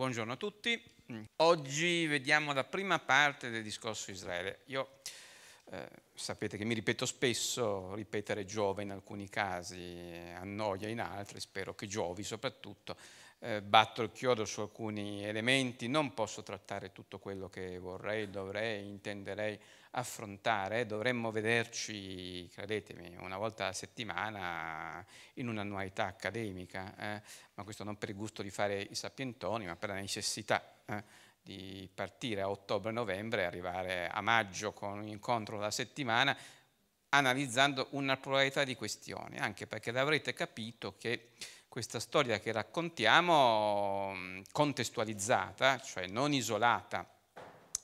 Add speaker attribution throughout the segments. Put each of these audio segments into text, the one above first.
Speaker 1: Buongiorno a tutti. Oggi vediamo la prima parte del discorso Israele. Io eh, sapete che mi ripeto spesso, ripetere giova in alcuni casi annoia in altri, spero che giovi soprattutto eh, batto il chiodo su alcuni elementi, non posso trattare tutto quello che vorrei, dovrei, intenderei affrontare, dovremmo vederci, credetemi, una volta a settimana in un'annualità accademica, eh, ma questo non per il gusto di fare i sapientoni, ma per la necessità eh, di partire a ottobre-novembre e arrivare a maggio con un incontro alla settimana analizzando una pluralità di questioni, anche perché l'avrete capito che questa storia che raccontiamo mm, contestualizzata, cioè non isolata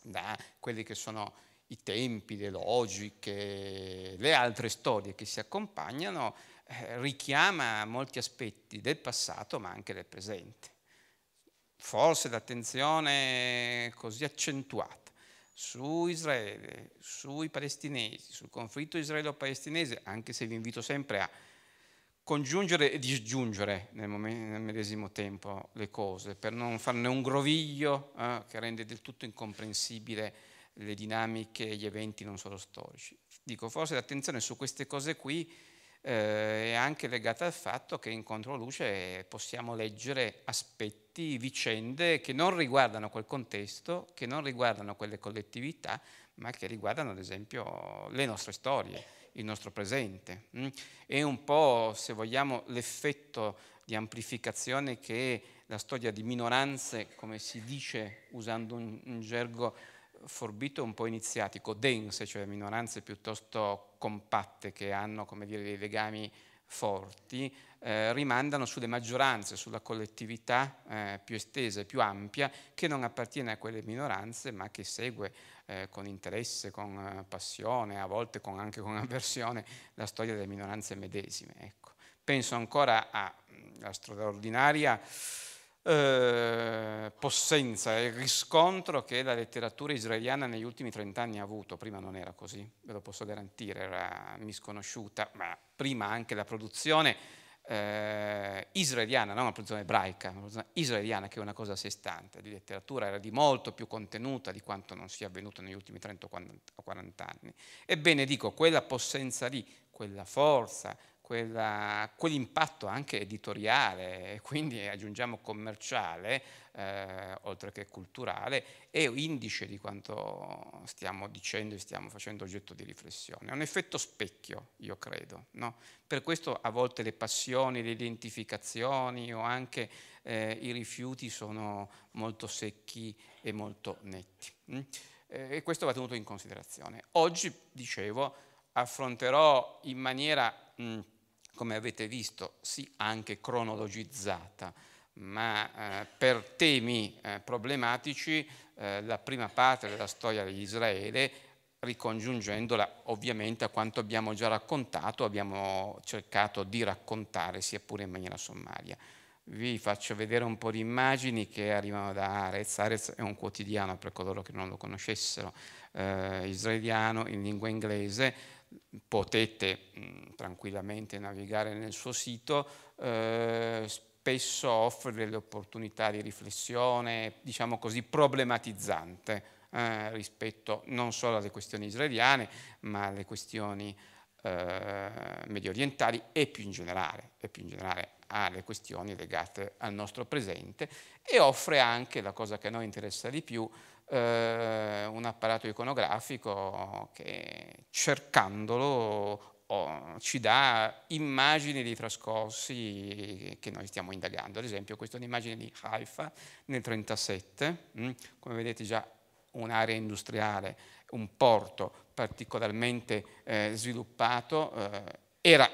Speaker 1: da quelli che sono i tempi, le logiche, le altre storie che si accompagnano, eh, richiama molti aspetti del passato ma anche del presente. Forse l'attenzione così accentuata su Israele, sui palestinesi, sul conflitto israelo-palestinese, anche se vi invito sempre a congiungere e disgiungere nel, momento, nel, medesimo tempo le cose, per non farne un groviglio eh, che rende del tutto incomprensibile le dinamiche e gli eventi non solo storici. Dico, forse l'attenzione su queste cose qui eh, è anche legata al fatto che in controluce possiamo leggere aspetti, vicende che non riguardano quel contesto, che non riguardano quelle collettività, ma che riguardano ad esempio le nostre storie il nostro presente. Mm? È un po', se vogliamo, l'effetto di amplificazione che la storia di minoranze, come si dice usando un, un gergo forbito un po' iniziatico, dense, cioè minoranze piuttosto compatte che hanno come dire, dei legami forti, eh, rimandano sulle maggioranze, sulla collettività eh, più estesa e più ampia che non appartiene a quelle minoranze ma che segue eh, con interesse, con eh, passione, a volte con, anche con avversione, la storia delle minoranze medesime. Ecco. Penso ancora alla mm, straordinaria eh, possenza e riscontro che la letteratura israeliana negli ultimi trent'anni ha avuto. Prima non era così, ve lo posso garantire, era misconosciuta, ma prima anche la produzione eh, israeliana, non una produzione ebraica, una produzione israeliana che è una cosa a sé stante, di letteratura era di molto più contenuta di quanto non sia avvenuto negli ultimi 30 o 40 anni. Ebbene dico, quella possenza lì, quella forza, quella, quell'impatto anche editoriale e quindi aggiungiamo commerciale, eh, oltre che culturale, è indice di quanto stiamo dicendo e stiamo facendo oggetto di riflessione. È un effetto specchio, io credo. No? Per questo a volte le passioni, le identificazioni o anche eh, i rifiuti sono molto secchi e molto netti. Mm? Eh, e questo va tenuto in considerazione. Oggi, dicevo, affronterò in maniera... Mm, come avete visto, sì anche cronologizzata, ma eh, per temi eh, problematici eh, la prima parte della storia di Israele, ricongiungendola ovviamente a quanto abbiamo già raccontato, abbiamo cercato di raccontare, sia pure in maniera sommaria. Vi faccio vedere un po' di immagini che arrivano da Arez. Arez è un quotidiano, per coloro che non lo conoscessero, eh, israeliano in lingua inglese, potete mh, tranquillamente navigare nel suo sito, eh, spesso offre delle opportunità di riflessione, diciamo così, problematizzante eh, rispetto non solo alle questioni israeliane, ma alle questioni eh, orientali e più in generale, e più in generale alle questioni legate al nostro presente e offre anche, la cosa che a noi interessa di più, eh, un apparato iconografico che cercandolo Oh, ci dà immagini dei trascorsi che noi stiamo indagando. Ad esempio, questa è un'immagine di Haifa nel 1937, mm? come vedete già un'area industriale, un porto particolarmente eh, sviluppato, eh, era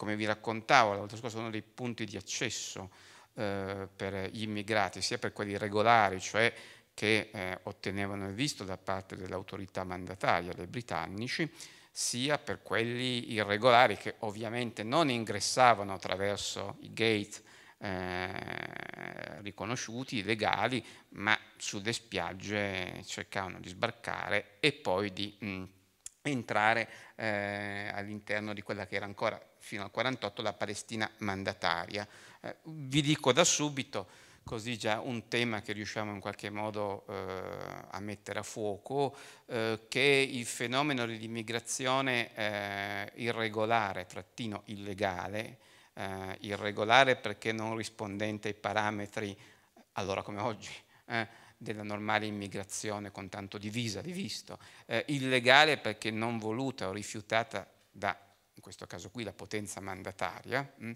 Speaker 1: come vi raccontavo l'altro scorso, uno dei punti di accesso eh, per gli immigrati, sia per quelli regolari, cioè che eh, ottenevano il visto da parte dell'autorità mandataria, dei britannici, sia per quelli irregolari che ovviamente non ingressavano attraverso i gate eh, riconosciuti, legali, ma sulle spiagge cercavano di sbarcare e poi di... Mh, mm, entrare eh, all'interno di quella che era ancora fino al 48 la Palestina mandataria. Eh, vi dico da subito, così già un tema che riusciamo in qualche modo eh, a mettere a fuoco, eh, che il fenomeno dell'immigrazione eh, irregolare, trattino illegale, eh, irregolare perché non rispondente ai parametri allora come oggi, Eh, della normale immigrazione con tanto di visa, di visto, eh, illegale perché non voluta o rifiutata da, in questo caso qui, la potenza mandataria, mm,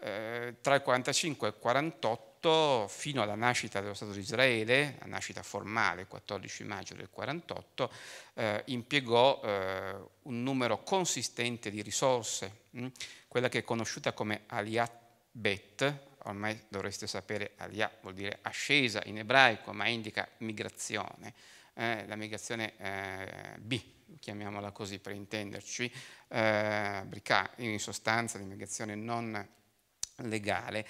Speaker 1: eh, tra il 45 e il 48 fino alla nascita dello Stato di Israele, la nascita formale 14 maggio del 48, eh, impiegò eh, un numero consistente di risorse, mh? Mm, quella che è conosciuta come Aliat Bet, ormai dovreste sapere, Aliyah vuol dire ascesa in ebraico, ma indica migrazione, eh, la migrazione eh, B, chiamiamola così per intenderci, eh, bricà, in sostanza di migrazione non legale,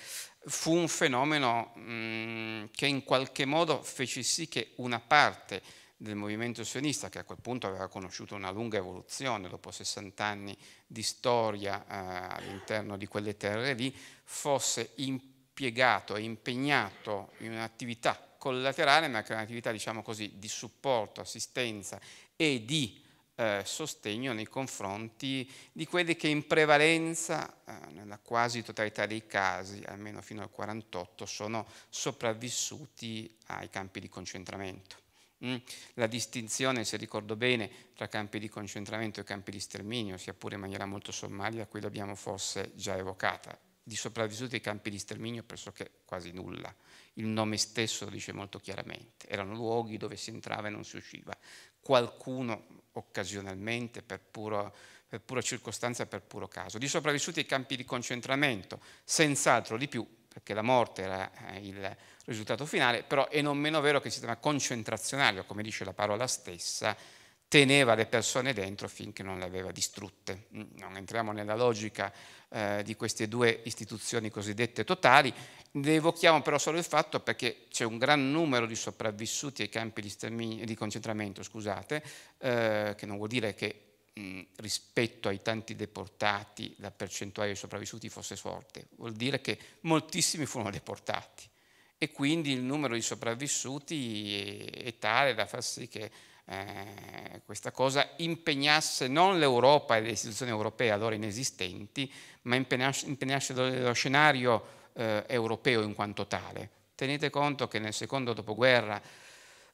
Speaker 1: fu un fenomeno mh, mm, che in qualche modo fece sì che una parte del movimento sionista, che a quel punto aveva conosciuto una lunga evoluzione dopo 60 anni di storia eh, all'interno di quelle terre lì, fosse impiegato e impegnato in un'attività collaterale, ma che è un'attività, diciamo così, di supporto, assistenza e di eh, sostegno nei confronti di quelli che in prevalenza, eh, nella quasi totalità dei casi, almeno fino al 48, sono sopravvissuti ai campi di concentramento. Mm? La distinzione, se ricordo bene, tra campi di concentramento e campi di sterminio, sia pure in maniera molto sommaria, qui l'abbiamo forse già evocata di sopravvissuti ai campi di sterminio pressoché quasi nulla. Il nome stesso lo dice molto chiaramente. Erano luoghi dove si entrava e non si usciva. Qualcuno occasionalmente, per, puro, per pura circostanza, per puro caso. Di sopravvissuti ai campi di concentramento, senz'altro di più, perché la morte era eh, il risultato finale, però è non meno vero che il sistema concentrazionario, come dice la parola stessa, teneva le persone dentro finché non le aveva distrutte. Mm, non entriamo nella logica eh, di queste due istituzioni cosiddette totali. Ne evochiamo però solo il fatto perché c'è un gran numero di sopravvissuti ai campi di, di concentramento, scusate, eh, che non vuol dire che mh, mm, rispetto ai tanti deportati la percentuale di sopravvissuti fosse forte, vuol dire che moltissimi furono deportati e quindi il numero di sopravvissuti è, è tale da far sì che eh, questa cosa impegnasse non l'Europa e le istituzioni europee allora inesistenti, ma impegnasse, impegnasse lo scenario eh, europeo in quanto tale. Tenete conto che nel secondo dopoguerra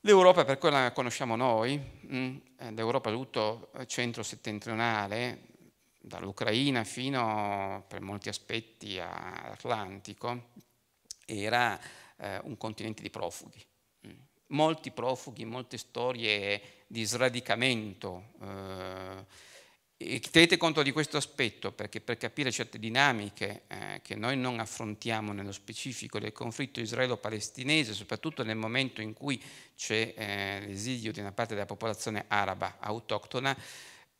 Speaker 1: l'Europa, per quella che conosciamo noi, mm, eh, l'Europa tutto eh, centro-settentrionale, dall'Ucraina fino per molti aspetti all'Atlantico, era eh, un continente di profughi molti profughi, molte storie di sradicamento. Eh, e tenete conto di questo aspetto perché per capire certe dinamiche eh, che noi non affrontiamo nello specifico del conflitto israelo-palestinese, soprattutto nel momento in cui c'è eh, l'esilio di una parte della popolazione araba autoctona,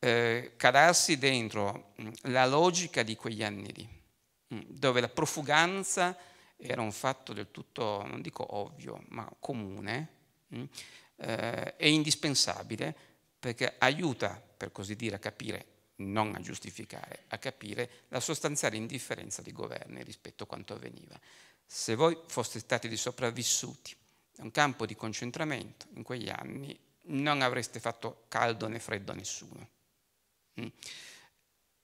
Speaker 1: eh, calarsi dentro mm, la logica di quegli anni lì, mm, dove la profuganza era un fatto del tutto, non dico ovvio, ma comune, Mm? Eh, è indispensabile perché aiuta, per così dire, a capire, non a giustificare, a capire la sostanziale indifferenza dei governi rispetto a quanto avveniva. Se voi foste stati dei sopravvissuti a un campo di concentramento in quegli anni, non avreste fatto caldo né freddo a nessuno. Mm?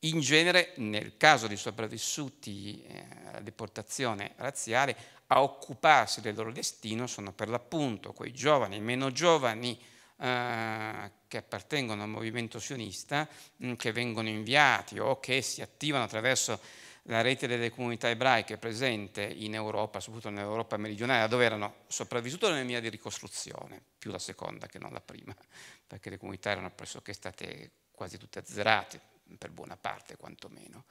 Speaker 1: In genere, nel caso dei sopravvissuti eh, alla deportazione razziale, a occuparsi del loro destino sono per l'appunto quei giovani, meno giovani eh, che appartengono al movimento sionista, mm, che vengono inviati o che si attivano attraverso la rete delle comunità ebraiche presente in Europa, soprattutto nell'Europa meridionale, dove erano sopravvissute alle mie di ricostruzione, più la seconda che non la prima, perché le comunità erano pressoché state quasi tutte azzerate, per buona parte quantomeno,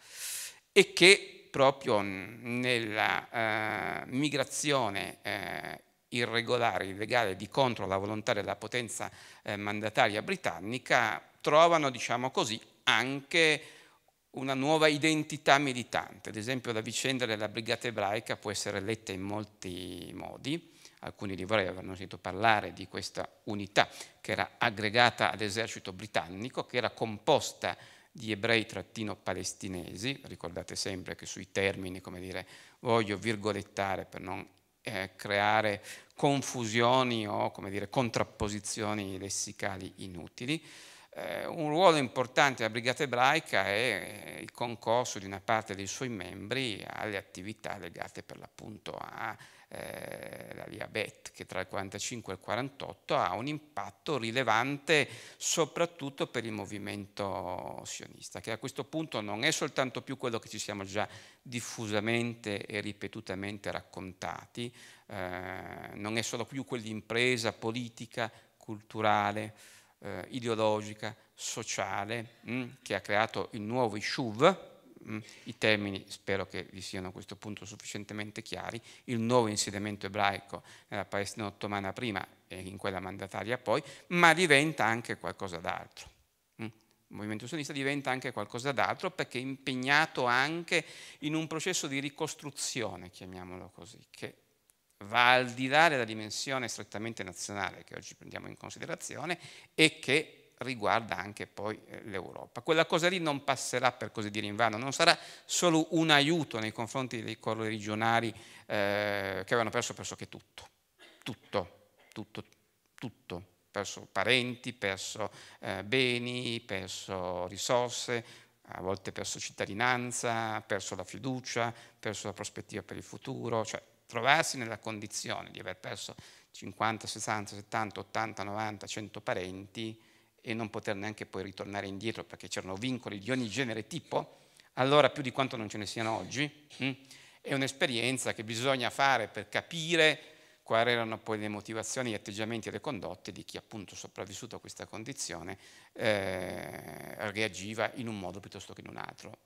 Speaker 1: e che proprio nella eh, migrazione eh, irregolare, illegale, di contro la volontà della potenza eh, mandataria britannica, trovano, diciamo così, anche una nuova identità militante. Ad esempio la vicenda della brigata ebraica può essere letta in molti modi. Alcuni di voi avranno sentito parlare di questa unità che era aggregata all'esercito britannico, che era composta di ebrei-palestinesi, trattino ricordate sempre che sui termini, come dire, voglio virgolettare per non eh, creare confusioni o, come dire, contrapposizioni lessicali inutili. Eh, un ruolo importante della Brigata Ebraica è eh, il concorso di una parte dei suoi membri alle attività legate per l'appunto a eh, la via BET, che tra il 45 e il 48 ha un impatto rilevante soprattutto per il movimento sionista, che a questo punto non è soltanto più quello che ci siamo già diffusamente e ripetutamente raccontati, eh, non è solo più quell'impresa politica, culturale, eh, ideologica, sociale mh, mm, che ha creato il nuovo Ishuv, Mm. I termini spero che vi siano a questo punto sufficientemente chiari. Il nuovo insediamento ebraico nella Palestina ottomana prima e in quella mandataria poi, ma diventa anche qualcosa d'altro. Mm. Il movimento sionista diventa anche qualcosa d'altro perché è impegnato anche in un processo di ricostruzione, chiamiamolo così, che va al di là della dimensione strettamente nazionale che oggi prendiamo in considerazione e che riguarda anche poi eh, l'Europa. Quella cosa lì non passerà per così dire in vano, non sarà solo un aiuto nei confronti dei correligionari eh, che avevano perso pressoché tutto, tutto, tutto, tutto, perso parenti, perso eh, beni, perso risorse, a volte perso cittadinanza, perso la fiducia, perso la prospettiva per il futuro, cioè trovarsi nella condizione di aver perso 50, 60, 70, 80, 90, 100 parenti e non poter neanche poi ritornare indietro perché c'erano vincoli di ogni genere e tipo, allora più di quanto non ce ne siano oggi, hm, è un'esperienza che bisogna fare per capire quali erano poi le motivazioni, gli atteggiamenti e le condotte di chi appunto sopravvissuto a questa condizione eh, reagiva in un modo piuttosto che in un altro.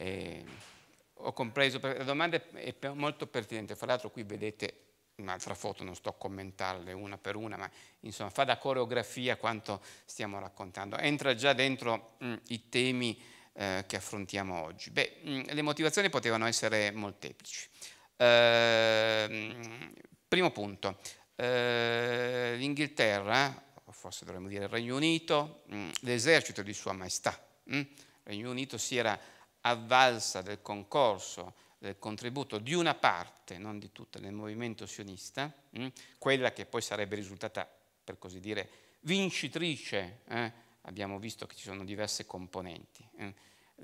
Speaker 1: Eh, ho compreso, la domanda è molto pertinente, fra l'altro qui vedete un'altra foto, non sto a commentarle una per una, ma insomma fa da coreografia quanto stiamo raccontando, entra già dentro mh, mm, i temi eh, che affrontiamo oggi. Beh, mh, mm, le motivazioni potevano essere molteplici. Ehm, primo punto, eh, l'Inghilterra, o forse dovremmo dire il Regno Unito, mh, mm, l'esercito di Sua Maestà, il Regno Unito si era avvalsa del concorso, del contributo di una parte, non di tutta, del movimento sionista, mm, quella che poi sarebbe risultata, per così dire, vincitrice, eh? abbiamo visto che ci sono diverse componenti, eh?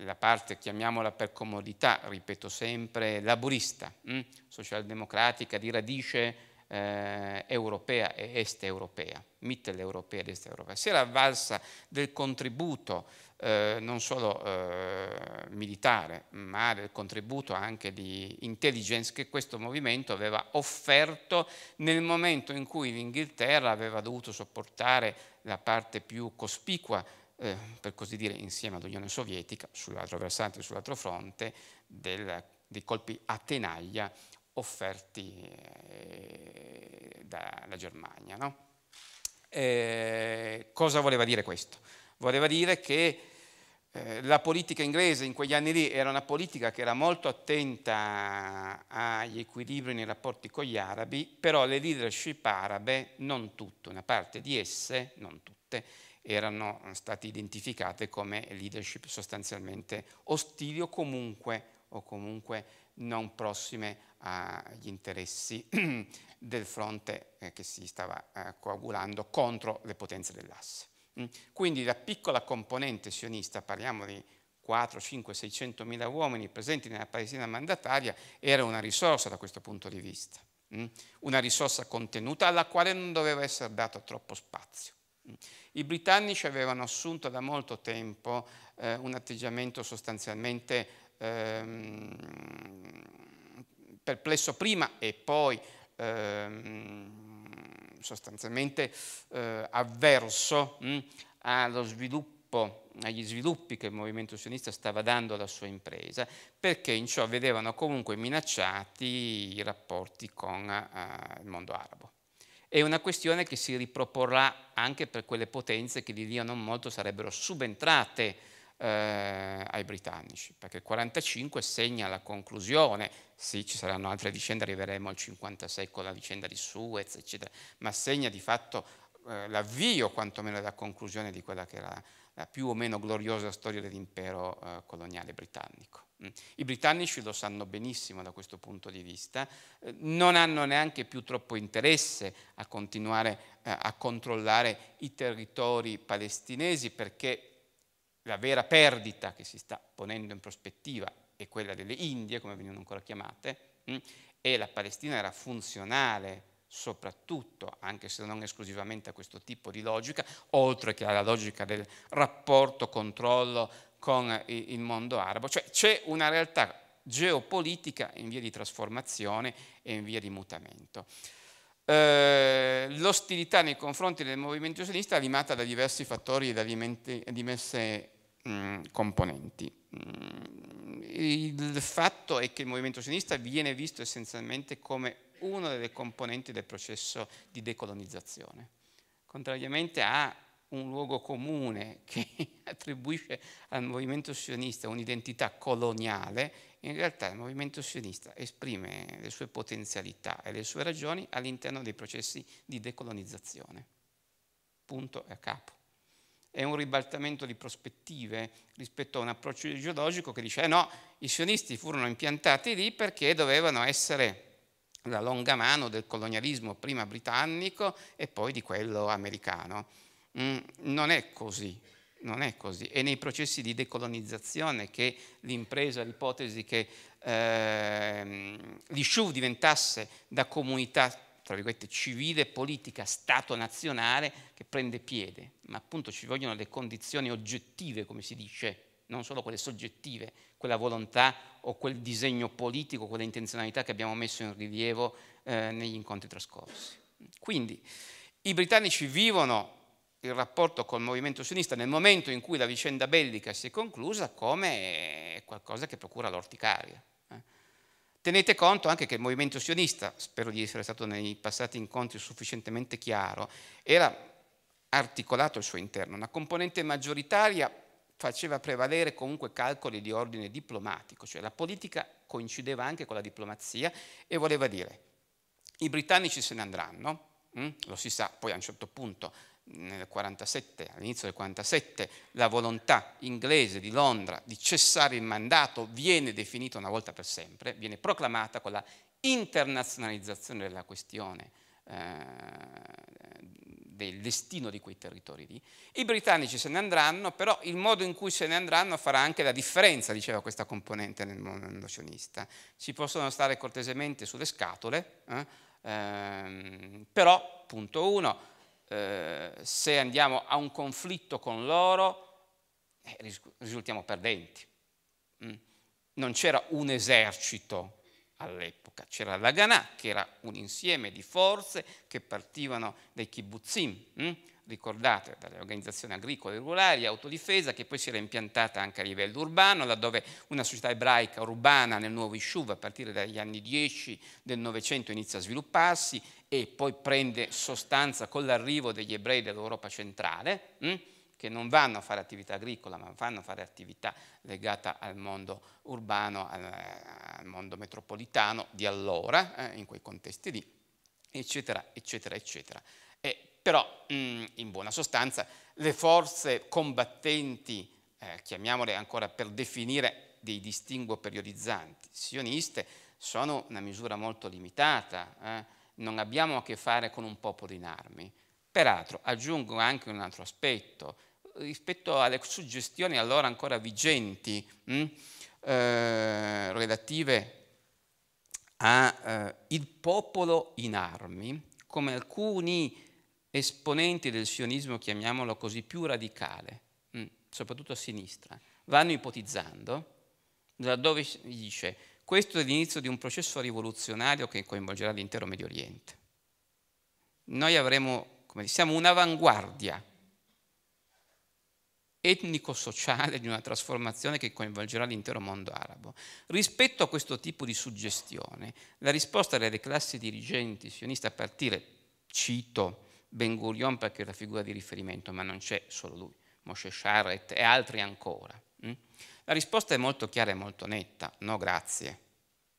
Speaker 1: la parte, chiamiamola per comodità, ripeto sempre, laburista, eh? socialdemocratica, di radice eh, europea e est europea, mitteleuropea ed est europea, si era avvalsa del contributo eh, non solo eh, militare, ma del contributo anche di intelligence che questo movimento aveva offerto nel momento in cui l'Inghilterra aveva dovuto sopportare la parte più cospicua eh, per così dire, insieme all'Unione Sovietica, sull'altro versante, sull'altro fronte, del, dei colpi a tenaglia offerti eh, dalla Germania. No? Eh, cosa voleva dire questo? Voleva dire che eh, la politica inglese in quegli anni lì era una politica che era molto attenta agli equilibri nei rapporti con gli arabi, però le leadership arabe, non tutte, una parte di esse, non tutte, erano state identificate come leadership sostanzialmente ostili o comunque, o comunque non prossime agli interessi del fronte eh, che si stava eh, coagulando contro le potenze dell'asse. Mm? Quindi la piccola componente sionista, parliamo di 4, 5, 600 mila uomini presenti nella Palestina mandataria, era una risorsa da questo punto di vista, mm? una risorsa contenuta alla quale non doveva essere dato troppo spazio. Mm? I britannici avevano assunto da molto tempo eh, un atteggiamento sostanzialmente ehm, perplesso prima e poi ehm, sostanzialmente eh, avverso mh, hm, allo sviluppo agli sviluppi che il movimento sionista stava dando alla sua impresa, perché in ciò vedevano comunque minacciati i rapporti con eh, il mondo arabo. È una questione che si riproporrà anche per quelle potenze che di lì a non molto sarebbero subentrate eh, ai britannici, perché il 45 segna la conclusione, sì ci saranno altre vicende, arriveremo al 56 con la vicenda di Suez, eccetera, ma segna di fatto eh, l'avvio quantomeno della conclusione di quella che era la più o meno gloriosa storia dell'impero eh, coloniale britannico. Mm. I britannici lo sanno benissimo da questo punto di vista, eh, non hanno neanche più troppo interesse a continuare eh, a controllare i territori palestinesi perché la vera perdita che si sta ponendo in prospettiva è quella delle Indie, come venivano ancora chiamate, hm? e la Palestina era funzionale soprattutto, anche se non esclusivamente a questo tipo di logica, oltre che alla logica del rapporto controllo con il mondo arabo, cioè c'è una realtà geopolitica in via di trasformazione e in via di mutamento. Eh, l'ostilità nei confronti del movimento sionista è animata da diversi fattori e da diverse Mm, componenti. Mm, il fatto è che il movimento sionista viene visto essenzialmente come una delle componenti del processo di decolonizzazione, contrariamente a un luogo comune che attribuisce al movimento sionista un'identità coloniale, in realtà il movimento sionista esprime le sue potenzialità e le sue ragioni all'interno dei processi di decolonizzazione. Punto e a capo è un ribaltamento di prospettive rispetto a un approccio geologico che dice eh no, i sionisti furono impiantati lì perché dovevano essere la longa mano del colonialismo prima britannico e poi di quello americano. Mm, non è così, non è così. È nei processi di decolonizzazione che l'impresa, l'ipotesi che eh, l'Ishu diventasse da comunità tra virgolette, civile politica, Stato nazionale che prende piede, ma appunto ci vogliono le condizioni oggettive, come si dice, non solo quelle soggettive, quella volontà o quel disegno politico, quella intenzionalità che abbiamo messo in rilievo eh, negli incontri trascorsi. Quindi i britannici vivono il rapporto col movimento sionista nel momento in cui la vicenda bellica si è conclusa come qualcosa che procura l'orticaria. Tenete conto anche che il movimento sionista, spero di essere stato nei passati incontri sufficientemente chiaro, era articolato al suo interno, una componente maggioritaria faceva prevalere comunque calcoli di ordine diplomatico, cioè la politica coincideva anche con la diplomazia e voleva dire i britannici se ne andranno, mm, lo si sa, poi a un certo punto all'inizio del 47, la volontà inglese di Londra di cessare il mandato viene definita una volta per sempre, viene proclamata con la internazionalizzazione della questione eh, del destino di quei territori lì. I britannici se ne andranno, però il modo in cui se ne andranno farà anche la differenza, diceva questa componente nel mondo sionista. Si possono stare cortesemente sulle scatole, eh, ehm, però, punto uno, eh, se andiamo a un conflitto con loro, eh, risultiamo perdenti. Mm. Non c'era un esercito all'epoca, c'era la Ghanà, che era un insieme di forze che partivano dai kibbutzim. Mm ricordate dalle organizzazioni agricole rurali, autodifesa, che poi si era impiantata anche a livello urbano, laddove una società ebraica urbana nel nuovo Ishuv a partire dagli anni 10 del Novecento inizia a svilupparsi e poi prende sostanza con l'arrivo degli ebrei dell'Europa centrale, mh? Mm, che non vanno a fare attività agricola, ma vanno a fare attività legata al mondo urbano, al, al mondo metropolitano di allora, eh, in quei contesti lì, eccetera, eccetera, eccetera. E però mm, in buona sostanza le forze combattenti, eh, chiamiamole ancora per definire dei distinguo periodizzanti, sioniste, sono una misura molto limitata, eh? non abbiamo a che fare con un popolo in armi. Peraltro aggiungo anche un altro aspetto, rispetto alle suggestioni allora ancora vigenti mm, eh, relative al eh, popolo in armi, come alcuni esponenti del sionismo, chiamiamolo così, più radicale, mm, soprattutto a sinistra, vanno ipotizzando, laddove dice questo è l'inizio di un processo rivoluzionario che coinvolgerà l'intero Medio Oriente. Noi avremo, come dire, siamo un'avanguardia etnico-sociale di una trasformazione che coinvolgerà l'intero mondo arabo. Rispetto a questo tipo di suggestione, la risposta delle classi dirigenti sioniste a partire, cito, Ben Gurion perché è la figura di riferimento, ma non c'è solo lui, Moshe Sharet e altri ancora. Mm? La risposta è molto chiara e molto netta, no grazie.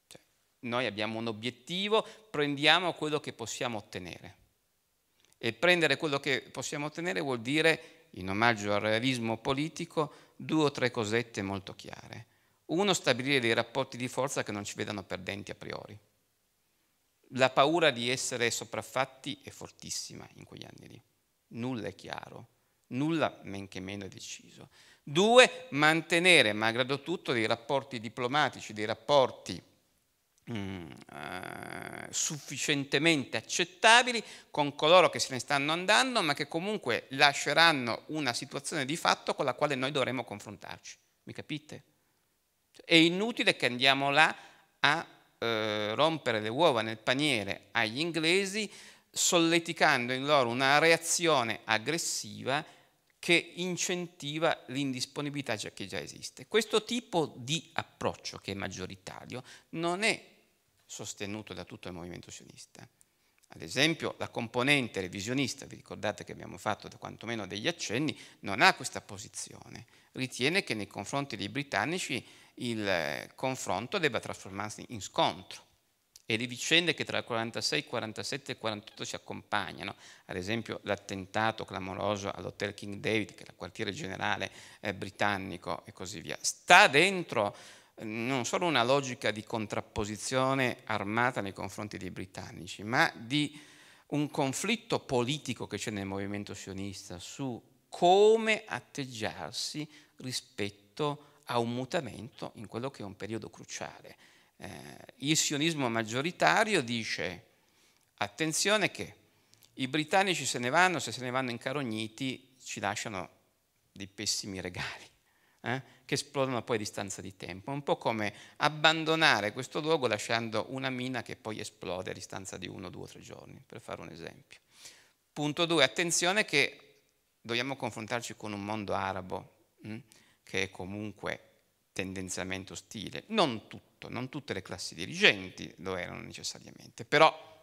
Speaker 1: Cioè, noi abbiamo un obiettivo, prendiamo quello che possiamo ottenere. E prendere quello che possiamo ottenere vuol dire, in omaggio al realismo politico, due o tre cosette molto chiare. Uno, stabilire dei rapporti di forza che non ci vedano perdenti a priori la paura di essere sopraffatti è fortissima in quegli anni lì. Nulla è chiaro, nulla men che meno è deciso. Due, mantenere, malgrado tutto, dei rapporti diplomatici, dei rapporti mm, eh, sufficientemente accettabili con coloro che se ne stanno andando, ma che comunque lasceranno una situazione di fatto con la quale noi dovremo confrontarci. Mi capite? È inutile che andiamo là a eh, rompere le uova nel paniere agli inglesi, solleticando in loro una reazione aggressiva che incentiva l'indisponibilità cioè che già esiste. Questo tipo di approccio, che è maggioritario, non è sostenuto da tutto il movimento sionista. Ad esempio, la componente revisionista, vi ricordate che abbiamo fatto da quantomeno degli accenni, non ha questa posizione. Ritiene che nei confronti dei britannici il eh, confronto debba trasformarsi in scontro. E le vicende che tra il 46, 47 e 48 si accompagnano, ad esempio l'attentato clamoroso all'Hotel King David, che è il quartiere generale eh, britannico e così via, sta dentro eh, non solo una logica di contrapposizione armata nei confronti dei britannici, ma di un conflitto politico che c'è nel movimento sionista su come atteggiarsi rispetto a un mutamento in quello che è un periodo cruciale. Eh, il sionismo maggioritario dice attenzione che i britannici se ne vanno, se se ne vanno incarogniti ci lasciano dei pessimi regali. Eh, che esplodono poi a distanza di tempo. È un po' come abbandonare questo luogo lasciando una mina che poi esplode a distanza di uno, due o tre giorni, per fare un esempio. Punto due, attenzione che dobbiamo confrontarci con un mondo arabo. Hm? che è comunque tendenzialmente ostile, non tutto, non tutte le classi dirigenti lo erano necessariamente, però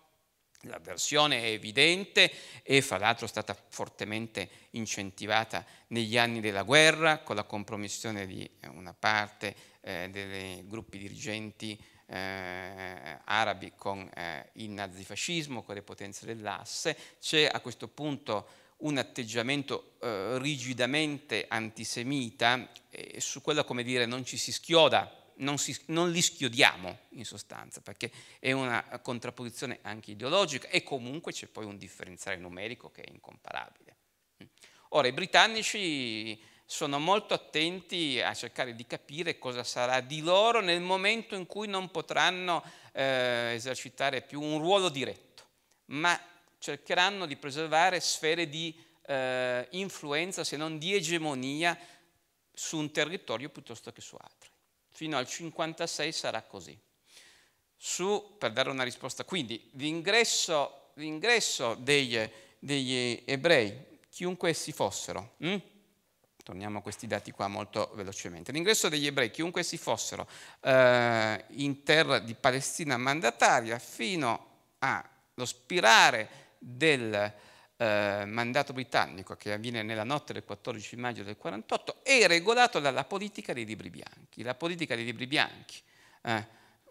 Speaker 1: l'avversione è evidente e fra l'altro è stata fortemente incentivata negli anni della guerra con la compromissione di una parte eh, dei gruppi dirigenti eh, arabi con eh, il nazifascismo, con le potenze dell'asse, c'è a questo punto un atteggiamento eh, rigidamente antisemita e su quello, come dire, non ci si schioda, non, si, non, li schiodiamo in sostanza, perché è una contrapposizione anche ideologica e comunque c'è poi un differenziale numerico che è incomparabile. Ora, i britannici sono molto attenti a cercare di capire cosa sarà di loro nel momento in cui non potranno eh, esercitare più un ruolo diretto, ma cercheranno di preservare sfere di eh, influenza, se non di egemonia, su un territorio piuttosto che su altri. Fino al 1956 sarà così. Su, per dare una risposta, quindi l'ingresso, l'ingresso degli, degli, ebrei, chiunque essi fossero, hm? torniamo a questi dati qua molto velocemente, l'ingresso degli ebrei, chiunque essi fossero, eh, in terra di Palestina mandataria fino allo spirare del eh, mandato britannico che avviene nella notte del 14 maggio del 48 è regolato dalla politica dei libri bianchi. La politica dei libri bianchi, eh,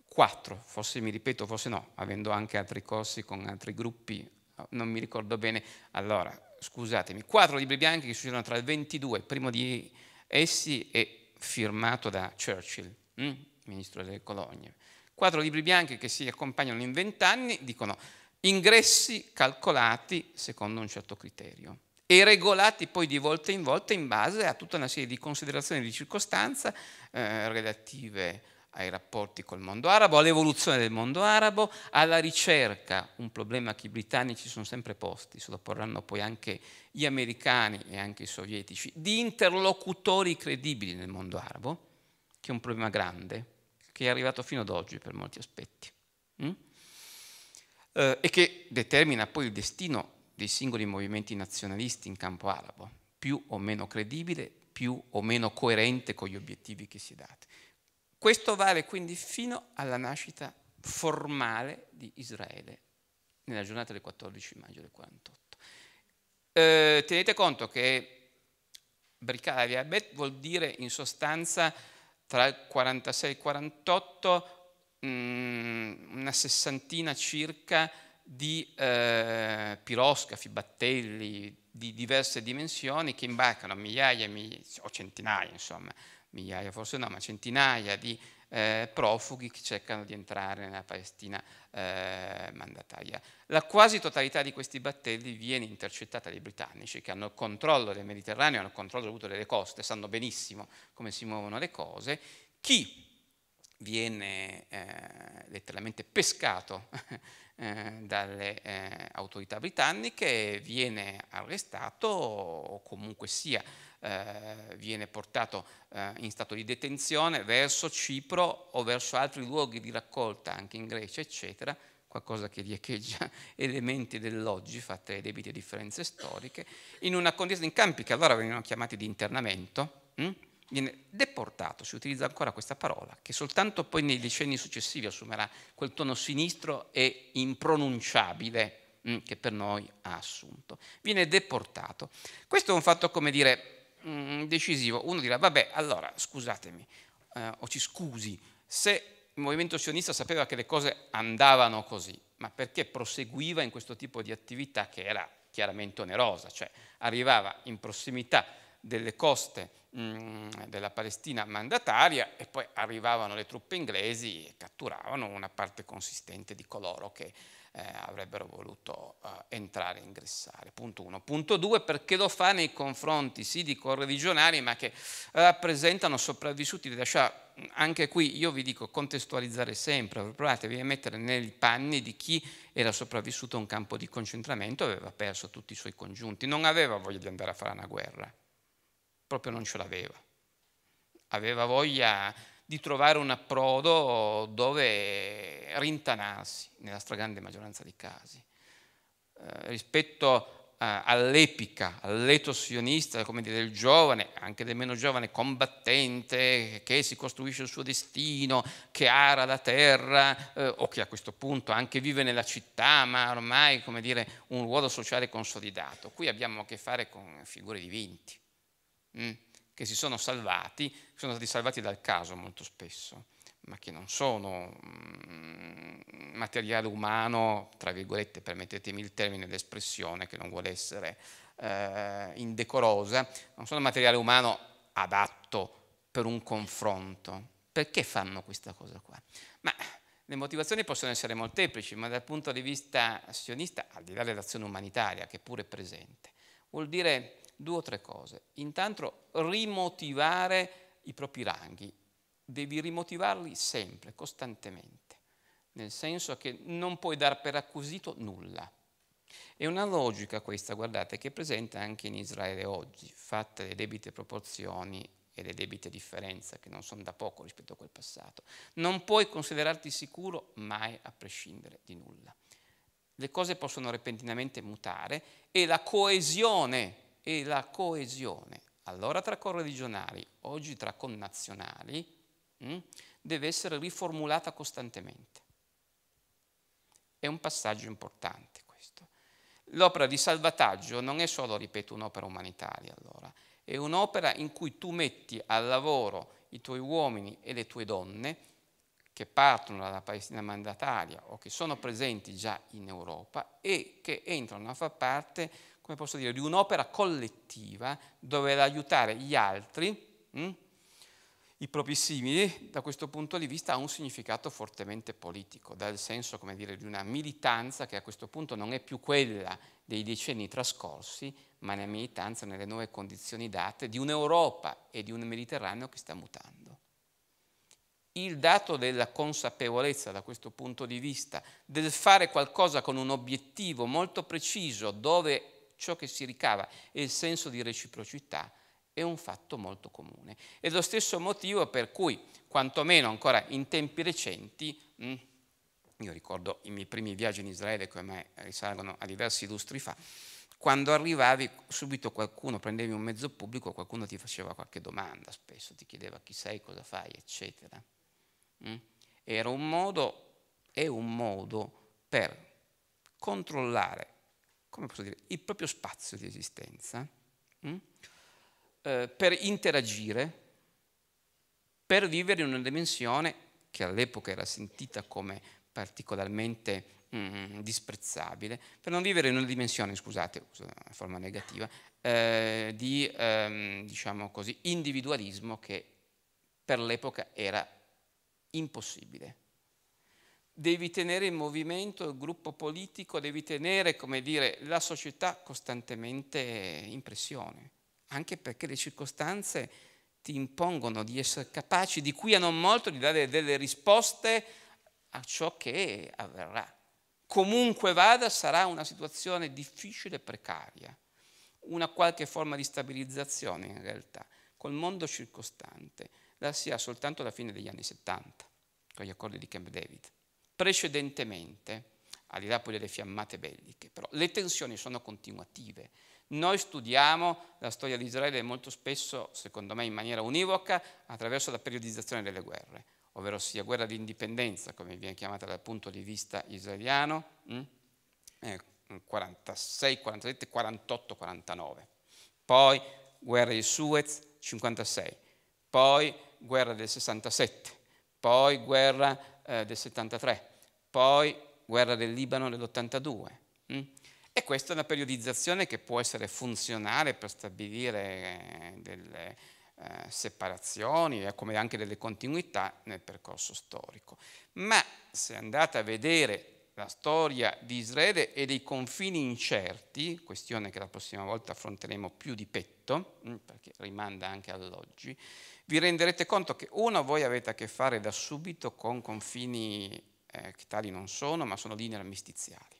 Speaker 1: quattro, forse mi ripeto, forse no, avendo anche altri corsi con altri gruppi, oh, non mi ricordo bene. Allora, scusatemi, quattro libri bianchi che succedono tra il 22, il primo di essi è firmato da Churchill, hm? ministro delle colonie. Quattro libri bianchi che si accompagnano in vent'anni dicono ingressi calcolati secondo un certo criterio e regolati poi di volta in volta in base a tutta una serie di considerazioni di circostanza eh, relative ai rapporti col mondo arabo, all'evoluzione del mondo arabo, alla ricerca, un problema che i britannici sono sempre posti, se lo porranno poi anche gli americani e anche i sovietici, di interlocutori credibili nel mondo arabo, che è un problema grande, che è arrivato fino ad oggi per molti aspetti. Mm? eh, e che determina poi il destino dei singoli movimenti nazionalisti in campo arabo, più o meno credibile, più o meno coerente con gli obiettivi che si date. Questo vale quindi fino alla nascita formale di Israele nella giornata del 14 maggio del 48. Eh, tenete conto che Bricare e Bet vuol dire in sostanza tra il 46 e il 48 mh, mm, una sessantina circa di eh, piroscafi, battelli di diverse dimensioni che imbarcano migliaia, migliaia o centinaia, insomma, migliaia forse no, ma centinaia di eh, profughi che cercano di entrare nella Palestina eh, mandataria. La quasi totalità di questi battelli viene intercettata dai britannici che hanno il controllo del Mediterraneo, hanno il controllo delle coste, sanno benissimo come si muovono le cose. Chi viene eh, letteralmente pescato eh, dalle eh, autorità britanniche, viene arrestato o comunque sia eh, viene portato eh, in stato di detenzione verso Cipro o verso altri luoghi di raccolta, anche in Grecia, eccetera, qualcosa che riecheggia elementi dell'oggi, fatte le debite differenze storiche, in una condizione, in campi che allora venivano chiamati di internamento. Hm? viene deportato, si utilizza ancora questa parola, che soltanto poi nei decenni successivi assumerà quel tono sinistro e impronunciabile mm, che per noi ha assunto. Viene deportato. Questo è un fatto, come dire, mm, decisivo. Uno dirà, vabbè, allora, scusatemi, eh, o ci scusi, se il movimento sionista sapeva che le cose andavano così, ma perché proseguiva in questo tipo di attività che era chiaramente onerosa, cioè arrivava in prossimità delle coste mh, della Palestina mandataria e poi arrivavano le truppe inglesi e catturavano una parte consistente di coloro che eh, avrebbero voluto eh, entrare e ingressare. Punto 1. Punto 2 perché lo fa nei confronti sì di correligionari ma che eh, rappresentano sopravvissuti di Anche qui io vi dico contestualizzare sempre, provatevi a mettere nei panni di chi era sopravvissuto a un campo di concentramento, aveva perso tutti i suoi congiunti, non aveva voglia di andare a fare una guerra proprio non ce l'aveva. Aveva voglia di trovare un approdo dove rintanarsi, nella stragrande maggioranza dei casi. Eh, rispetto eh, all'epica, all'eto sionista, come dire, del giovane, anche del meno giovane, combattente, che si costruisce il suo destino, che ara la terra, eh, o che a questo punto anche vive nella città, ma ormai, come dire, un ruolo sociale consolidato. Qui abbiamo a che fare con figure di vinti Mm. che si sono salvati, sono stati salvati dal caso molto spesso, ma che non sono mm, materiale umano, tra virgolette, permettetemi il termine, l'espressione che non vuole essere eh, indecorosa, non sono materiale umano adatto per un confronto. Perché fanno questa cosa qua? Ma le motivazioni possono essere molteplici, ma dal punto di vista sionista, al di là dell'azione umanitaria, che pure è presente, vuol dire due o tre cose. Intanto rimotivare i propri ranghi, devi rimotivarli sempre, costantemente, nel senso che non puoi dar per acquisito nulla. È una logica questa, guardate, che è presente anche in Israele oggi, fatte le debite proporzioni e le debite differenze, che non sono da poco rispetto a quel passato. Non puoi considerarti sicuro mai a prescindere di nulla. Le cose possono repentinamente mutare e la coesione e la coesione, allora tra correligionari, oggi tra connazionali, mh, mm, deve essere riformulata costantemente. È un passaggio importante questo. L'opera di salvataggio non è solo, ripeto, un'opera umanitaria, allora, è un'opera in cui tu metti al lavoro i tuoi uomini e le tue donne che partono dalla Palestina mandataria o che sono presenti già in Europa e che entrano a far parte come posso dire, di un'opera collettiva, dove aiutare gli altri, mh, hm, i propri simili, da questo punto di vista ha un significato fortemente politico, dal senso, come dire, di una militanza che a questo punto non è più quella dei decenni trascorsi, ma una militanza nelle nuove condizioni date di un'Europa e di un Mediterraneo che sta mutando. Il dato della consapevolezza da questo punto di vista, del fare qualcosa con un obiettivo molto preciso dove ciò che si ricava e il senso di reciprocità è un fatto molto comune. È lo stesso motivo per cui, quantomeno ancora in tempi recenti, mm, io ricordo i miei primi viaggi in Israele che ormai risalgono a diversi lustri fa, quando arrivavi subito qualcuno, prendevi un mezzo pubblico, qualcuno ti faceva qualche domanda spesso, ti chiedeva chi sei, cosa fai, eccetera. Mm. Era un modo, è un modo per controllare come posso dire, il proprio spazio di esistenza mh? Mm, eh, per interagire, per vivere in una dimensione che all'epoca era sentita come particolarmente mh, mm, disprezzabile, per non vivere in una dimensione, scusate, una forma negativa, eh, di ehm, diciamo così, individualismo che per l'epoca era impossibile devi tenere in movimento il gruppo politico, devi tenere, come dire, la società costantemente in pressione, anche perché le circostanze ti impongono di essere capaci, di qui a non molto, di dare delle risposte a ciò che avverrà. Comunque vada, sarà una situazione difficile e precaria, una qualche forma di stabilizzazione in realtà, col mondo circostante, la si ha soltanto alla fine degli anni 70, con gli accordi di Camp David precedentemente, al di là poi delle fiammate belliche, però le tensioni sono continuative. Noi studiamo la storia di Israele molto spesso, secondo me in maniera univoca, attraverso la periodizzazione delle guerre, ovvero sia guerra di indipendenza, come viene chiamata dal punto di vista israeliano, 46, 47, 48, 49. Poi guerra di Suez, 56. Poi guerra del 67. Poi guerra eh, del 73, poi guerra del Libano nell'82. Mm? E questa è una periodizzazione che può essere funzionale per stabilire eh, delle eh, separazioni e eh, come anche delle continuità nel percorso storico. Ma se andate a vedere la storia di Israele e dei confini incerti, questione che la prossima volta affronteremo più di petto, mm, perché rimanda anche all'oggi, vi renderete conto che uno voi avete a che fare da subito con confini eh, che tali non sono, ma sono linee armistiziali.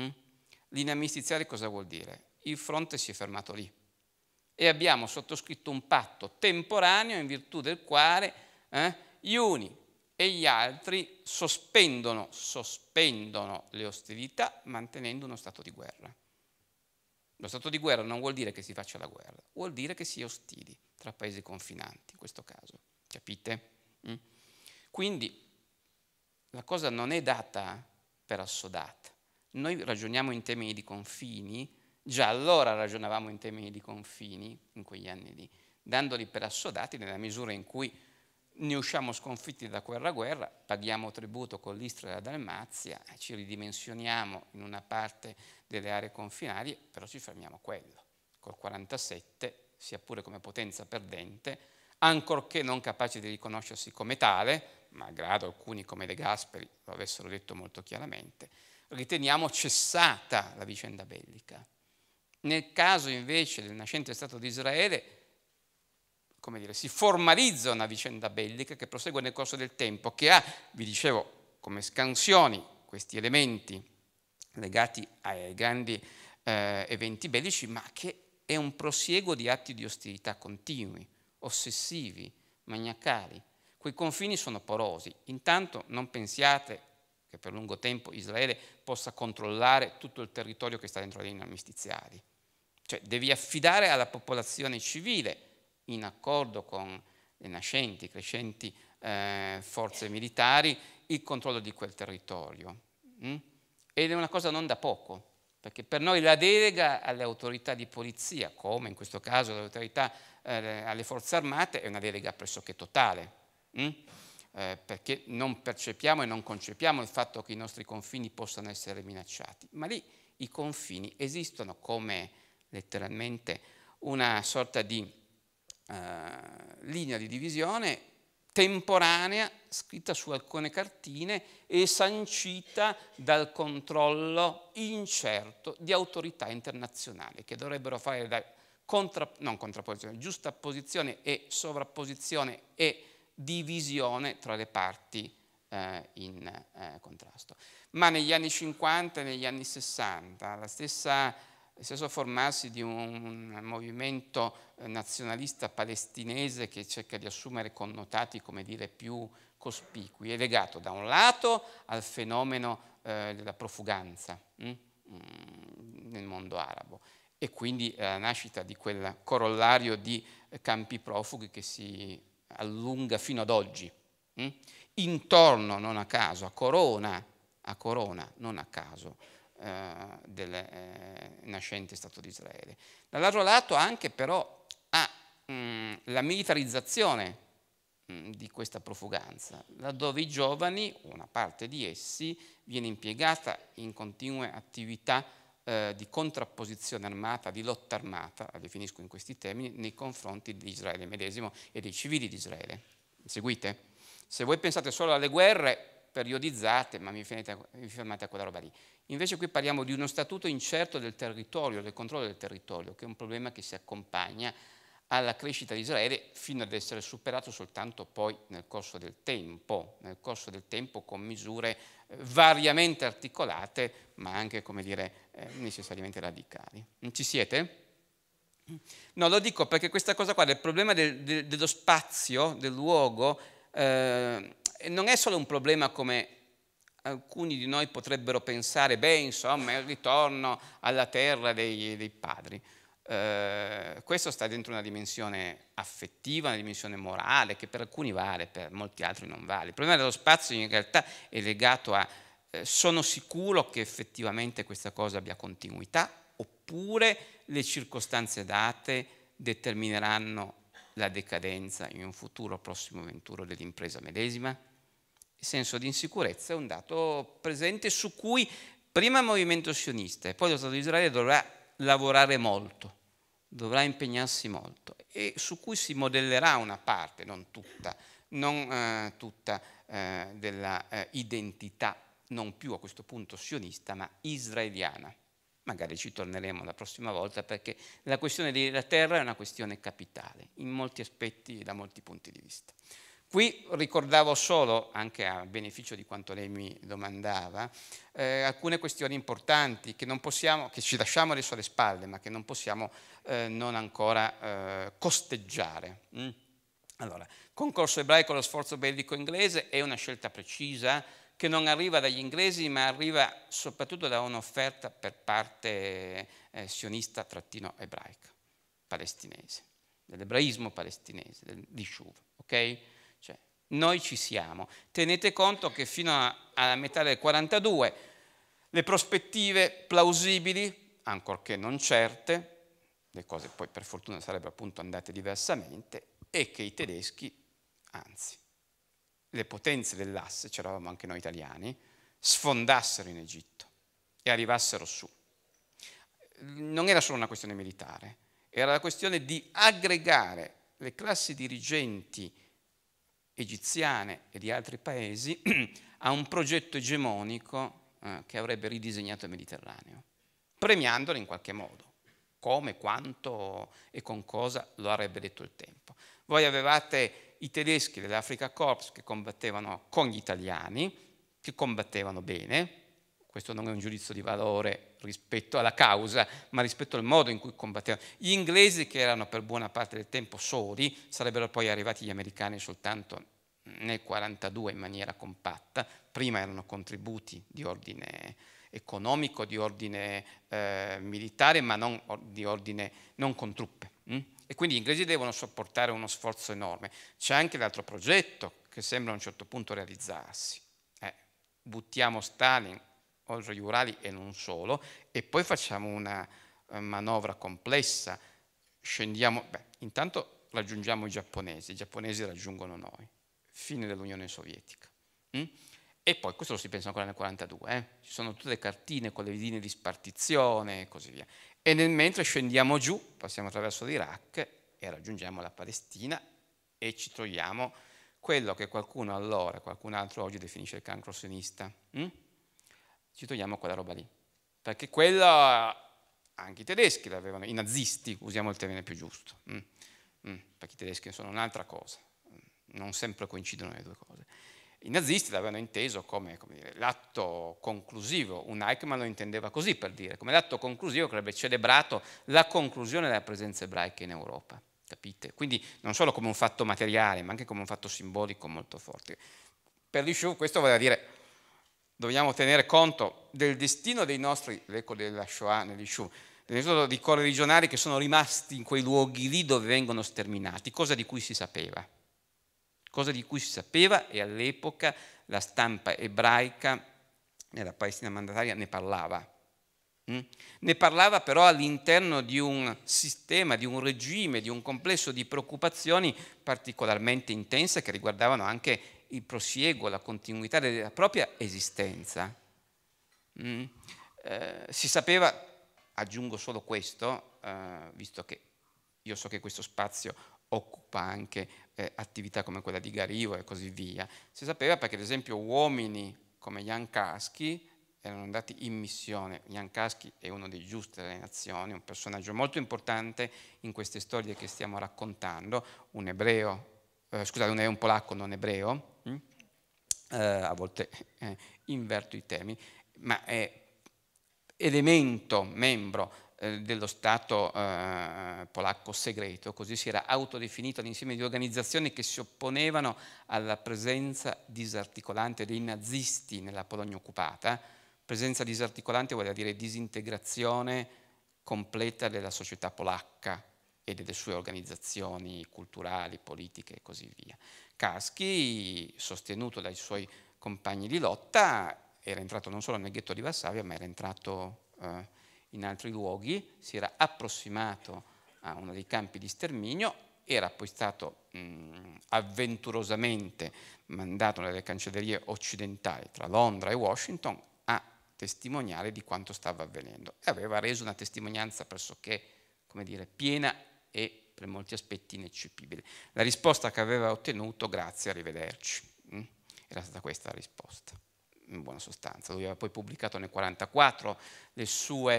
Speaker 1: Mm? Linee armistiziali cosa vuol dire? Il fronte si è fermato lì e abbiamo sottoscritto un patto temporaneo in virtù del quale eh, gli uni e gli altri sospendono, sospendono le ostilità mantenendo uno stato di guerra. Lo stato di guerra non vuol dire che si faccia la guerra, vuol dire che si è ostili tra paesi confinanti, in questo caso. Capite? Mm? Quindi la cosa non è data per assodata. Noi ragioniamo in termini di confini, già allora ragionavamo in termini di confini, in quegli anni lì, dandoli per assodati nella misura in cui ne usciamo sconfitti da guerra a guerra, paghiamo tributo con l'Istria e la Dalmazia, eh, ci ridimensioniamo in una parte delle aree confinarie, però ci fermiamo a quello. Col 47, sia pure come potenza perdente, ancorché non capace di riconoscersi come tale, malgrado alcuni come De Gasperi lo avessero detto molto chiaramente, riteniamo cessata la vicenda bellica. Nel caso invece del nascente Stato di Israele, come dire, si formalizza una vicenda bellica che prosegue nel corso del tempo, che ha, vi dicevo, come scansioni questi elementi legati ai grandi eh, eventi bellici, ma che è un prosieguo di atti di ostilità continui, ossessivi, maniacali. Quei confini sono porosi. Intanto non pensiate che per lungo tempo Israele possa controllare tutto il territorio che sta dentro le linee armistiziali. Cioè devi affidare alla popolazione civile in accordo con le nascenti, crescenti eh, forze militari, il controllo di quel territorio. Mm? Ed è una cosa non da poco, perché per noi la delega alle autorità di polizia, come in questo caso alle autorità eh, alle forze armate, è una delega pressoché totale. Mm? Eh, perché non percepiamo e non concepiamo il fatto che i nostri confini possano essere minacciati, ma lì i confini esistono come letteralmente una sorta di eh, linea di divisione temporanea scritta su alcune cartine e sancita dal controllo incerto di autorità internazionali che dovrebbero fare da contra, non contrapposizione, giustapposizione e sovrapposizione e divisione tra le parti eh, in eh, contrasto. Ma negli anni 50 e negli anni 60 la stessa il stesso formarsi di un movimento eh, nazionalista palestinese che cerca di assumere connotati, come dire, più cospicui, è legato da un lato al fenomeno eh, della profuganza mh? Mm, mm, nel mondo arabo e quindi alla eh, nascita di quel corollario di campi profughi che si allunga fino ad oggi. Mh? Mm, intorno, non a caso, a Corona, a Corona, non a caso, eh, del eh, nascente Stato di Israele. Dall'altro lato anche però ha mh, mm, la militarizzazione mm, di questa profuganza, laddove i giovani, una parte di essi, viene impiegata in continue attività eh, di contrapposizione armata, di lotta armata, la definisco in questi termini, nei confronti di Israele medesimo e dei civili di Israele. Seguite? Se voi pensate solo alle guerre, periodizzate, ma mi fermate a quella roba lì. Invece qui parliamo di uno statuto incerto del territorio, del controllo del territorio, che è un problema che si accompagna alla crescita di Israele fino ad essere superato soltanto poi nel corso del tempo, nel corso del tempo con misure eh, variamente articolate, ma anche, come dire, eh, necessariamente radicali. Ci siete? No, lo dico perché questa cosa qua del problema del, dello spazio, del luogo, eh, non è solo un problema come alcuni di noi potrebbero pensare, beh, insomma, è il ritorno alla terra dei, dei padri. Eh, questo sta dentro una dimensione affettiva, una dimensione morale, che per alcuni vale, per molti altri non vale. Il problema dello spazio in realtà è legato a eh, sono sicuro che effettivamente questa cosa abbia continuità, oppure le circostanze date determineranno la decadenza in un futuro prossimo venturo dell'impresa medesima? Il senso di insicurezza è un dato presente su cui prima il movimento sionista e poi lo Stato di Israele dovrà lavorare molto, dovrà impegnarsi molto e su cui si modellerà una parte, non tutta, non eh, tutta eh, dell'identità eh, non più a questo punto sionista ma israeliana. Magari ci torneremo la prossima volta perché la questione della terra è una questione capitale in molti aspetti e da molti punti di vista. Qui ricordavo solo, anche a beneficio di quanto lei mi domandava, eh, alcune questioni importanti che, non possiamo, che, ci lasciamo adesso alle spalle, ma che non possiamo eh, non ancora eh, costeggiare. Mm. Allora, concorso ebraico allo sforzo bellico inglese è una scelta precisa che non arriva dagli inglesi, ma arriva soprattutto da un'offerta per parte eh, sionista-ebraica, trattino palestinese, dell'ebraismo palestinese, del Dishuv. Ok? noi ci siamo. Tenete conto che fino a, alla metà del 42 le prospettive plausibili, ancorché non certe, le cose poi per fortuna sarebbero appunto andate diversamente, è che i tedeschi, anzi, le potenze dell'asse, c'eravamo anche noi italiani, sfondassero in Egitto e arrivassero su. Non era solo una questione militare, era la questione di aggregare le classi dirigenti egiziane e di altri paesi a un progetto egemonico eh, che avrebbe ridisegnato il Mediterraneo, premiandolo in qualche modo. Come, quanto e con cosa lo avrebbe detto il tempo. Voi avevate i tedeschi dell'Africa Corps che combattevano con gli italiani, che combattevano bene, questo non è un giudizio di valore rispetto alla causa, ma rispetto al modo in cui combattevano. Gli inglesi, che erano per buona parte del tempo soli, sarebbero poi arrivati gli americani soltanto nel 1942 in maniera compatta, prima erano contributi di ordine economico, di ordine eh, militare, ma non, di ordine, non con truppe. Hm? E quindi gli inglesi devono sopportare uno sforzo enorme. C'è anche l'altro progetto che sembra a un certo punto realizzarsi. Eh, buttiamo Stalin, oltre gli Urali e non solo, e poi facciamo una eh, manovra complessa, scendiamo, beh, intanto raggiungiamo i giapponesi, i giapponesi raggiungono noi, fine dell'Unione Sovietica. Mm? E poi, questo lo si pensa ancora nel 1942, eh? ci sono tutte le cartine con le linee di spartizione e così via. E nel mentre scendiamo giù, passiamo attraverso l'Iraq e raggiungiamo la Palestina e ci troviamo quello che qualcuno allora, qualcun altro oggi definisce il cancro sionista. Mm? ci togliamo quella roba lì. Perché quella anche i tedeschi l'avevano, i nazisti, usiamo il termine più giusto, mm. Mm. perché i tedeschi sono un'altra cosa, mm, non sempre coincidono le due cose. I nazisti l'avevano inteso come, come dire, l'atto conclusivo, un Eichmann lo intendeva così per dire, come l'atto conclusivo che avrebbe celebrato la conclusione della presenza ebraica in Europa, capite? Quindi non solo come un fatto materiale, ma anche come un fatto simbolico molto forte. Per Lisciù questo voleva dire dobbiamo tenere conto del destino dei nostri, ecco della Shoah negli Shu, di corri regionali che sono rimasti in quei luoghi lì dove vengono sterminati, cosa di cui si sapeva. Cosa di cui si sapeva e all'epoca la stampa ebraica nella Palestina mandataria ne parlava. Mm? Ne parlava però all'interno di un sistema, di un regime, di un complesso di preoccupazioni particolarmente intense che riguardavano anche il prosieguo, la continuità della propria esistenza. Mm. Eh, si sapeva, aggiungo solo questo, eh, visto che io so che questo spazio occupa anche eh, attività come quella di Garivo e così via, si sapeva perché ad esempio uomini come Jan Kasky erano andati in missione, Jan Kasky è uno dei giusti delle nazioni, un personaggio molto importante in queste storie che stiamo raccontando, un ebreo eh, scusate, non è un polacco, non ebreo, hm? eh, a volte eh, inverto i temi, ma è elemento, membro eh, dello Stato eh, polacco segreto, così si era autodefinito all'insieme di organizzazioni che si opponevano alla presenza disarticolante dei nazisti nella Polonia occupata. Presenza disarticolante vuol dire disintegrazione completa della società polacca, e delle sue organizzazioni culturali, politiche e così via. Caschi, sostenuto dai suoi compagni di lotta, era entrato non solo nel ghetto di Varsavia, ma era entrato eh, in altri luoghi, si era approssimato a uno dei campi di sterminio, era poi stato mh, mm, avventurosamente mandato nelle cancellerie occidentali tra Londra e Washington a testimoniare di quanto stava avvenendo e aveva reso una testimonianza pressoché come dire, piena e per molti aspetti ineccepibile. La risposta che aveva ottenuto, grazie, arrivederci. Mm? Era stata questa la risposta, in buona sostanza. Lui aveva poi pubblicato nel 1944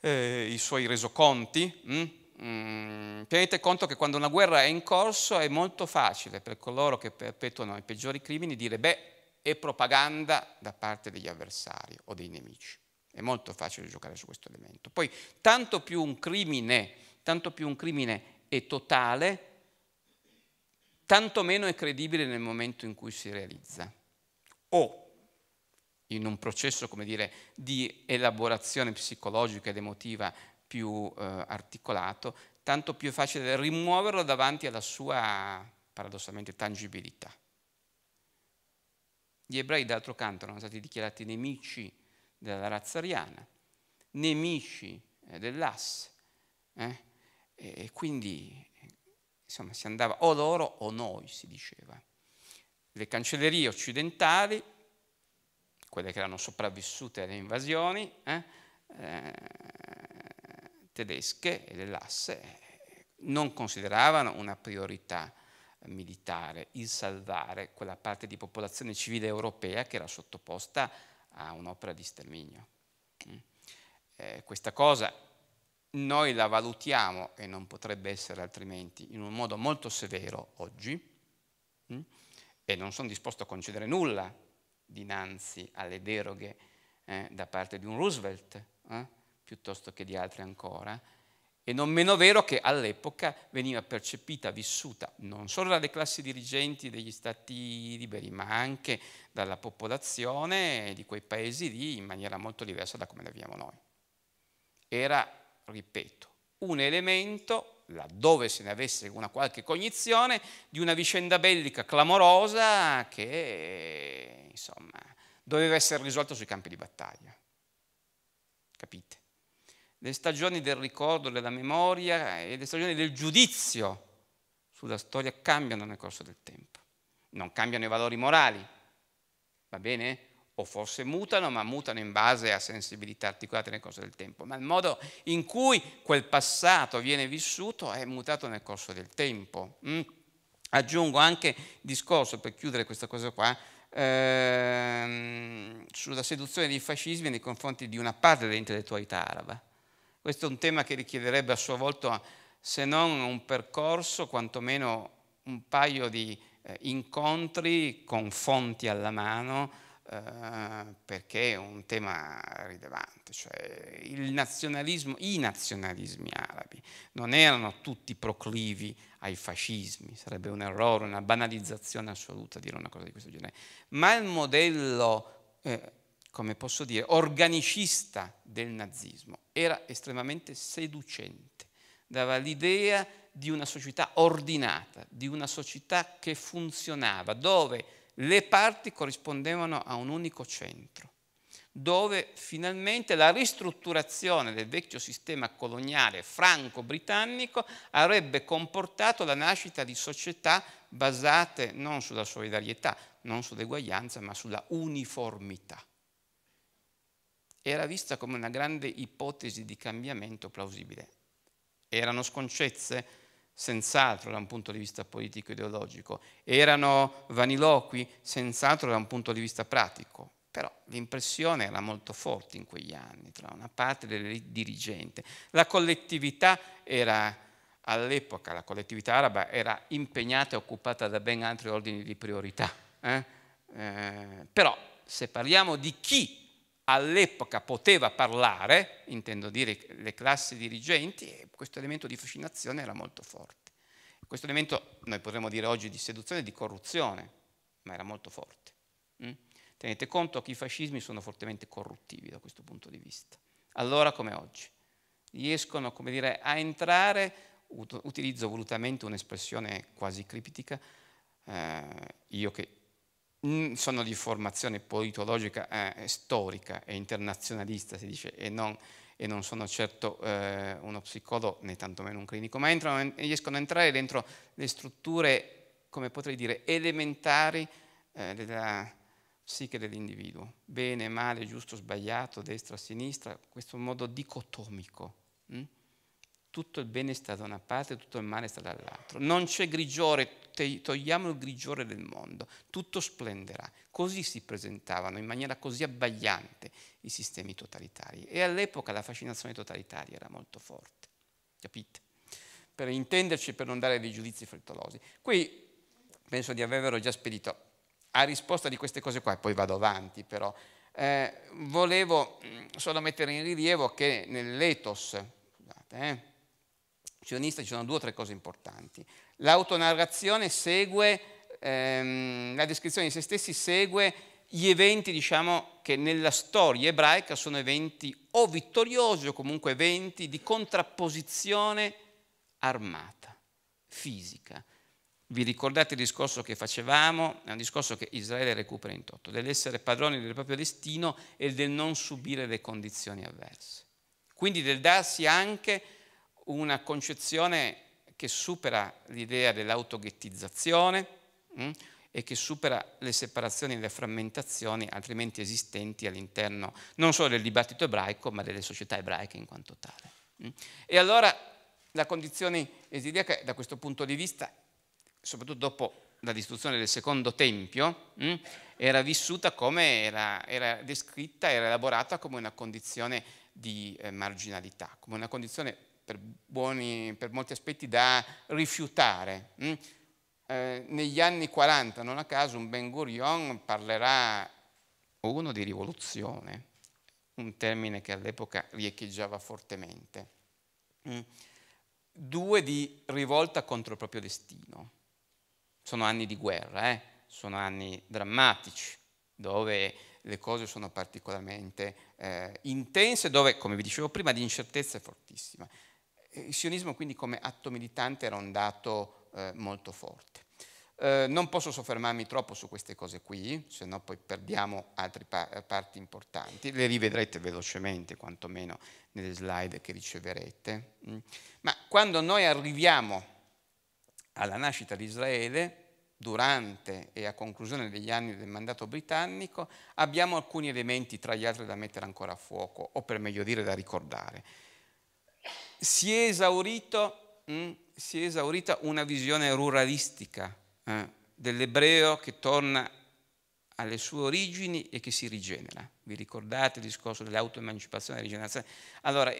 Speaker 1: eh, i suoi resoconti. Mh? Mm? mm, tenete conto che quando una guerra è in corso è molto facile per coloro che perpetuano i peggiori crimini dire beh, è propaganda da parte degli avversari o dei nemici. È molto facile giocare su questo elemento. Poi, tanto più un crimine tanto più un crimine è totale, tanto meno è credibile nel momento in cui si realizza. O in un processo, come dire, di elaborazione psicologica ed emotiva più eh, articolato, tanto più è facile rimuoverlo davanti alla sua, paradossalmente, tangibilità. Gli ebrei, d'altro canto, erano stati dichiarati nemici della razza ariana, nemici eh, dell'asse, eh? E quindi insomma, si andava o loro o noi, si diceva. Le cancellerie occidentali, quelle che erano sopravvissute alle invasioni eh, eh, tedesche e dell'asse, non consideravano una priorità militare il salvare quella parte di popolazione civile europea che era sottoposta a un'opera di sterminio. Mm. Eh, questa cosa noi la valutiamo, e non potrebbe essere altrimenti, in un modo molto severo oggi, mm, e non sono disposto a concedere nulla dinanzi alle deroghe eh, da parte di un Roosevelt, eh, piuttosto che di altri ancora, e non meno vero che all'epoca veniva percepita, vissuta non solo dalle classi dirigenti degli stati liberi, ma anche dalla popolazione di quei paesi lì in maniera molto diversa da come la viviamo noi. Era ripeto, un elemento, laddove se ne avesse una qualche cognizione, di una vicenda bellica clamorosa che, insomma, doveva essere risolta sui campi di battaglia. Capite? Le stagioni del ricordo, della memoria e eh, le stagioni del giudizio sulla storia cambiano nel corso del tempo. Non cambiano i valori morali, va bene? o forse mutano, ma mutano in base a sensibilità articolate nel corso del tempo, ma il modo in cui quel passato viene vissuto è mutato nel corso del tempo. Mm? Aggiungo anche discorso, per chiudere questa cosa qua, ehm, sulla seduzione dei fascismi nei confronti di una parte dell'intellettualità araba. Questo è un tema che richiederebbe a sua volta, se non un percorso, quantomeno un paio di eh, incontri con fonti alla mano, eh, perché è un tema rilevante, cioè il nazionalismo, i nazionalismi arabi non erano tutti proclivi ai fascismi, sarebbe un errore, una banalizzazione assoluta dire una cosa di questo genere, ma il modello, eh, come posso dire, organicista del nazismo era estremamente seducente, dava l'idea di una società ordinata, di una società che funzionava, dove le parti corrispondevano a un unico centro, dove finalmente la ristrutturazione del vecchio sistema coloniale franco-britannico avrebbe comportato la nascita di società basate non sulla solidarietà, non sull'eguaglianza, ma sulla uniformità. Era vista come una grande ipotesi di cambiamento plausibile. Erano sconcezze? senz'altro da un punto di vista politico-ideologico, erano vaniloqui, senz'altro da un punto di vista pratico. Però l'impressione era molto forte in quegli anni tra una parte del dirigente. La collettività era, all'epoca, la collettività araba era impegnata e occupata da ben altri ordini di priorità. Eh? Eh, però se parliamo di chi all'epoca poteva parlare, intendo dire le classi dirigenti, e questo elemento di fascinazione era molto forte. Questo elemento noi potremmo dire oggi di seduzione e di corruzione, ma era molto forte. Mm? Tenete conto che i fascismi sono fortemente corruttivi da questo punto di vista. Allora come oggi. Riescono, come dire, a entrare, utilizzo volutamente un'espressione quasi criptica, eh, io che Mm, sono di formazione politologica eh, storica e internazionalista, si dice, e non, e non sono certo eh, uno psicologo né tantomeno un clinico, ma entrano, riescono a entrare dentro le strutture, come potrei dire, elementari eh, della psiche dell'individuo, bene, male, giusto, sbagliato, destra, sinistra, questo modo dicotomico. Hm? Tutto il bene sta da una parte, tutto il male sta dall'altra. Non c'è grigiore togliamo il grigiore del mondo, tutto splenderà. Così si presentavano in maniera così abbagliante i sistemi totalitari e all'epoca la fascinazione totalitaria era molto forte, capite? Per intenderci, per non dare dei giudizi frettolosi. Qui penso di avervelo già spedito. A risposta di queste cose qua, e poi vado avanti però, eh, volevo solo mettere in rilievo che nell'ethos, guardate, eh, sionista ci sono due o tre cose importanti. L'autonarrazione segue, ehm, la descrizione di se stessi segue gli eventi diciamo, che nella storia ebraica sono eventi o vittoriosi o comunque eventi di contrapposizione armata, fisica. Vi ricordate il discorso che facevamo? È un discorso che Israele recupera in toto, dell'essere padroni del proprio destino e del non subire le condizioni avverse. Quindi del darsi anche una concezione che supera l'idea dell'autoghettizzazione mh, mm, e che supera le separazioni e le frammentazioni altrimenti esistenti all'interno non solo del dibattito ebraico, ma delle società ebraiche in quanto tale. Mh. Mm. E allora la condizione esiliaca da questo punto di vista, soprattutto dopo la distruzione del secondo tempio, mh, mm, era vissuta come, era, era, descritta, era elaborata come una condizione di eh, marginalità, come una condizione per, buoni, per molti aspetti da rifiutare. Mm? Eh, negli anni 40, non a caso, un Ben Gurion parlerà uno di rivoluzione, un termine che all'epoca riecheggiava fortemente, mm. due di rivolta contro il proprio destino. Sono anni di guerra, eh? sono anni drammatici, dove le cose sono particolarmente eh, intense, dove, come vi dicevo prima, l'incertezza è fortissima. Eh, il sionismo quindi come atto militante era un dato eh, molto forte. Eh, non posso soffermarmi troppo su queste cose qui, se no poi perdiamo altre par eh, parti importanti, le rivedrete velocemente quantomeno nelle slide che riceverete. Mm. Ma quando noi arriviamo alla nascita di Israele, durante e a conclusione degli anni del mandato britannico, abbiamo alcuni elementi tra gli altri da mettere ancora a fuoco, o per meglio dire da ricordare si è, esaurito, mh, mm, si è esaurita una visione ruralistica eh, dell'ebreo che torna alle sue origini e che si rigenera. Vi ricordate il discorso dell'autoemancipazione e rigenerazione? Allora,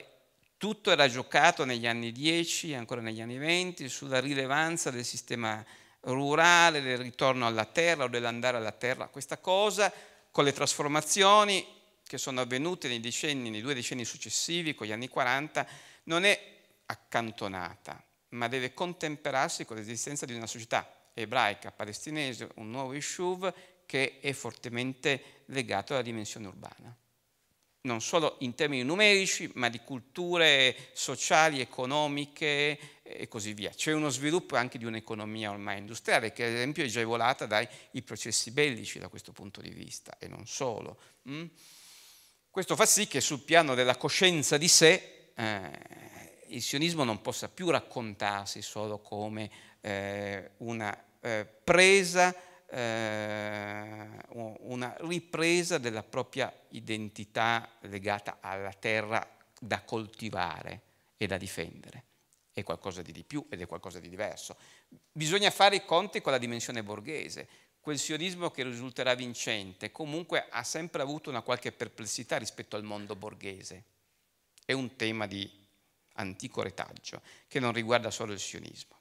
Speaker 1: tutto era giocato negli anni 10 ancora negli anni 20 sulla rilevanza del sistema rurale, del ritorno alla terra o dell'andare alla terra. Questa cosa con le trasformazioni che sono avvenute nei, decenni, nei due decenni successivi, con gli anni 40, non è accantonata, ma deve contemperarsi con l'esistenza di una società ebraica palestinese, un nuovo Yishuv che è fortemente legato alla dimensione urbana. Non solo in termini numerici, ma di culture sociali, economiche e così via. C'è uno sviluppo anche di un'economia ormai industriale che, ad esempio, è agevolata dai processi bellici da questo punto di vista, e non solo. Mm? Questo fa sì che sul piano della coscienza di sé eh, il sionismo non possa più raccontarsi solo come eh, una eh, presa, eh, una ripresa della propria identità legata alla terra da coltivare e da difendere. È qualcosa di, di più ed è qualcosa di diverso. Bisogna fare i conti con la dimensione borghese, quel sionismo che risulterà vincente comunque ha sempre avuto una qualche perplessità rispetto al mondo borghese è un tema di antico retaggio che non riguarda solo il sionismo.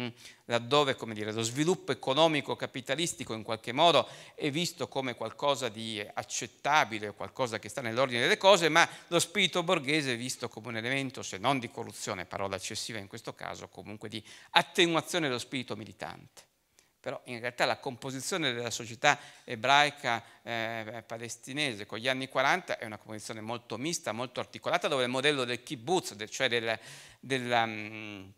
Speaker 1: Mm? Laddove dire, lo sviluppo economico capitalistico in qualche modo è visto come qualcosa di accettabile, qualcosa che sta nell'ordine delle cose, ma lo spirito borghese è visto come un elemento, se non di corruzione, parola eccessiva in questo caso, comunque di attenuazione dello spirito militante però in realtà la composizione della società ebraica eh, eh palestinese con gli anni 40 è una composizione molto mista, molto articolata, dove il modello del kibbutz, del, cioè del, della ehm,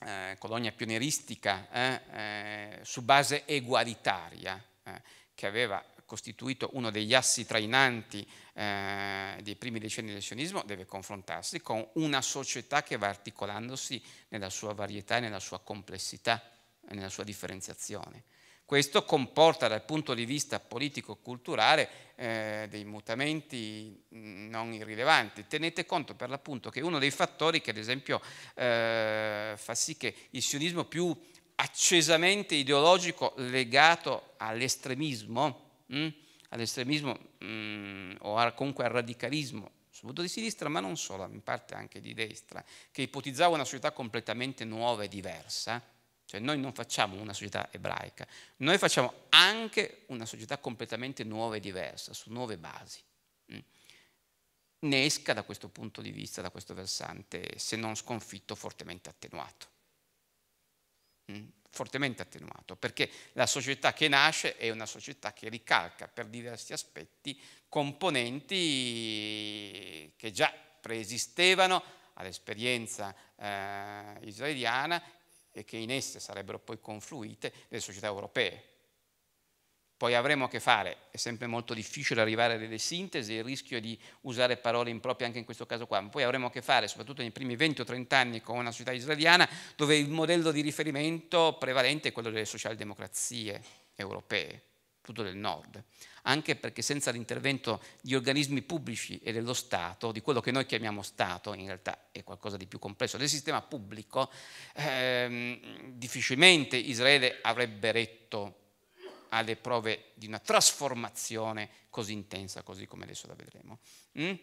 Speaker 1: eh, colonia pionieristica eh, eh su base egualitaria, eh, che aveva costituito uno degli assi trainanti dei primi decenni del sionismo, deve confrontarsi con una società che va articolandosi nella sua varietà e nella sua complessità e nella sua differenziazione. Questo comporta dal punto di vista politico-culturale eh, dei mutamenti mm, non irrilevanti. Tenete conto per l'appunto che uno dei fattori che ad esempio eh, fa sì che il sionismo più accesamente ideologico legato all'estremismo, mm, all'estremismo mh, mm, o comunque al radicalismo, soprattutto di sinistra, ma non solo, in parte anche di destra, che ipotizzava una società completamente nuova e diversa, cioè noi non facciamo una società ebraica, noi facciamo anche una società completamente nuova e diversa, su nuove basi. Mm. Ne esca da questo punto di vista, da questo versante, se non sconfitto, fortemente attenuato. Mm. Fortemente attenuato, perché la società che nasce è una società che ricalca per diversi aspetti componenti che già preesistevano all'esperienza eh, israeliana e che in esse sarebbero poi confluite le società europee. Poi avremo a che fare, è sempre molto difficile arrivare a delle sintesi, il rischio è di usare parole improprie anche in questo caso qua, ma poi avremo a che fare, soprattutto nei primi 20 o 30 anni, con una società israeliana dove il modello di riferimento prevalente è quello delle socialdemocrazie europee soprattutto del nord, anche perché senza l'intervento di organismi pubblici e dello Stato, di quello che noi chiamiamo Stato, in realtà è qualcosa di più complesso, del sistema pubblico, ehm, difficilmente Israele avrebbe retto alle prove di una trasformazione così intensa, così come adesso la vedremo. Mm?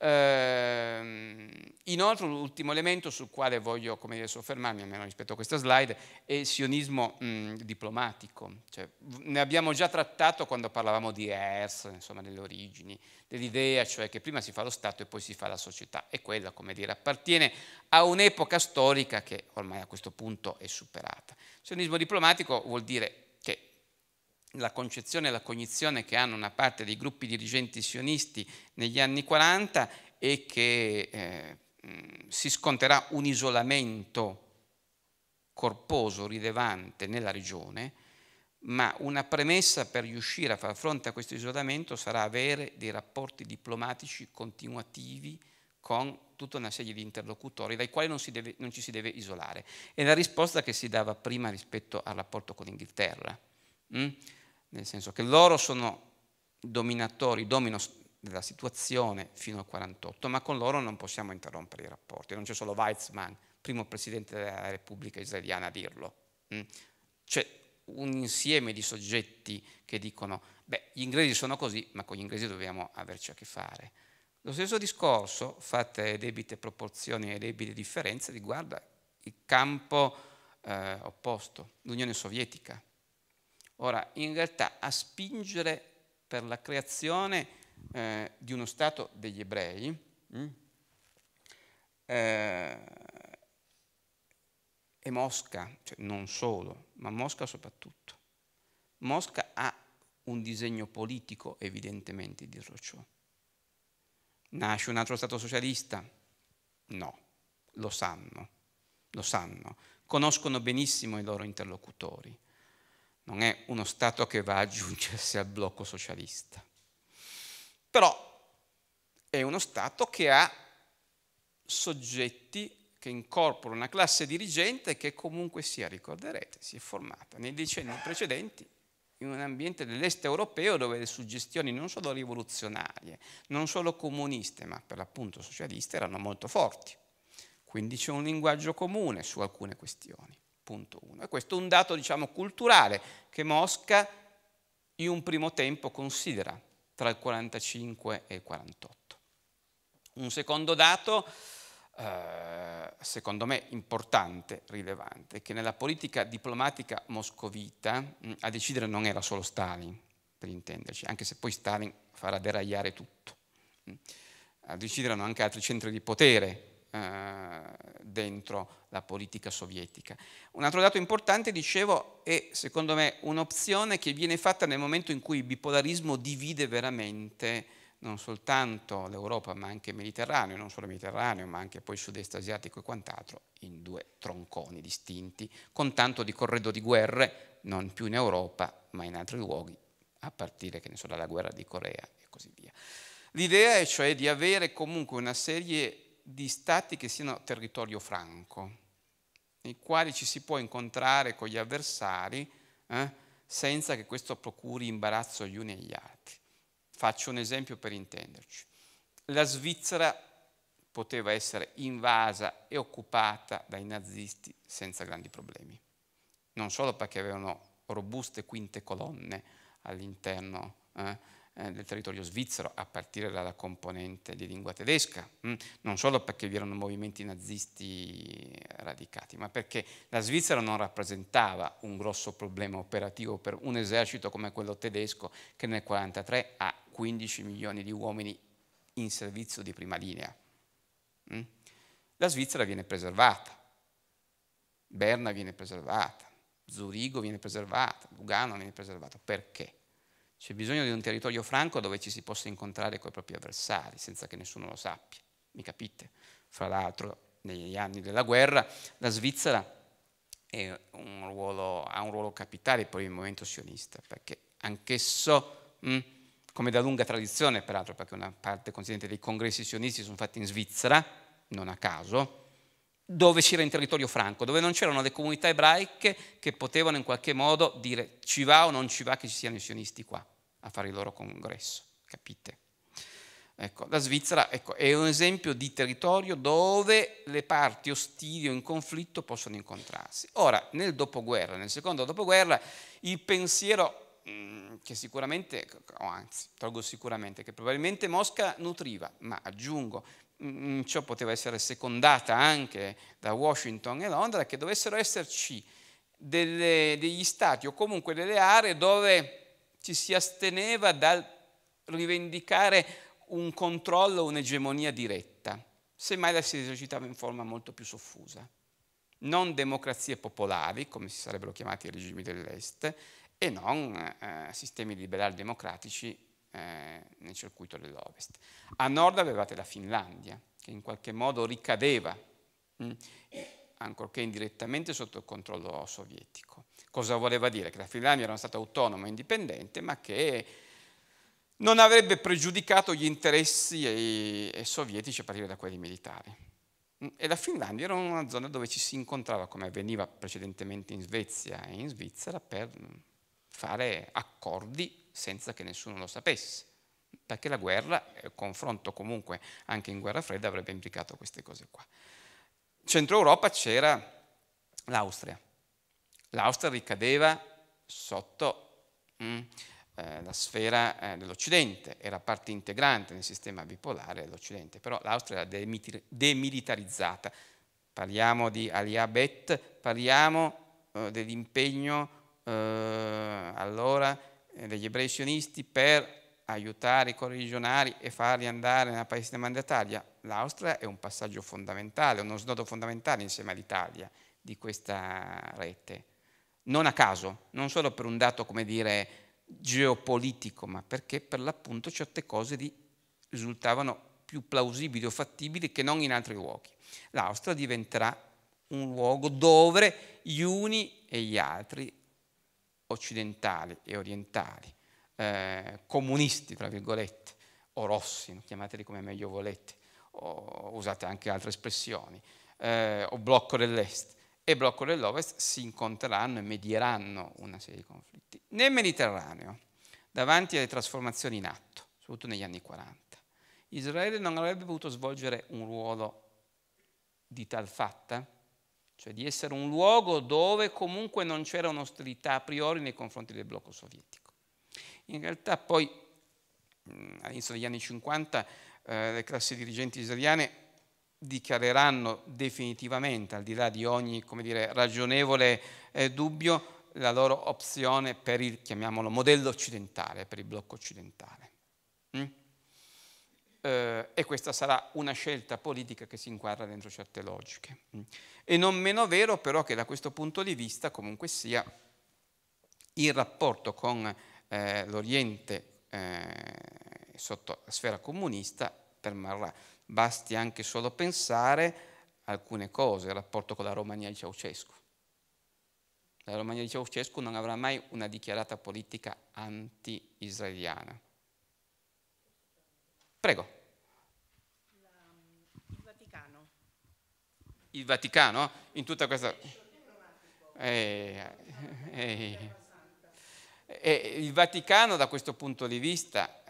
Speaker 1: Ehm, inoltre un ultimo elemento sul quale voglio dire, soffermarmi, almeno rispetto a questa slide, è il sionismo mh, diplomatico. Cioè, ne abbiamo già trattato quando parlavamo di Ers, insomma, delle origini, dell'idea cioè che prima si fa lo Stato e poi si fa la società. E quella, come dire, appartiene a un'epoca storica che ormai a questo punto è superata. sionismo diplomatico vuol dire la concezione e la cognizione che hanno una parte dei gruppi dirigenti sionisti negli anni 40 e che eh, si sconterà un isolamento corposo rilevante nella regione, ma una premessa per riuscire a far fronte a questo isolamento sarà avere dei rapporti diplomatici continuativi con tutta una serie di interlocutori dai quali non, deve, non ci si deve isolare. È la risposta che si dava prima rispetto al rapporto con l'Inghilterra. Mm? nel senso che loro sono dominatori, domino della situazione fino al 48, ma con loro non possiamo interrompere i rapporti. Non c'è solo Weizmann, primo presidente della Repubblica Israeliana, a dirlo. Mm. C'è un insieme di soggetti che dicono, beh, gli inglesi sono così, ma con gli inglesi dobbiamo averci a che fare. Lo stesso discorso, fatte debite proporzioni e debite differenze, riguarda il campo eh, opposto, l'Unione Sovietica. Ora, in realtà a spingere per la creazione eh, di uno Stato degli ebrei mh, mm, eh, è Mosca, cioè non solo, ma Mosca soprattutto. Mosca ha un disegno politico evidentemente di ciò. Nasce un altro Stato socialista? No, lo sanno, lo sanno, conoscono benissimo i loro interlocutori non è uno Stato che va a aggiungersi al blocco socialista, però è uno Stato che ha soggetti che incorpora una classe dirigente che comunque sia, ricorderete, si è formata nei decenni precedenti in un ambiente dell'est europeo dove le suggestioni non solo rivoluzionarie, non solo comuniste, ma per l'appunto socialiste erano molto forti. Quindi c'è un linguaggio comune su alcune questioni. E questo è un dato diciamo, culturale che Mosca in un primo tempo considera tra il 45 e il 48. Un secondo dato, eh, secondo me importante, rilevante, è che nella politica diplomatica moscovita mh, a decidere non era solo Stalin, per intenderci, anche se poi Stalin farà deragliare tutto. Mh. A decidere erano anche altri centri di potere, eh, dentro la politica sovietica. Un altro dato importante, dicevo, è secondo me un'opzione che viene fatta nel momento in cui il bipolarismo divide veramente non soltanto l'Europa ma anche il Mediterraneo, non solo il Mediterraneo ma anche poi il sud-est asiatico e quant'altro, in due tronconi distinti, con tanto di corredo di guerre, non più in Europa ma in altri luoghi, a partire so, dalla guerra di Corea e così via. L'idea è cioè di avere comunque una serie di stati che siano territorio franco, nei quali ci si può incontrare con gli avversari eh, senza che questo procuri imbarazzo agli uni agli altri. Faccio un esempio per intenderci. La Svizzera poteva essere invasa e occupata dai nazisti senza grandi problemi, non solo perché avevano robuste quinte colonne all'interno eh, del eh, territorio svizzero, a partire dalla componente di lingua tedesca, mm? non solo perché vi erano movimenti nazisti radicati, ma perché la Svizzera non rappresentava un grosso problema operativo per un esercito come quello tedesco che nel 1943 ha 15 milioni di uomini in servizio di prima linea. Mm? La Svizzera viene preservata, Berna viene preservata, Zurigo viene preservata, Lugano viene preservato. Perché? C'è bisogno di un territorio franco dove ci si possa incontrare con i propri avversari senza che nessuno lo sappia. Mi capite? Fra l'altro, negli anni della guerra, la Svizzera un ruolo, ha un ruolo capitale per il movimento sionista, perché anch'esso, mm, come da lunga tradizione peraltro, perché una parte considerante dei congressi sionisti sono fatti in Svizzera, non a caso, dove c'era in territorio franco, dove non c'erano le comunità ebraiche che potevano in qualche modo dire ci va o non ci va che ci siano i sionisti qua a fare il loro congresso, capite? Ecco, la Svizzera ecco, è un esempio di territorio dove le parti ostili o in conflitto possono incontrarsi. Ora, nel dopoguerra, nel secondo dopoguerra, il pensiero mm, che sicuramente, o anzi, tolgo sicuramente, che probabilmente Mosca nutriva, ma aggiungo, Mm, mm, ciò poteva essere secondata anche da Washington e Londra, che dovessero esserci delle, degli stati o comunque delle aree dove ci si asteneva dal rivendicare un controllo, un'egemonia diretta, semmai la si esercitava in forma molto più soffusa. Non democrazie popolari, come si sarebbero chiamati i regimi dell'Est, e non eh, sistemi liberal democratici eh, nel circuito dell'Ovest. A nord avevate la Finlandia, che in qualche modo ricadeva, mh, mm, ancorché indirettamente, sotto il controllo sovietico. Cosa voleva dire? Che la Finlandia era una stata autonoma e indipendente, ma che non avrebbe pregiudicato gli interessi e, e sovietici a partire da quelli militari. Mm, e la Finlandia era una zona dove ci si incontrava, come avveniva precedentemente in Svezia e in Svizzera, per mm, fare accordi senza che nessuno lo sapesse, perché la guerra, eh, il confronto comunque anche in guerra fredda avrebbe implicato queste cose qua. Centro Europa c'era l'Austria, l'Austria ricadeva sotto mm, eh, la sfera eh, dell'Occidente, era parte integrante nel sistema bipolare dell'Occidente, però l'Austria era demilitarizzata, parliamo di Aliabet, parliamo eh, dell'impegno eh, allora eh, degli ebrei sionisti per aiutare i correligionari e farli andare nella Palestina mandataria, l'Austria è un passaggio fondamentale, uno snodo fondamentale insieme all'Italia di questa rete. Non a caso, non solo per un dato, come dire, geopolitico, ma perché per l'appunto certe cose risultavano più plausibili o fattibili che non in altri luoghi. L'Austria diventerà un luogo dove gli uni e gli altri occidentali e orientali, eh, comunisti, tra virgolette, o rossi, chiamateli come meglio volete, o usate anche altre espressioni, eh, o blocco dell'est e blocco dell'ovest, si incontreranno e medieranno una serie di conflitti. Nel Mediterraneo, davanti alle trasformazioni in atto, soprattutto negli anni 40, Israele non avrebbe potuto svolgere un ruolo di tal fatta cioè di essere un luogo dove comunque non c'era un'ostilità a priori nei confronti del blocco sovietico. In realtà poi mm, all'inizio degli anni 50 eh, le classi dirigenti israeliane dichiareranno definitivamente, al di là di ogni dire, ragionevole eh, dubbio, la loro opzione per il, chiamiamolo, modello occidentale, per il blocco occidentale. Mm? eh, e questa sarà una scelta politica che si inquadra dentro certe logiche. Mm. E non meno vero però che da questo punto di vista comunque sia il rapporto con eh, l'Oriente eh, sotto la sfera comunista permarrà. Basti anche solo pensare alcune cose, il rapporto con la Romania di Ceausescu. La Romania di Ceausescu non avrà mai una dichiarata politica anti-israeliana Prego. Il Vaticano. Il Vaticano? In tutta questa... Eh, eh, eh, eh il Vaticano da questo punto di vista,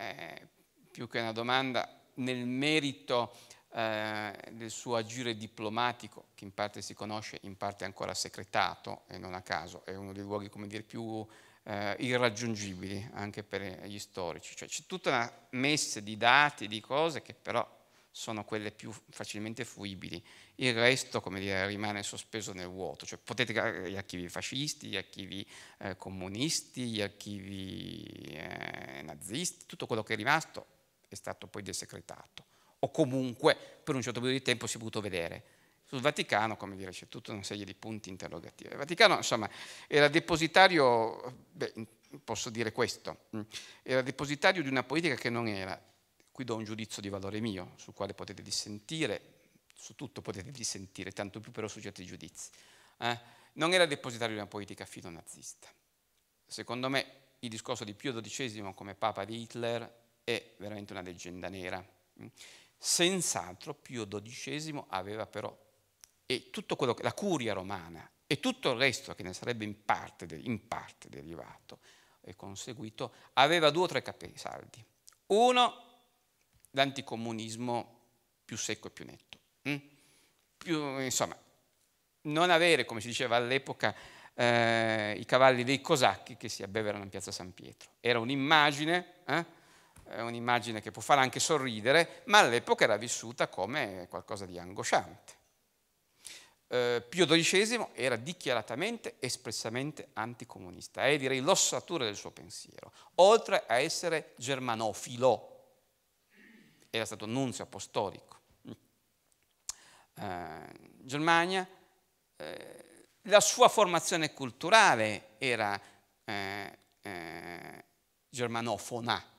Speaker 1: più che una domanda, nel merito eh, del suo agire diplomatico, che in parte si conosce, in parte è ancora segretato e non a caso, è uno dei luoghi come dire, più eh, irraggiungibili anche per gli storici. Cioè c'è tutta una messa di dati, di cose che però sono quelle più facilmente fruibili. Il resto, come dire, rimane sospeso nel vuoto. Cioè potete gli archivi fascisti, gli archivi eh, comunisti, gli archivi eh, nazisti, tutto quello che è rimasto è stato poi desecretato o comunque per un certo periodo di tempo si è potuto vedere sul Vaticano, come dire, c'è tutta una serie di punti interrogativi. Il Vaticano, insomma, era depositario, beh, posso dire questo, mm, era depositario di una politica che non era, qui do un giudizio di valore mio, sul quale potete dissentire, su tutto potete dissentire, tanto più però soggetti certi giudizi. Eh? Non era depositario di una politica filonazista. Secondo me il discorso di Pio XII come papa di Hitler è veramente una leggenda nera. Mm. Senz'altro Pio XII aveva però e che, la curia romana e tutto il resto che ne sarebbe in parte, in parte derivato e conseguito, aveva due o tre capisaldi. Uno, l'anticomunismo più secco e più netto. Mm? Più, insomma, non avere, come si diceva all'epoca, eh, i cavalli dei cosacchi che si abbeverano in piazza San Pietro. Era un'immagine, eh, un'immagine che può far anche sorridere, ma all'epoca era vissuta come qualcosa di angosciante eh, Pio XII era dichiaratamente, espressamente anticomunista, è direi l'ossatura del suo pensiero, oltre a essere germanofilo, era stato nunzio apostolico. Mm. Eh, Germania, eh, la sua formazione culturale era eh, eh, germanofona,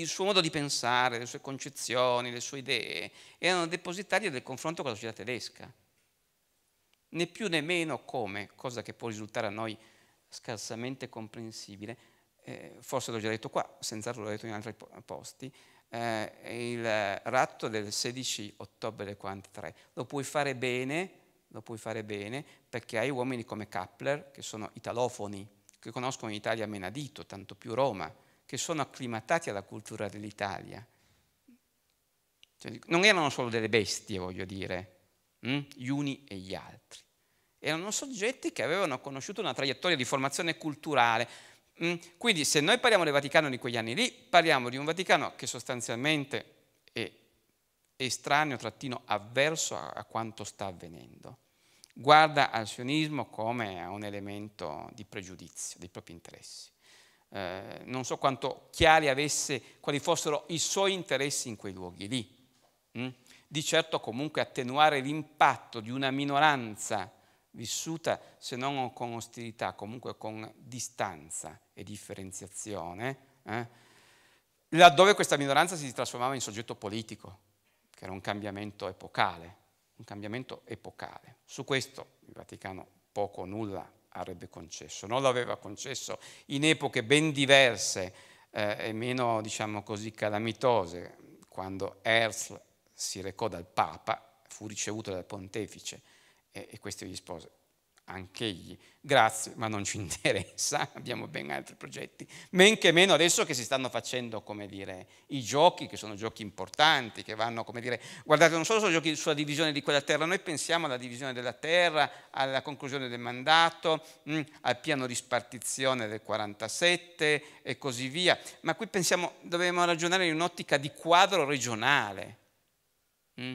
Speaker 1: il suo modo di pensare, le sue concezioni, le sue idee erano depositarie del confronto con la società tedesca. Né più né meno come, cosa che può risultare a noi scarsamente comprensibile, eh, forse l'ho già detto qua, senz'altro l'ho detto in altri posti, eh, il ratto del 16 ottobre del 1943. Lo puoi fare bene, lo puoi fare bene perché hai uomini come Kappler, che sono italofoni, che conoscono in Italia menadito, tanto più Roma, che sono acclimatati alla cultura dell'Italia. Cioè, non erano solo delle bestie, voglio dire, mh? Mm? gli uni e gli altri. Erano soggetti che avevano conosciuto una traiettoria di formazione culturale. Mh? Mm? Quindi se noi parliamo del Vaticano di quegli anni lì, parliamo di un Vaticano che sostanzialmente è estraneo, trattino avverso a, a quanto sta avvenendo. Guarda al sionismo come a un elemento di pregiudizio, dei propri interessi eh, non so quanto chiari avesse quali fossero i suoi interessi in quei luoghi lì. Mm? Di certo comunque attenuare l'impatto di una minoranza vissuta se non con ostilità, comunque con distanza e differenziazione, eh? laddove questa minoranza si trasformava in soggetto politico, che era un cambiamento epocale, un cambiamento epocale. Su questo il Vaticano poco o nulla avrebbe concesso, non l'aveva concesso in epoche ben diverse eh, e meno, diciamo così, calamitose, quando Herzl si recò dal Papa, fu ricevuto dal pontefice e, e questo gli spose anche egli. Grazie, ma non ci interessa, abbiamo ben altri progetti. Men che meno adesso che si stanno facendo, come dire, i giochi, che sono giochi importanti, che vanno, come dire, guardate, non solo sono giochi sulla divisione di quella terra, noi pensiamo alla divisione della terra, alla conclusione del mandato, mh, mm, al piano di spartizione del 47 e così via, ma qui pensiamo, dobbiamo ragionare in un'ottica di quadro regionale. Mh mm,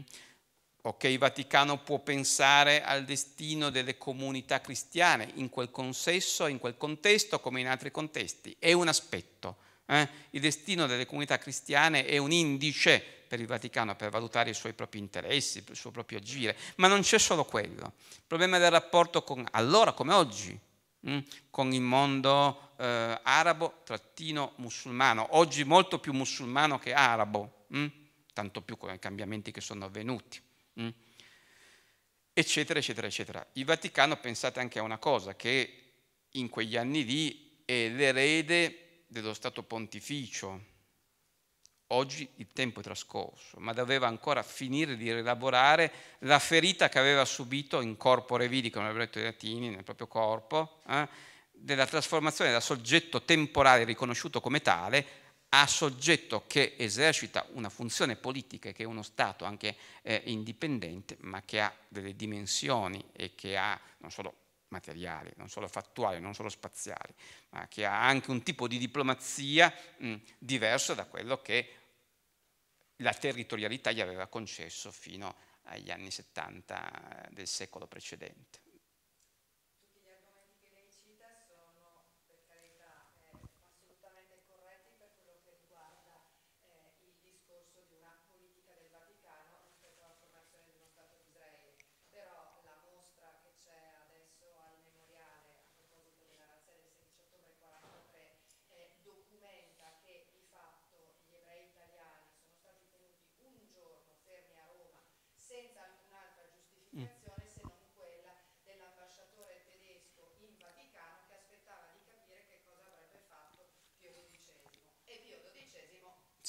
Speaker 1: Ok, il Vaticano può pensare al destino delle comunità cristiane in quel consesso, in quel contesto, come in altri contesti. È un aspetto. Eh? Il destino delle comunità cristiane è un indice per il Vaticano per valutare i suoi propri interessi, il suo proprio agire. Ma non c'è solo quello. Il problema del rapporto con, allora come oggi, mm? con il mondo eh, arabo-musulmano, oggi molto più musulmano che arabo, mh? Mm? tanto più con i cambiamenti che sono avvenuti. Mm? Eccetera, eccetera, eccetera. Il Vaticano, pensate anche a una cosa, che in quegli anni lì è l'erede dello Stato pontificio. Oggi il tempo è trascorso, ma doveva ancora finire di rielaborare la ferita che aveva subito in corpore vidi, come avrebbero detto i latini, nel proprio corpo, eh, della trasformazione da soggetto temporale riconosciuto come tale a soggetto che esercita una funzione politica, che è uno Stato anche eh, indipendente, ma che ha delle dimensioni e che ha non solo materiali, non solo fattuali, non solo spaziali, ma che ha anche un tipo di diplomazia mh, diverso da quello che la territorialità gli aveva concesso fino agli anni 70 del secolo precedente.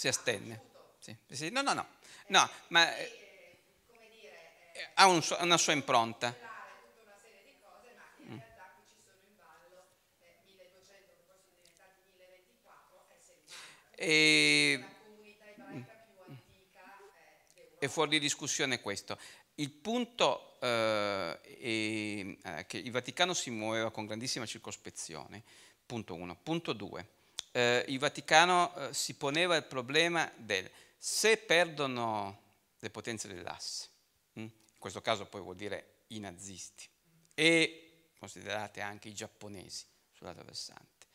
Speaker 1: Si astenne. Sì, sì. No, no, no. no ma eh, eh, ha un una sua impronta. Mm. e... è mm. fuori di discussione questo. Il punto eh, è che il Vaticano si muoveva con grandissima circospezione, punto uno. Punto due, eh, il Vaticano eh, si poneva il problema del se perdono le potenze dell'asse, mm, in questo caso poi vuol dire i nazisti e considerate anche i giapponesi sull'altro versante,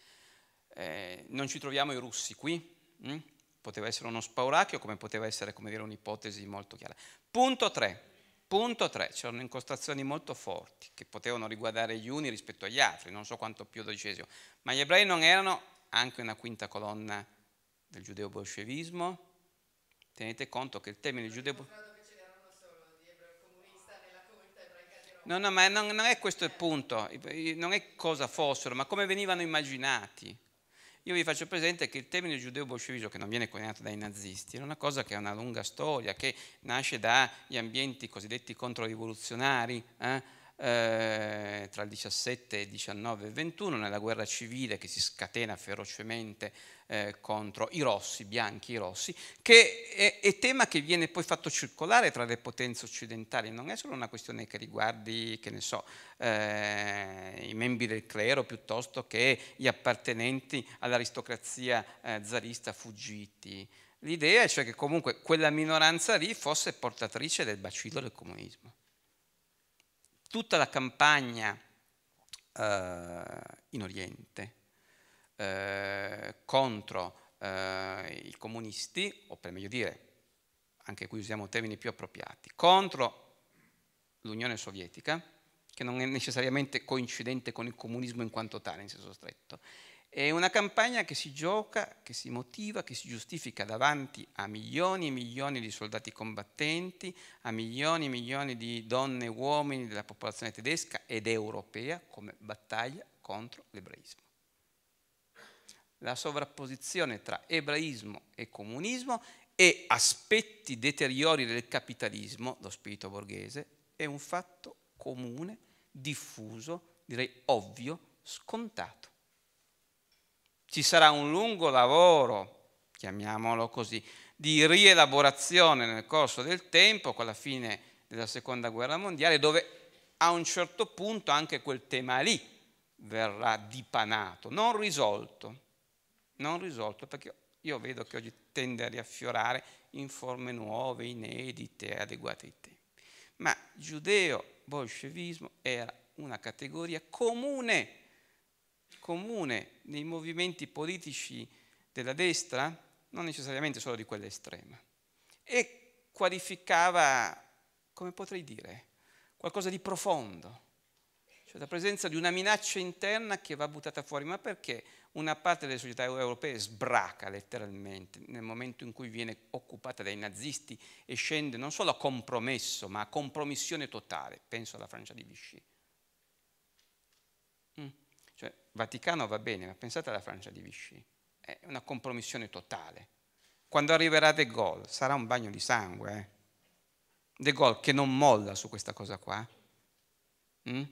Speaker 1: eh, non ci troviamo i russi qui, mh? Mm, poteva essere uno spauracchio come poteva essere come dire, un'ipotesi molto chiara. Punto 3. Punto 3, c'erano incostrazioni molto forti che potevano riguardare gli uni rispetto agli altri, non so quanto più dodicesimo, ma gli ebrei non erano anche una quinta colonna del giudeo-bolscevismo. Tenete conto che il termine giudeo-bolscevismo... No, no, ma non, non, è questo il punto, non è cosa fossero, ma come venivano immaginati. Io vi faccio presente che il termine giudeo-bolscevismo, che non viene coniato dai nazisti, è una cosa che ha una lunga storia, che nasce dagli ambienti cosiddetti controrivoluzionari, eh? Eh, tra il 17 il 19 e il 21 nella guerra civile che si scatena ferocemente eh, contro i rossi, bianchi i rossi, che è, è, tema che viene poi fatto circolare tra le potenze occidentali, non è solo una questione che riguardi, che ne so, eh, i membri del clero piuttosto che gli appartenenti all'aristocrazia eh, zarista fuggiti. L'idea è cioè che comunque quella minoranza lì fosse portatrice del bacillo del comunismo tutta la campagna eh, in Oriente eh, contro eh, i comunisti, o per meglio dire, anche qui usiamo termini più appropriati, contro l'Unione Sovietica, che non è necessariamente coincidente con il comunismo in quanto tale, in senso stretto, è una campagna che si gioca, che si motiva, che si giustifica davanti a milioni e milioni di soldati combattenti, a milioni e milioni di donne e uomini della popolazione tedesca ed europea come battaglia contro l'ebraismo. La sovrapposizione tra ebraismo e comunismo e aspetti deteriori del capitalismo, lo spirito borghese, è un fatto comune, diffuso, direi ovvio, scontato. Ci sarà un lungo lavoro, chiamiamolo così, di rielaborazione nel corso del tempo, con la fine della seconda guerra mondiale, dove a un certo punto anche quel tema lì verrà dipanato, non risolto, non risolto, perché io vedo che oggi tende a riaffiorare in forme nuove, inedite, adeguate ai tempi. Ma giudeo-bolscevismo era una categoria comune comune nei movimenti politici della destra, non necessariamente solo di quella estrema, e qualificava, come potrei dire, qualcosa di profondo, cioè la presenza di una minaccia interna che va buttata fuori, ma perché una parte delle società europee sbraca letteralmente nel momento in cui viene occupata dai nazisti e scende non solo a compromesso, ma a compromissione totale, penso alla Francia di Vichy Vaticano va bene, ma pensate alla Francia di Vichy, è una compromissione totale. Quando arriverà De Gaulle sarà un bagno di sangue. Eh? De Gaulle che non molla su questa cosa qua, mm?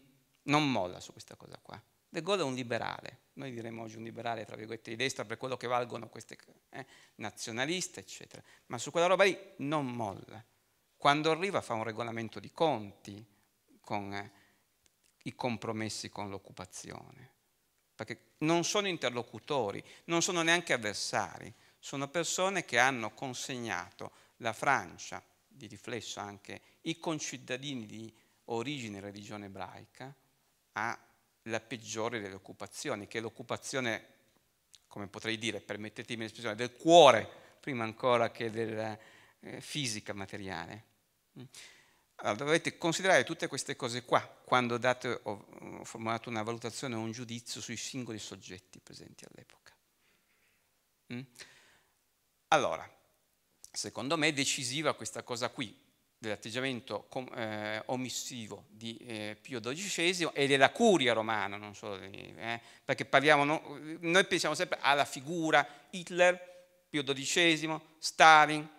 Speaker 1: non molla su questa cosa qua. De Gaulle è un liberale, noi diremmo oggi un liberale tra virgolette di destra per quello che valgono queste eh, nazionaliste, eccetera, ma su quella roba lì non molla. Quando arriva fa un regolamento di conti con eh, i compromessi con l'occupazione perché non sono interlocutori, non sono neanche avversari, sono persone che hanno consegnato la Francia, di riflesso anche i concittadini di origine e religione ebraica, alla peggiore delle occupazioni, che è l'occupazione, come potrei dire, permettetemi l'espressione, del cuore, prima ancora che della eh, fisica materiale. Allora, dovete considerare tutte queste cose qua quando date, ho formulato una valutazione o un giudizio sui singoli soggetti presenti all'epoca. Mm? Allora, secondo me è decisiva questa cosa qui dell'atteggiamento eh, omissivo di eh, Pio XII e della curia romana, non solo di, eh, perché parliamo, no, noi pensiamo sempre alla figura Hitler, Pio XII, Stalin,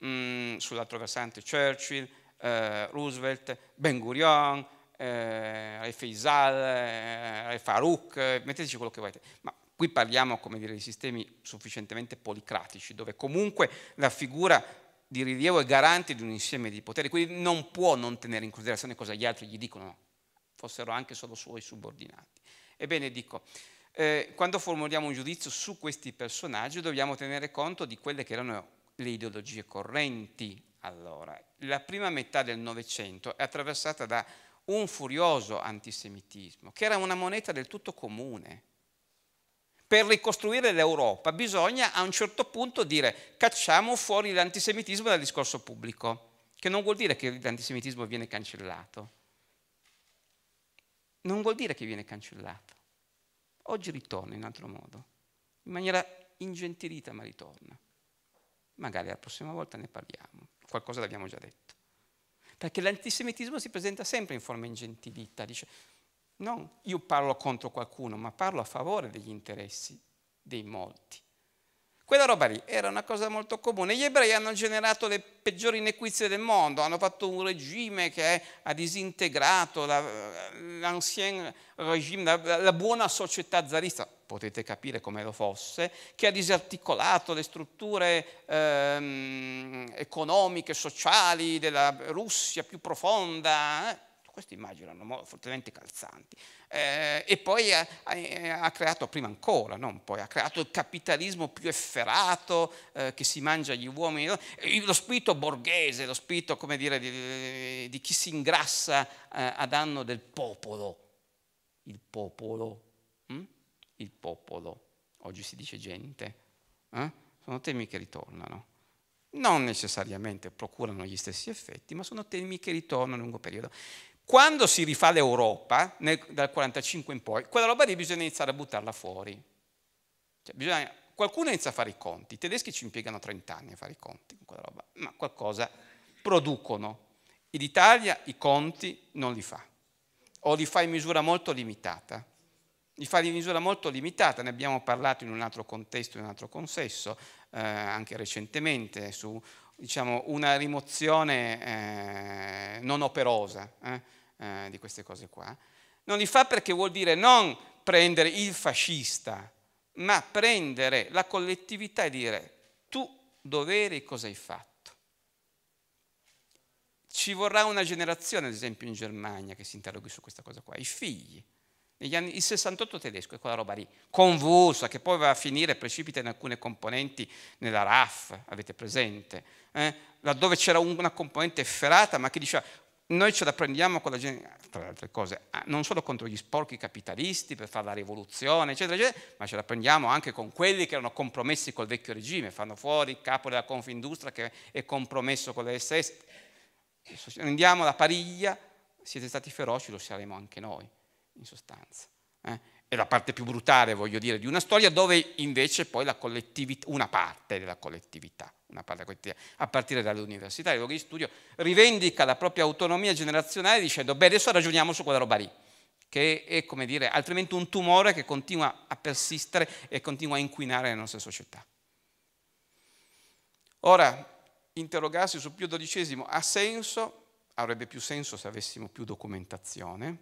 Speaker 1: mh, mm, sull'altro versante Churchill, eh, Roosevelt, Ben Gurion, eh, Faisal, eh, Farouk, eh, metteteci quello che volete. Ma qui parliamo dire, di sistemi sufficientemente policratici, dove comunque la figura di rilievo è garante di un insieme di poteri, quindi non può non tenere in considerazione cosa gli altri gli dicono, fossero anche solo suoi subordinati. Ebbene, dico, eh, quando formuliamo un giudizio su questi personaggi dobbiamo tenere conto di quelle che erano le ideologie correnti allora. La prima metà del Novecento è attraversata da un furioso antisemitismo, che era una moneta del tutto comune. Per ricostruire l'Europa bisogna a un certo punto dire cacciamo fuori l'antisemitismo dal discorso pubblico, che non vuol dire che l'antisemitismo viene cancellato. Non vuol dire che viene cancellato. Oggi ritorna in altro modo, in maniera ingentilita ma ritorna magari la prossima volta ne parliamo, qualcosa l'abbiamo già detto. Perché l'antisemitismo si presenta sempre in forma ingentilita, dice non io parlo contro qualcuno, ma parlo a favore degli interessi dei molti. Quella roba lì era una cosa molto comune. Gli ebrei hanno generato le peggiori inequizie del mondo, hanno fatto un regime che ha disintegrato l'ancien regime, la, la, buona società zarista, potete capire come lo fosse, che ha disarticolato le strutture ehm, economiche, sociali della Russia più profonda. Eh queste immagini erano fortemente calzanti. Eh, e poi ha, eh, eh, ha, creato, prima ancora, non poi, ha creato il capitalismo più efferato eh, che si mangia gli uomini, lo spirito borghese, lo spirito, come dire, di, di chi si ingrassa eh, a danno del popolo. Il popolo, hm? il popolo, oggi si dice gente, eh? sono temi che ritornano non necessariamente procurano gli stessi effetti, ma sono temi che ritornano a lungo periodo. Quando si rifà l'Europa, nel, dal 1945 in poi, quella roba lì bisogna iniziare a buttarla fuori. Cioè, bisogna, qualcuno inizia a fare i conti, i tedeschi ci impiegano 30 anni a fare i conti con quella roba, ma qualcosa producono. In Italia i conti non li fa, o li fa in misura molto limitata. Li fa in misura molto limitata, ne abbiamo parlato in un altro contesto, in un altro consesso, eh, anche recentemente, su diciamo, una rimozione eh, non operosa. Eh eh, di queste cose qua. Non li fa perché vuol dire non prendere il fascista, ma prendere la collettività e dire tu doveri cosa hai fatto. Ci vorrà una generazione, ad esempio in Germania, che si interroghi su questa cosa qua, i figli. Negli anni, il 68 tedesco è quella roba lì, convulsa, che poi va a finire, precipita in alcune componenti nella RAF, avete presente, eh? laddove c'era una componente efferata, ma che diceva noi ce la prendiamo con la gente, tra le altre cose, ah, non solo contro gli sporchi capitalisti per fare la rivoluzione, eccetera, eccetera, ma ce la prendiamo anche con quelli che erano compromessi col vecchio regime, fanno fuori il capo della Confindustria che è compromesso con le SS. Prendiamo la pariglia, siete stati feroci, lo saremo anche noi, in sostanza. Eh? è la parte più brutale, voglio dire, di una storia dove invece poi una parte della collettività, una parte della collettività, a partire dall'università, dai luoghi di studio, rivendica la propria autonomia generazionale dicendo, beh, adesso ragioniamo su quella roba lì, che è, come dire, altrimenti un tumore che continua a persistere e continua a inquinare le nostre società. Ora, interrogarsi su Pio XII ha senso, avrebbe più senso se avessimo più documentazione,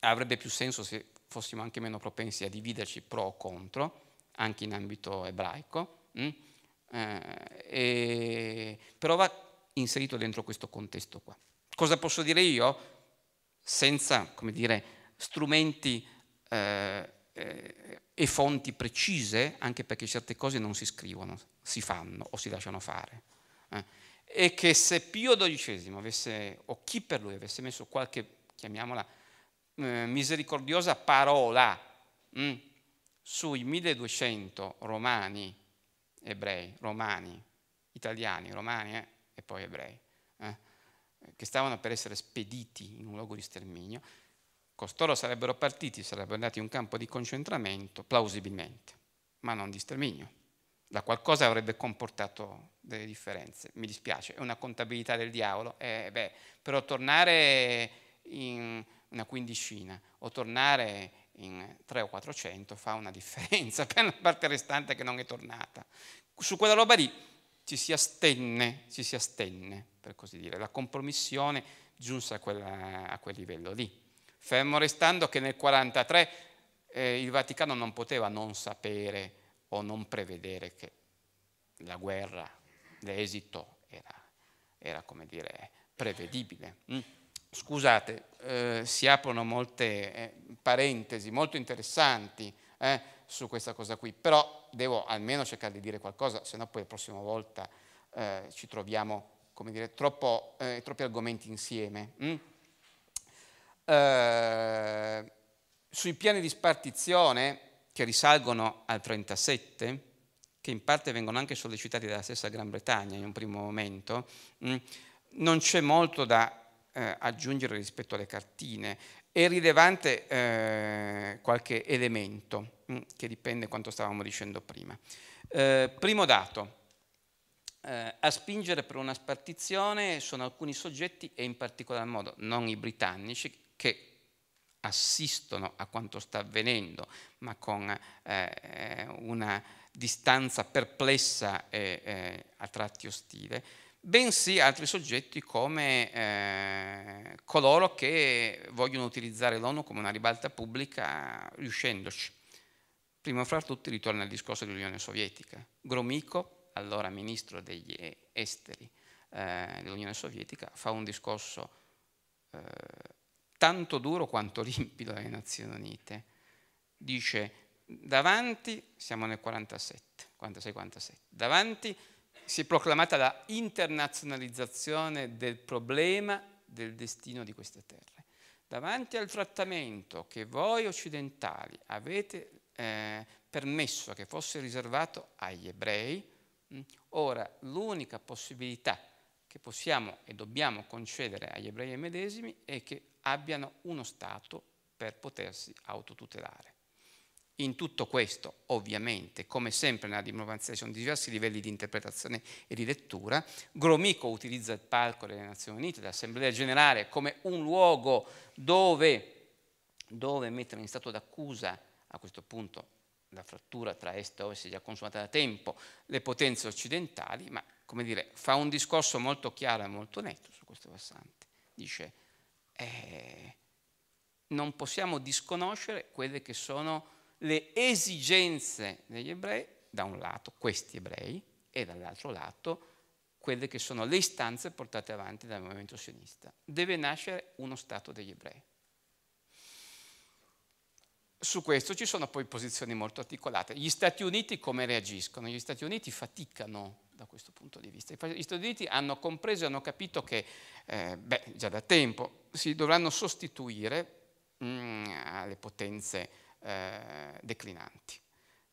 Speaker 1: avrebbe più senso se fossimo anche meno propensi a dividerci pro o contro, anche in ambito ebraico, mm? eh, però va inserito dentro questo contesto qua. Cosa posso dire io? Senza, come dire, strumenti eh, eh, e fonti precise, anche perché certe cose non si scrivono, si fanno o si lasciano fare. Eh, e che se Pio XII avesse, o chi per lui avesse messo qualche, chiamiamola, eh, misericordiosa parola mh, mm, sui 1200 romani, ebrei, romani, italiani, romani eh, e poi ebrei, eh, che stavano per essere spediti in un luogo di sterminio, costoro sarebbero partiti, sarebbero andati in un campo di concentramento, plausibilmente, ma non di sterminio. Da qualcosa avrebbe comportato delle differenze, mi dispiace, è una contabilità del diavolo, eh, beh, però tornare in una quindicina o tornare in 300 o 400 fa una differenza per la parte restante che non è tornata. Su quella roba lì ci si astenne, ci si astenne per così dire, la compromissione giunse a, quella, a quel livello lì. Fermo restando che nel 1943 eh, il Vaticano non poteva non sapere o non prevedere che la guerra, l'esito era, era come dire, prevedibile. Mm scusate, eh, si aprono molte eh, parentesi molto interessanti eh, su questa cosa qui, però devo almeno cercare di dire qualcosa, se no poi la prossima volta eh, ci troviamo, come dire, troppo, eh, troppi argomenti insieme. Mm? Eh, sui piani di spartizione che risalgono al 37, che in parte vengono anche sollecitati dalla stessa Gran Bretagna in un primo momento, mh, mm, non c'è molto da eh, aggiungere rispetto alle cartine. È rilevante eh, qualche elemento, mh, mm, che dipende da quanto stavamo dicendo prima. Eh, primo dato, eh, a spingere per una spartizione sono alcuni soggetti e in particolar modo non i britannici che assistono a quanto sta avvenendo, ma con eh, una distanza perplessa e eh, a tratti ostile bensì altri soggetti come eh, coloro che vogliono utilizzare l'ONU come una ribalta pubblica riuscendoci. Prima fra tutti ritorna al discorso dell'Unione Sovietica. Gromyko, allora ministro degli esteri eh, dell'Unione Sovietica, fa un discorso eh, tanto duro quanto limpido alle Nazioni Unite. Dice, davanti, siamo nel 47, 46-47, davanti si è proclamata la internazionalizzazione del problema del destino di queste terre. Davanti al trattamento che voi occidentali avete eh, permesso che fosse riservato agli ebrei, mm, ora l'unica possibilità che possiamo e dobbiamo concedere agli ebrei medesimi è che abbiano uno Stato per potersi autotutelare. In tutto questo, ovviamente, come sempre nella diplomazia, ci sono diversi livelli di interpretazione e di lettura. Gromico utilizza il palco delle Nazioni Unite, dell'Assemblea Generale, come un luogo dove, dove mettere in stato d'accusa, a questo punto la frattura tra Est e Ovest è già consumata da tempo, le potenze occidentali, ma come dire, fa un discorso molto chiaro e molto netto su questo versante. Dice, eh, non possiamo disconoscere quelle che sono le esigenze degli ebrei, da un lato questi ebrei e dall'altro lato quelle che sono le istanze portate avanti dal movimento sionista. Deve nascere uno Stato degli ebrei. Su questo ci sono poi posizioni molto articolate. Gli Stati Uniti come reagiscono? Gli Stati Uniti faticano da questo punto di vista. Gli Stati Uniti hanno compreso e hanno capito che, eh, beh, già da tempo, si dovranno sostituire mh, mm, alle potenze eh, declinanti.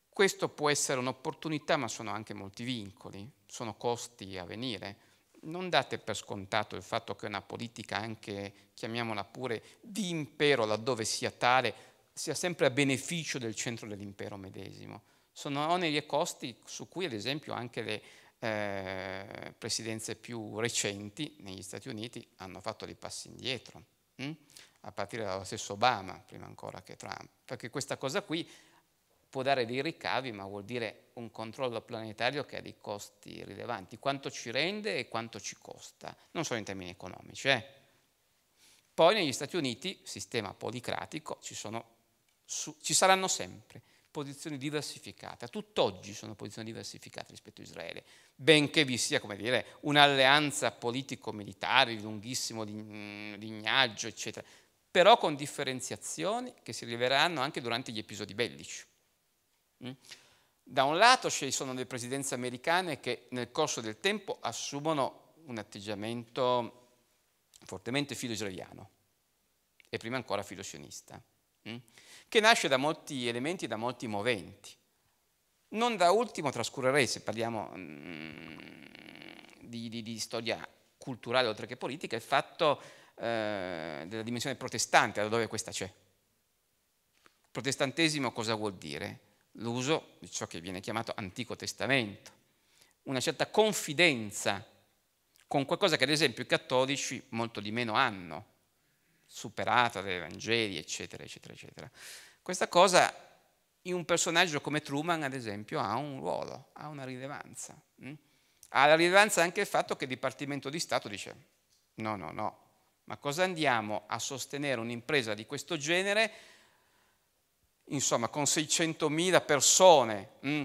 Speaker 1: Questo può essere un'opportunità, ma sono anche molti vincoli, sono costi a venire. Non date per scontato il fatto che una politica anche, chiamiamola pure, di impero, laddove sia tale, sia sempre a beneficio del centro dell'impero medesimo. Sono oneri e costi su cui, ad esempio, anche le eh, presidenze più recenti negli Stati Uniti hanno fatto dei passi indietro. Mm? a partire dallo stesso Obama, prima ancora che Trump, perché questa cosa qui può dare dei ricavi, ma vuol dire un controllo planetario che ha dei costi rilevanti, quanto ci rende e quanto ci costa, non solo in termini economici. Eh. Poi negli Stati Uniti, sistema policratico, ci, sono, su, ci saranno sempre posizioni diversificate. A tutt'oggi sono posizioni diversificate rispetto a Israele, benché vi sia, come dire, un'alleanza politico-militare di lunghissimo lignaggio, eccetera però con differenziazioni che si rileveranno anche durante gli episodi bellici. Mm? Da un lato ci sono le presidenze americane che nel corso del tempo assumono un atteggiamento fortemente filo-israeliano e prima ancora filo-sionista, mm? che nasce da molti elementi e da molti moventi. Non da ultimo trascurerei, se parliamo mm, di, di, di storia culturale oltre che politica, il fatto che eh, della dimensione protestante, da dove questa c'è. Protestantesimo cosa vuol dire? L'uso di ciò che viene chiamato Antico Testamento, una certa confidenza con qualcosa che ad esempio i cattolici molto di meno hanno, superata dai Vangeli, eccetera, eccetera, eccetera. Questa cosa in un personaggio come Truman, ad esempio, ha un ruolo, ha una rilevanza. Mm? Ha la rilevanza anche il fatto che il Dipartimento di Stato dice no, no, no, ma cosa andiamo a sostenere un'impresa di questo genere? Insomma, con 600.000 persone mh, mm,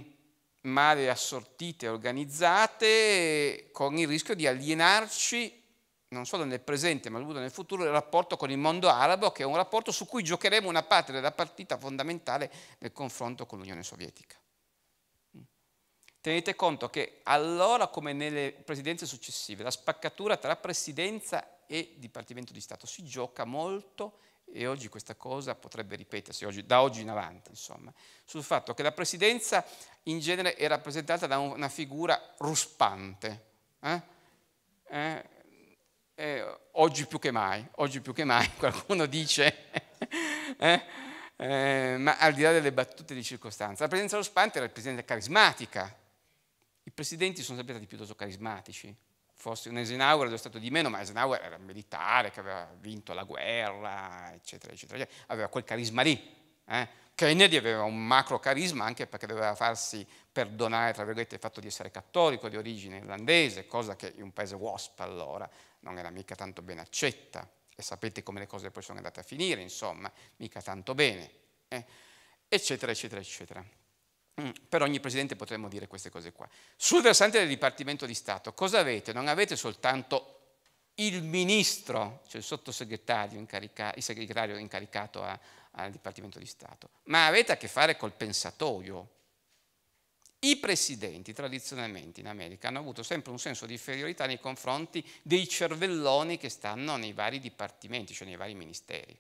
Speaker 1: male assortite, organizzate, con il rischio di alienarci non solo nel presente ma nel futuro il rapporto con il mondo arabo che è un rapporto su cui giocheremo una parte della partita fondamentale nel confronto con l'Unione Sovietica. Mm. Tenete conto che allora come nelle presidenze successive la spaccatura tra presidenza e Dipartimento di Stato. Si gioca molto e oggi questa cosa potrebbe ripetersi, oggi, da oggi in avanti, insomma, sul fatto che la presidenza in genere è rappresentata da una figura ruspante, eh? Eh? Eh, oggi più che mai, oggi più che mai qualcuno dice, eh? Eh, ma al di là delle battute di circostanza, la presidenza ruspante era la presidenza carismatica, i presidenti sono sempre stati piuttosto carismatici, fosse un Eisenhower dello Stato di meno, ma Eisenhower era un militare che aveva vinto la guerra, eccetera, eccetera, eccetera. aveva quel carisma lì. Eh? Kennedy aveva un macro carisma anche perché doveva farsi perdonare, tra virgolette, il fatto di essere cattolico di origine irlandese, cosa che in un paese WASP allora non era mica tanto ben accetta. E sapete come le cose poi sono andate a finire, insomma, mica tanto bene, eh? eccetera, eccetera, eccetera. Mm, per ogni presidente potremmo dire queste cose qua. Sul versante del Dipartimento di Stato, cosa avete? Non avete soltanto il ministro, cioè il sottosegretario incarica, il segretario incaricato a, al Dipartimento di Stato, ma avete a che fare col pensatoio. I presidenti tradizionalmente in America hanno avuto sempre un senso di inferiorità nei confronti dei cervelloni che stanno nei vari dipartimenti, cioè nei vari ministeri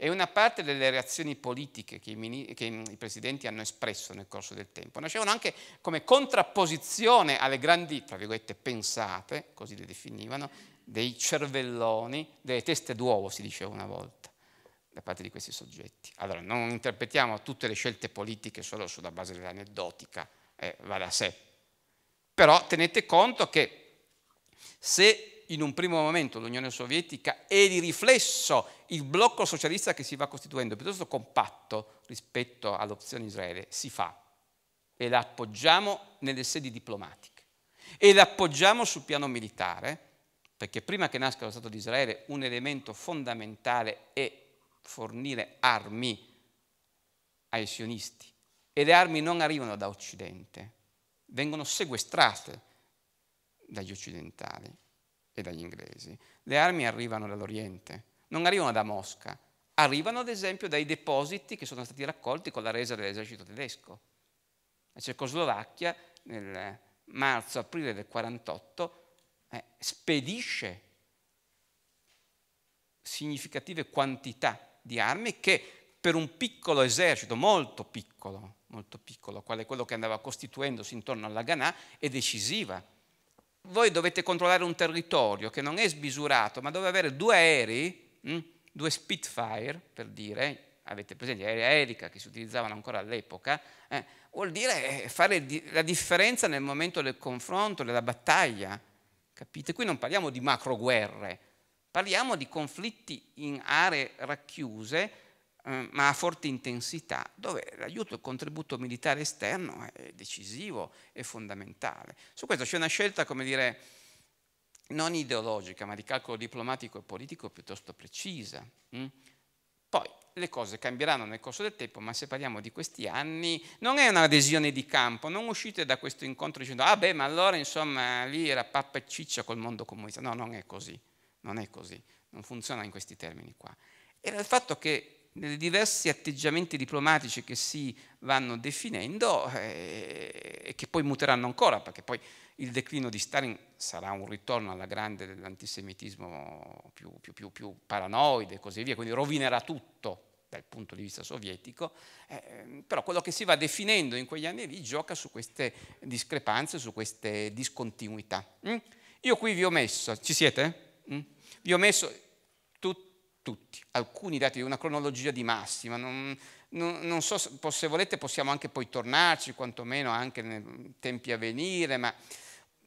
Speaker 1: è una parte delle reazioni politiche che i, che i, presidenti hanno espresso nel corso del tempo. Nascevano anche come contrapposizione alle grandi, tra virgolette, pensate, così le definivano, dei cervelloni, delle teste d'uovo, si diceva una volta, da parte di questi soggetti. Allora, non interpretiamo tutte le scelte politiche solo sulla base dell'aneddotica, eh, va da sé. Però tenete conto che se in un primo momento l'Unione Sovietica e di riflesso il blocco socialista che si va costituendo, piuttosto compatto rispetto all'opzione Israele, si fa e la appoggiamo nelle sedi diplomatiche e la appoggiamo sul piano militare, perché prima che nasca lo Stato di Israele un elemento fondamentale è fornire armi ai sionisti e le armi non arrivano da Occidente, vengono sequestrate dagli occidentali e dagli inglesi. Le armi arrivano dall'Oriente, non arrivano da Mosca, arrivano ad esempio dai depositi che sono stati raccolti con la resa dell'esercito tedesco. La Cecoslovacchia nel marzo-aprile del 1948 eh, spedisce significative quantità di armi che per un piccolo esercito, molto piccolo, molto piccolo, quale quello che andava costituendosi intorno alla Ghanà, è decisiva voi dovete controllare un territorio che non è smisurato, ma dove avere due aerei, hm, due Spitfire, per dire, avete presente l'aereo aerei che si utilizzavano ancora all'epoca, eh, vuol dire eh, fare la differenza nel momento del confronto, della battaglia, capite? Qui non parliamo di macro guerre, parliamo di conflitti in aree racchiuse Ehm, ma a forte intensità, dove l'aiuto e il contributo militare esterno è decisivo e fondamentale. Su questo c'è una scelta, come dire, non ideologica, ma di calcolo diplomatico e politico piuttosto precisa. Mm? Poi le cose cambieranno nel corso del tempo, ma se parliamo di questi anni, non è un'adesione di campo, non uscite da questo incontro dicendo, ah beh, ma allora insomma lì era pappa e ciccia col mondo comunista. No, non è così, non è così, non funziona in questi termini qua. Era il fatto che nei diversi atteggiamenti diplomatici che si vanno definendo eh, e che poi muteranno ancora, perché poi il declino di Stalin sarà un ritorno alla grande dell'antisemitismo più, più, più, più paranoide e così via, quindi rovinerà tutto dal punto di vista sovietico, eh, però quello che si va definendo in quegli anni lì gioca su queste discrepanze, su queste discontinuità. Mm? Io qui vi ho messo, ci siete? Mm? Vi ho messo tutti, alcuni dati, di una cronologia di massima. Non, non, non so se volete possiamo anche poi tornarci, quantomeno anche nei tempi a venire, ma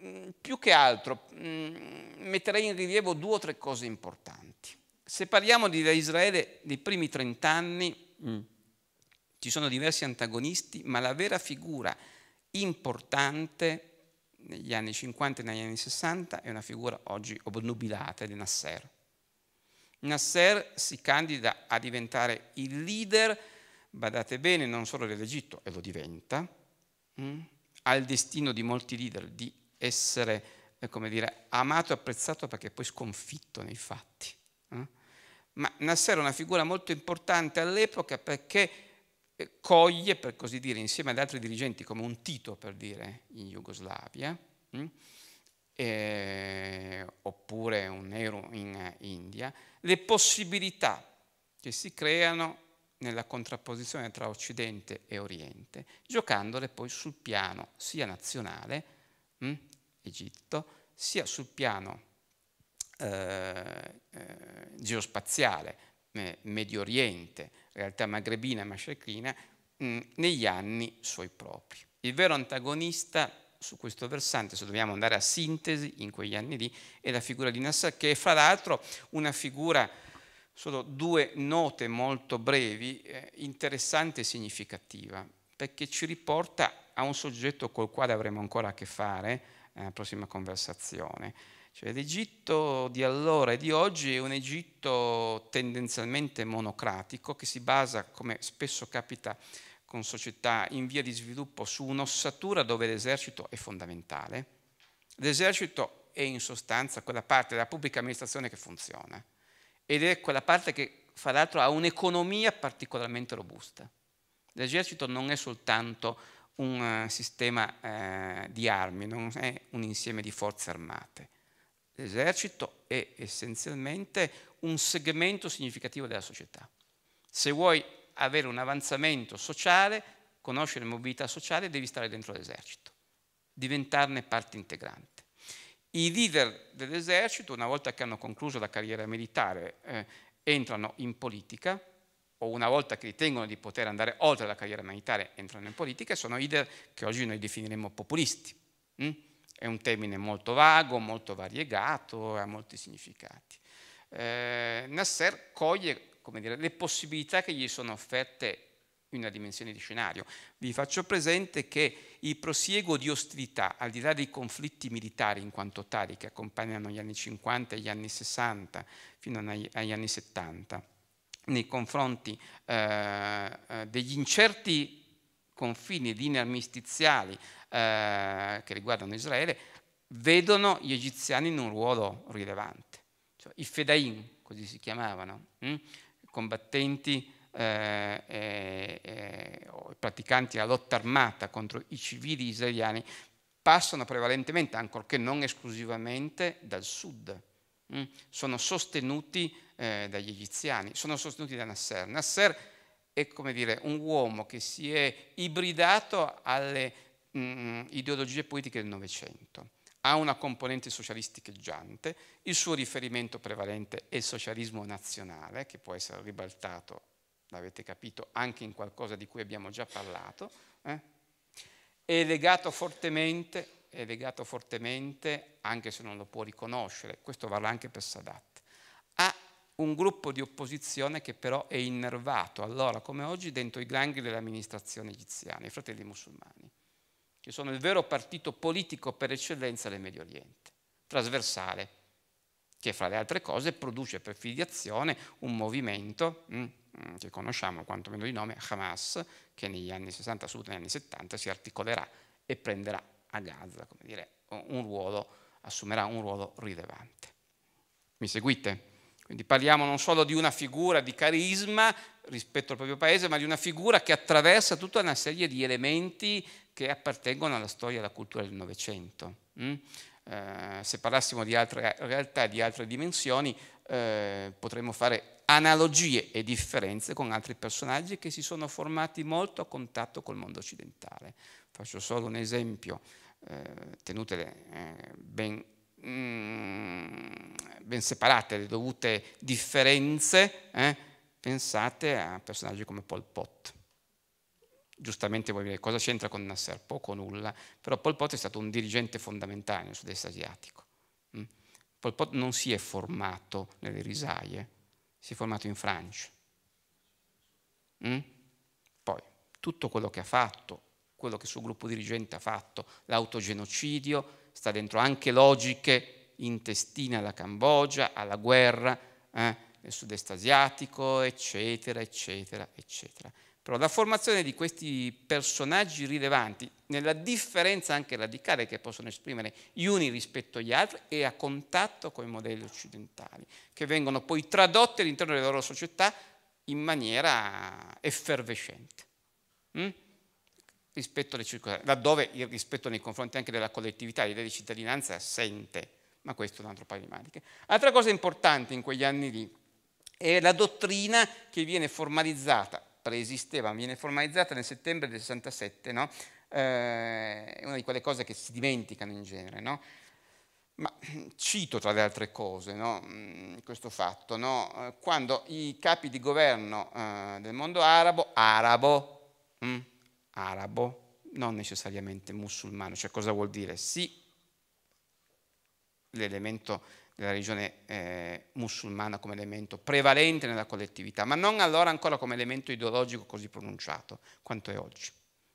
Speaker 1: mm, più che altro mm, metterei in rilievo due o tre cose importanti. Se parliamo di Israele dei primi trent'anni, mm. ci sono diversi antagonisti, ma la vera figura importante negli anni 50 e negli anni 60 è una figura oggi obnubilata di Nasser, Nasser si candida a diventare il leader, badate bene, non solo dell'Egitto, e lo diventa, mh? Mm, ha il destino di molti leader di essere, eh, come dire, amato e apprezzato perché poi sconfitto nei fatti. Eh? Ma Nasser è una figura molto importante all'epoca perché eh, coglie, per così dire, insieme ad altri dirigenti, come un Tito per dire, in Jugoslavia, mh? Mm, eh, oppure un euro in eh, India, le possibilità che si creano nella contrapposizione tra Occidente e Oriente, giocandole poi sul piano sia nazionale, mh, hm, Egitto, sia sul piano eh, eh, geospaziale, Medio Oriente, realtà magrebina e mascecrina, hm, negli anni suoi propri. Il vero antagonista su questo versante, se dobbiamo andare a sintesi in quegli anni lì, è la figura di Nasser, che è fra l'altro una figura, solo due note molto brevi, eh, interessante e significativa, perché ci riporta a un soggetto col quale avremo ancora a che fare eh, nella prossima conversazione. Cioè, L'Egitto di allora e di oggi è un Egitto tendenzialmente monocratico che si basa, come spesso capita, con società in via di sviluppo su un'ossatura dove l'esercito è fondamentale. L'esercito è in sostanza quella parte della pubblica amministrazione che funziona ed è quella parte che fra l'altro ha un'economia particolarmente robusta. L'esercito non è soltanto un eh, sistema eh, di armi, non è un insieme di forze armate. L'esercito è essenzialmente un segmento significativo della società. Se vuoi avere un avanzamento sociale, conoscere mobilità sociale, devi stare dentro l'esercito, diventarne parte integrante. I leader dell'esercito, una volta che hanno concluso la carriera militare, eh, entrano in politica o una volta che ritengono di poter andare oltre la carriera militare entrano in politica, sono leader che oggi noi definiremmo populisti. Mm? È un termine molto vago, molto variegato, ha molti significati. Eh, Nasser coglie dire, le possibilità che gli sono offerte in una dimensione di scenario. Vi faccio presente che il prosieguo di ostilità, al di là dei conflitti militari in quanto tali che accompagnano gli anni 50 e gli anni 60 fino agli, anni 70, nei confronti eh, eh, degli incerti confini, e linee armistiziali eh, che riguardano Israele, vedono gli egiziani in un ruolo rilevante. Cioè, I fedain, così si chiamavano, hm? combattenti eh, eh, eh praticanti la lotta armata contro i civili israeliani passano prevalentemente, ancorché non esclusivamente, dal sud. Mm? Sono sostenuti eh, dagli egiziani, sono sostenuti da Nasser. Nasser è come dire un uomo che si è ibridato alle mh, mm, ideologie politiche del Novecento ha una componente socialisticheggiante, il suo riferimento prevalente è il socialismo nazionale, che può essere ribaltato, l'avete capito, anche in qualcosa di cui abbiamo già parlato, eh? è, legato è legato fortemente, anche se non lo può riconoscere, questo vale anche per Sadat, a un gruppo di opposizione che però è innervato, allora come oggi, dentro i granghi dell'amministrazione egiziana, i fratelli musulmani che sono il vero partito politico per eccellenza del Medio Oriente, trasversale, che fra le altre cose produce per filiazione un movimento mm, mm, che conosciamo quantomeno di nome, Hamas, che negli anni 60, soprattutto negli anni 70, si articolerà e prenderà a Gaza, come dire, un ruolo, assumerà un ruolo rilevante. Mi seguite? Quindi parliamo non solo di una figura di carisma rispetto al proprio paese, ma di una figura che attraversa tutta una serie di elementi che appartengono alla storia e alla cultura del Novecento. Mm? Eh, se parlassimo di altre realtà, di altre dimensioni, eh, potremmo fare analogie e differenze con altri personaggi che si sono formati molto a contatto col mondo occidentale. Faccio solo un esempio, eh, tenutele tenute eh, ben Mm, ben separate, le dovute differenze, eh? pensate a personaggi come Pol Pot. Giustamente voi dire cosa c'entra con Nasser? Poco nulla, però Pol Pot è stato un dirigente fondamentale nel sud-est asiatico. Mm. Pol Pot non si è formato nelle risaie, si è formato in Francia. Mm. Poi tutto quello che ha fatto, quello che il suo gruppo dirigente ha fatto, l'autogenocidio, sta dentro anche logiche intestine alla Cambogia, alla guerra eh, nel sud-est asiatico, eccetera, eccetera, eccetera. Però la formazione di questi personaggi rilevanti, nella differenza anche radicale che possono esprimere gli uni rispetto agli altri è a contatto con i modelli occidentali, che vengono poi tradotti all'interno delle loro società in maniera effervescente. Mm? rispetto alle circostanze, laddove il rispetto nei confronti anche della collettività, l'idea di cittadinanza è assente, ma questo è un altro paio di maniche. Altra cosa importante in quegli anni lì è la dottrina che viene formalizzata, preesisteva, viene formalizzata nel settembre del 67, no? Eh, è una di quelle cose che si dimenticano in genere, no? Ma cito tra le altre cose no? Mm, questo fatto, no? Eh, quando i capi di governo eh, del mondo arabo, arabo, mh, mm, arabo, non necessariamente musulmano. Cioè cosa vuol dire? Sì, l'elemento della religione eh, musulmana come elemento prevalente nella collettività, ma non allora ancora come elemento ideologico così pronunciato quanto è oggi.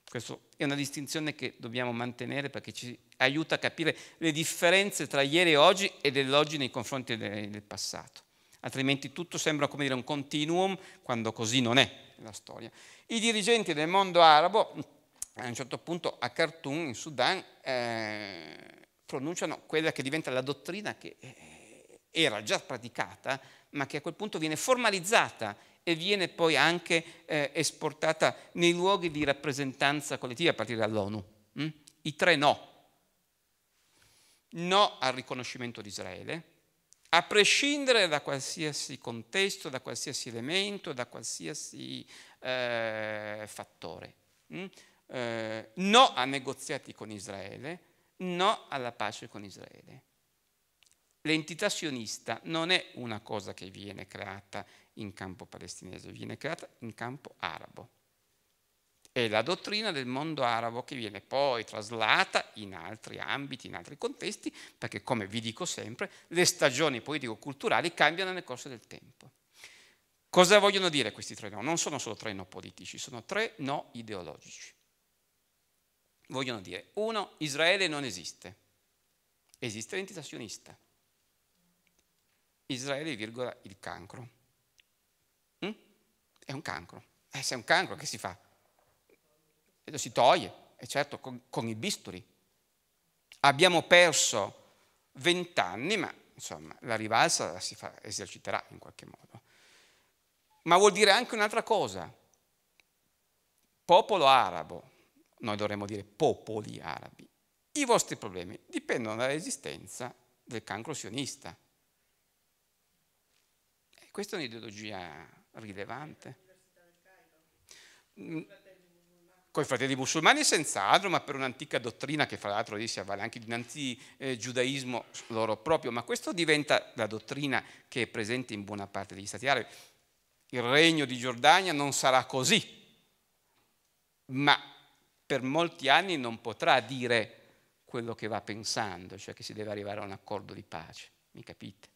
Speaker 1: Questa è una distinzione che dobbiamo mantenere perché ci aiuta a capire le differenze tra ieri e oggi e dell'oggi nei confronti del passato altrimenti tutto sembra come dire un continuum quando così non è la storia. I dirigenti del mondo arabo a un certo punto a Khartoum, in Sudan, eh, pronunciano quella che diventa la dottrina che eh, era già praticata, ma che a quel punto viene formalizzata e viene poi anche eh, esportata nei luoghi di rappresentanza collettiva a partire dall'ONU. Mm? I tre no. No al riconoscimento di Israele, a prescindere da qualsiasi contesto, da qualsiasi elemento, da qualsiasi eh, fattore. Mm? Eh, no a negoziati con Israele, no alla pace con Israele. L'entità sionista non è una cosa che viene creata in campo palestinese, viene creata in campo arabo è la dottrina del mondo arabo che viene poi traslata in altri ambiti, in altri contesti, perché come vi dico sempre, le stagioni politico-culturali cambiano nel corso del tempo. Cosa vogliono dire questi tre no? Non sono solo tre no politici, sono tre no ideologici. Vogliono dire, uno, Israele non esiste, esiste l'entità sionista. Israele, virgola, il cancro. Mm? È un cancro. Eh, se è un cancro, che si fa? e lo si toglie, e certo con, con i bisturi. Abbiamo perso vent'anni, ma insomma la rivalsa la si fa, eserciterà in qualche modo. Ma vuol dire anche un'altra cosa. Popolo arabo, noi dovremmo dire popoli arabi, i vostri problemi dipendono dall'esistenza del cancro sionista. E questa è un'ideologia rilevante coi fratelli musulmani senz'altro, ma per un'antica dottrina che fra l'altro lì si avvale anche di un antigiudaismo eh, loro proprio, ma questo diventa la dottrina che è presente in buona parte degli stati arabi. Il regno di Giordania non sarà così, ma per molti anni non potrà dire quello che va pensando, cioè che si deve arrivare a un accordo di pace, mi capite?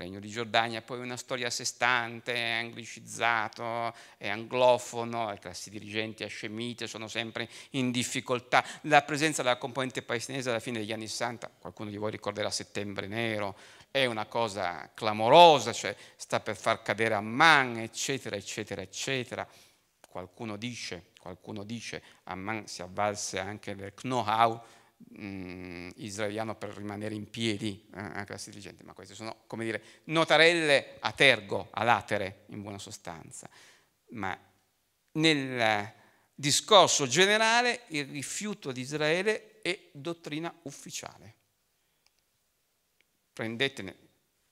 Speaker 1: Regno di Giordania poi una storia a sé stante, è anglicizzato, è anglofono, le classi dirigenti ascemite sono sempre in difficoltà. La presenza della componente palestinese alla fine degli anni 60, qualcuno di voi ricorderà Settembre Nero, è una cosa clamorosa, cioè sta per far cadere Amman, eccetera, eccetera, eccetera. Qualcuno dice, qualcuno dice, Amman si avvalse anche del know-how mh, mm, israeliano per rimanere in piedi eh, a classe dirigente, ma queste sono, come dire, notarelle a tergo, a latere, in buona sostanza. Ma nel discorso generale il rifiuto di Israele è dottrina ufficiale. Prendetene,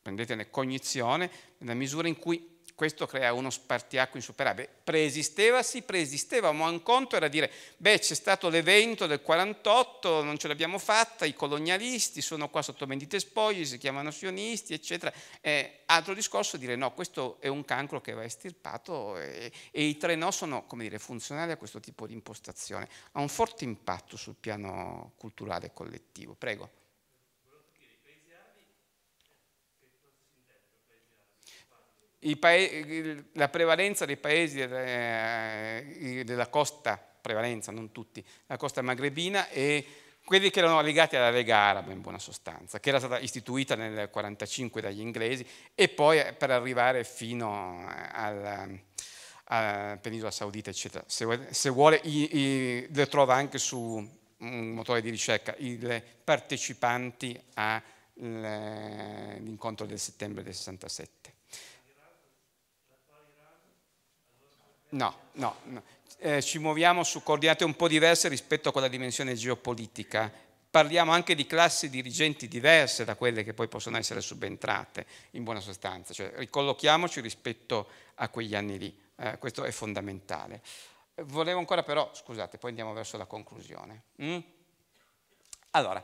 Speaker 1: prendetene cognizione nella misura in cui questo crea uno spartiacco insuperabile. Preesisteva sì, preesisteva, ma un conto era dire, beh c'è stato l'evento del 48, non ce l'abbiamo fatta, i colonialisti sono qua sotto vendite spoglie, si chiamano sionisti, eccetera. Eh, altro discorso dire no, questo è un cancro che va estirpato e, e i tre no sono dire, funzionali a questo tipo di impostazione. Ha un forte impatto sul piano culturale collettivo. Prego. la prevalenza dei paesi eh, della costa, prevalenza non tutti, la costa magrebina e quelli che erano legati alla Lega Araba in buona sostanza, che era stata istituita nel 1945 dagli inglesi e poi eh, per arrivare fino alla, eh, alla penisola saudita, eccetera. Se, se vuole, i, i, le trova anche su un motore di ricerca, i partecipanti all'incontro del settembre del 67. No, no, Eh, ci muoviamo su coordinate un po' diverse rispetto a quella dimensione geopolitica. Parliamo anche di classi dirigenti diverse da quelle che poi possono essere subentrate, in buona sostanza. Cioè, ricollochiamoci rispetto a quegli anni lì. Eh, questo è fondamentale. Volevo ancora però, scusate, poi andiamo verso la conclusione. Mm? Allora,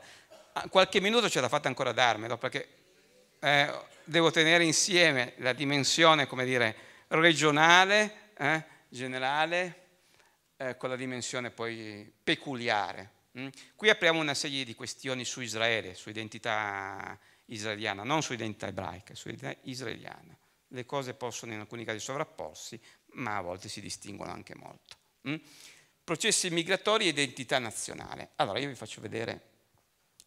Speaker 1: qualche minuto ce la fate ancora darmelo perché eh, devo tenere insieme la dimensione, come dire, regionale eh, generale eh, con la dimensione poi peculiare. Mm? Qui apriamo una serie di questioni su Israele, su identità israeliana, non su identità ebraica, su identità israeliana. Le cose possono in alcuni casi sovrapporsi, ma a volte si distinguono anche molto. Mm? Processi migratori e identità nazionale. Allora io vi faccio vedere,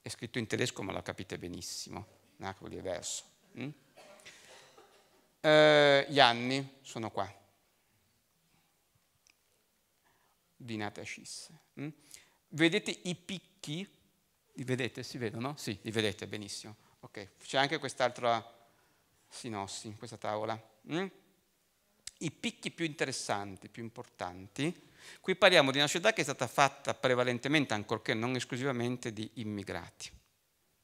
Speaker 1: è scritto in tedesco ma lo capite benissimo, Napoli è verso. Mm? Eh, gli anni sono qua. di Natashis. Mm? Vedete i picchi? Li vedete? Si vedono? Sì, li vedete benissimo. Ok, c'è anche quest'altra sinossi in questa tavola. Mm? I picchi più interessanti, più importanti. Qui parliamo di una società che è stata fatta prevalentemente, ancorché non esclusivamente, di immigrati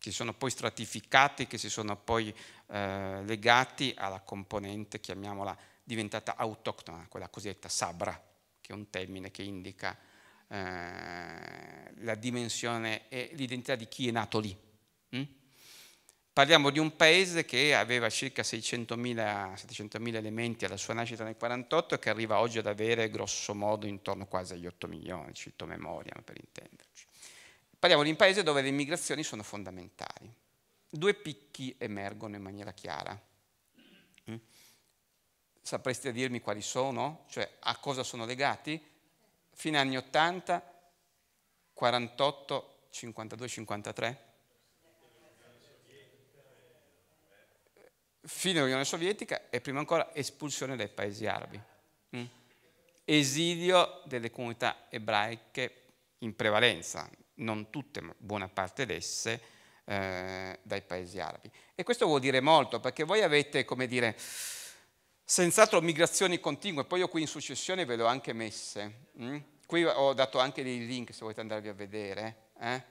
Speaker 1: che sono poi stratificati, che si sono poi eh, legati alla componente, chiamiamola, diventata autoctona, quella cosiddetta sabra, che è un termine che indica eh, la dimensione e l'identità di chi è nato lì. Mm? Parliamo di un paese che aveva circa 600.000, 700.000 elementi alla sua nascita nel 1948 e che arriva oggi ad avere grosso modo intorno quasi agli 8 milioni, cito memoria per intenderci. Parliamo di un paese dove le immigrazioni sono fondamentali. Due picchi emergono in maniera chiara. Sapreste dirmi quali sono? Cioè a cosa sono legati? Fine anni 80, 48, 52, 53? fine dell'Unione Sovietica e prima ancora espulsione dai paesi arabi, mm? esilio delle comunità ebraiche in prevalenza, non tutte, ma buona parte d'esse, eh, dai paesi arabi. E questo vuol dire molto perché voi avete, come dire, Senz'altro migrazioni continue, poi io qui in successione ve le ho anche messe. Mm? Qui ho dato anche dei link se volete andarvi a vedere. Eh?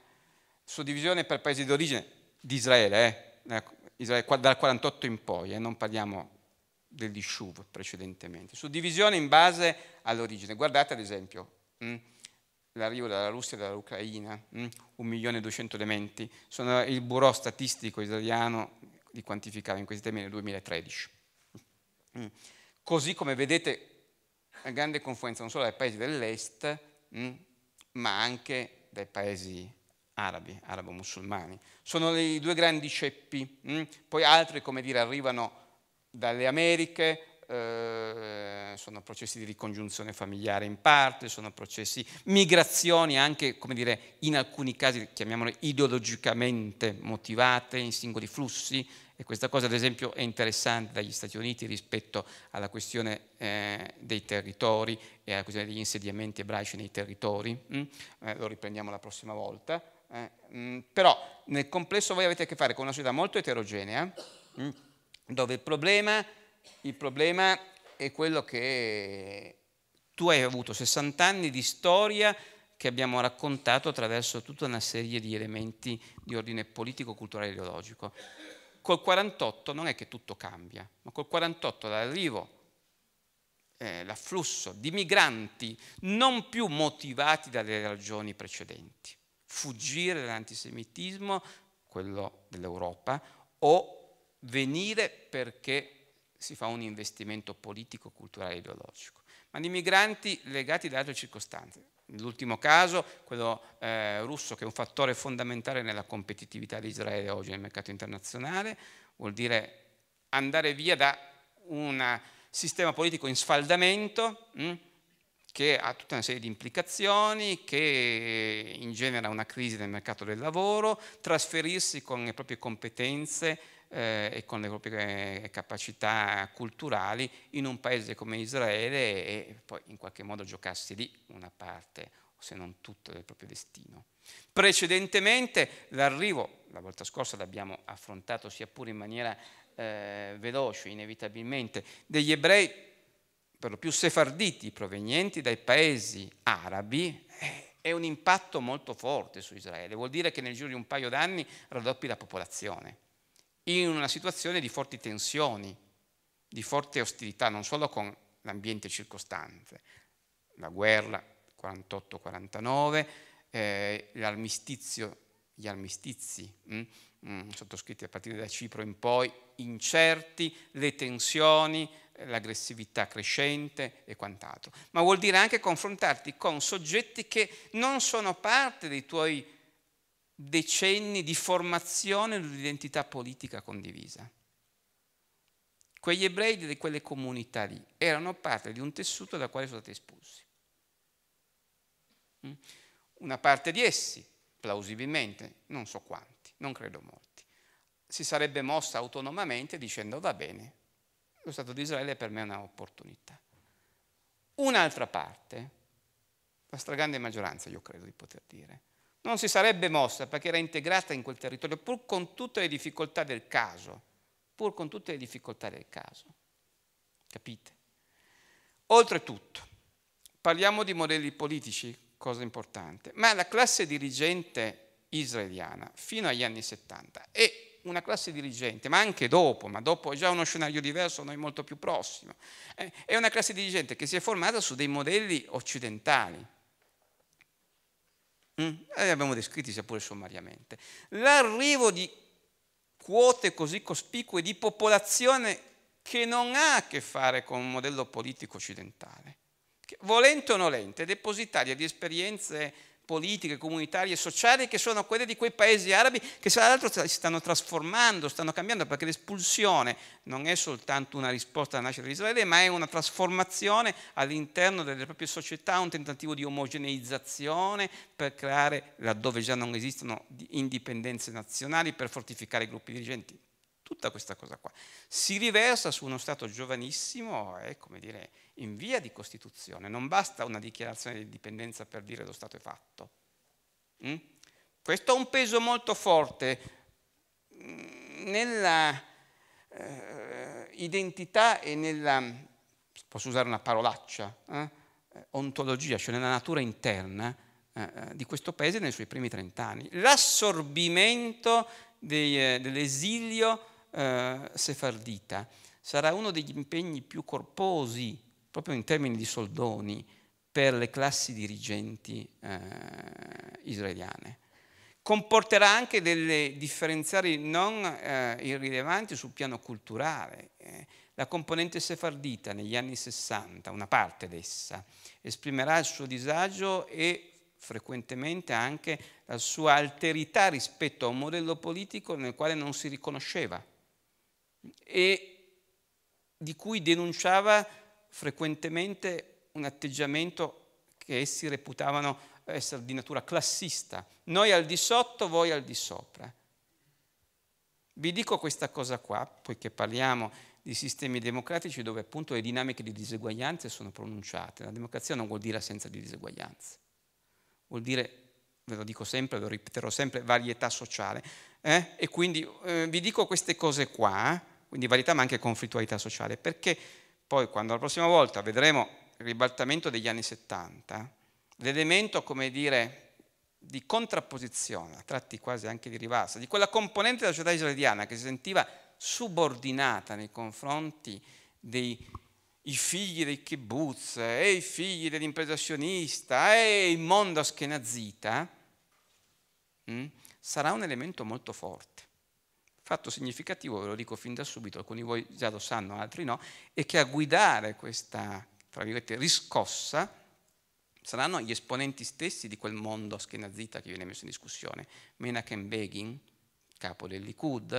Speaker 1: Suddivisione per paesi d'origine di Israele, eh? Israele dal 48 in poi, eh? non parliamo del Dishuv precedentemente. Suddivisione in base all'origine. Guardate ad esempio mm? l'arrivo dalla Russia e dall'Ucraina, mm? 1.200.000 elementi. Sono il burò statistico israeliano di quantificare in questi termini nel 2013. Mm. Così come vedete, una grande confluenza non solo dai paesi dell'est, mm, ma anche dai paesi arabi, arabo-musulmani. Sono i due grandi ceppi. Mm. Poi altri, come dire, arrivano dalle Americhe, eh, sono processi di ricongiunzione familiare in parte, sono processi, migrazioni anche, come dire, in alcuni casi, chiamiamole ideologicamente motivate, in singoli flussi, e questa cosa, ad esempio, è interessante dagli Stati Uniti rispetto alla questione eh, dei territori e alla questione degli insediamenti ebraici nei territori. Mm? Eh, lo riprendiamo la prossima volta. Eh, mm, però nel complesso voi avete a che fare con una società molto eterogenea, mm, dove il problema, il problema è quello che tu hai avuto 60 anni di storia che abbiamo raccontato attraverso tutta una serie di elementi di ordine politico, culturale e ideologico col 48 non è che tutto cambia, ma col 48 l'arrivo, eh, l'afflusso di migranti non più motivati dalle ragioni precedenti. Fuggire dall'antisemitismo, quello dell'Europa, o venire perché si fa un investimento politico, culturale e ideologico, ma di migranti legati ad altre circostanze. L'ultimo caso, quello eh, russo, che è un fattore fondamentale nella competitività di Israele oggi nel mercato internazionale, vuol dire andare via da un sistema politico in sfaldamento mh, hm, che ha tutta una serie di implicazioni, che ingenera una crisi nel mercato del lavoro, trasferirsi con le proprie competenze eh, e con le proprie eh, capacità culturali in un paese come Israele e poi in qualche modo giocarsi lì una parte, se non tutto, del proprio destino. Precedentemente l'arrivo, la volta scorsa l'abbiamo affrontato sia pure in maniera eh, veloce, inevitabilmente, degli ebrei per lo più sefarditi provenienti dai paesi arabi, eh, è un impatto molto forte su Israele, vuol dire che nel giro di un paio d'anni raddoppi la popolazione in una situazione di forti tensioni, di forte ostilità, non solo con l'ambiente circostante, la guerra 48-49, eh, l'armistizio, gli armistizi mh, mm, mh, mm, sottoscritti a partire da Cipro in poi, incerti, le tensioni, l'aggressività crescente e quant'altro. Ma vuol dire anche confrontarti con soggetti che non sono parte dei tuoi decenni di formazione di un'identità politica condivisa. Quegli ebrei di quelle comunità lì erano parte di un tessuto dal quale sono stati espulsi. Mm? Una parte di essi, plausibilmente, non so quanti, non credo molti, si sarebbe mossa autonomamente dicendo va bene, lo Stato di Israele per me è un'opportunità. Un'altra parte, la stragrande maggioranza io credo di poter dire, non si sarebbe mossa perché era integrata in quel territorio, pur con tutte le difficoltà del caso, pur con tutte le difficoltà del caso. Capite? Oltretutto, parliamo di modelli politici, cosa importante, ma la classe dirigente israeliana fino agli anni 70 è una classe dirigente, ma anche dopo, ma dopo è già uno scenario diverso, noi molto più prossimo, eh, è una classe dirigente che si è formata su dei modelli occidentali, Mm? E eh, li abbiamo descritti sia pure sommariamente. L'arrivo di quote così cospicue di popolazione che non ha a che fare con un modello politico occidentale, che volente o nolente è depositaria di esperienze politiche, comunitarie e sociali che sono quelle di quei paesi arabi che tra l'altro si stanno trasformando, stanno cambiando, perché l'espulsione non è soltanto una risposta alla nascita di Israele, ma è una trasformazione all'interno delle proprie società, un tentativo di omogeneizzazione per creare, laddove già non esistono, indipendenze nazionali, per fortificare i gruppi dirigenti. Tutta questa cosa qua si riversa su uno Stato giovanissimo e, eh, come dire, in via di Costituzione, non basta una dichiarazione di dipendenza per dire lo Stato è fatto. Mm? Questo ha un peso molto forte mm, nella eh, identità e nella, posso usare una parolaccia, eh, ontologia, cioè nella natura interna eh, eh di questo paese nei suoi primi trent'anni. L'assorbimento dei, eh, dell'esilio eh, sefardita sarà uno degli impegni più corposi proprio in termini di soldoni per le classi dirigenti eh, israeliane. Comporterà anche delle differenziali non eh, irrilevanti sul piano culturale. Eh. La componente sefardita negli anni 60, una parte d'essa, esprimerà il suo disagio e frequentemente anche la sua alterità rispetto a un modello politico nel quale non si riconosceva e di cui denunciava frequentemente un atteggiamento che essi reputavano essere di natura classista. Noi al di sotto, voi al di sopra. Vi dico questa cosa qua, poiché parliamo di sistemi democratici dove appunto le dinamiche di diseguaglianze sono pronunciate. La democrazia non vuol dire assenza di diseguaglianze, vuol dire, ve lo dico sempre, lo ripeterò sempre, varietà sociale. Eh? E quindi eh, vi dico queste cose qua, eh? quindi varietà ma anche conflittualità sociale, perché poi quando la prossima volta vedremo il ribaltamento degli anni 70, l'elemento, come dire, di contrapposizione, a tratti quasi anche di rivalsa, di quella componente della società israeliana che si sentiva subordinata nei confronti dei figli dei kibbutz e i figli dell'impresa sionista e il mondo schenazita, mm, sarà un elemento molto forte fatto significativo, ve lo dico fin da subito, alcuni di voi già lo sanno, altri no, è che a guidare questa, tra virgolette, riscossa saranno gli esponenti stessi di quel mondo schenazita che viene messo in discussione. Menachem Begin, capo del Likud,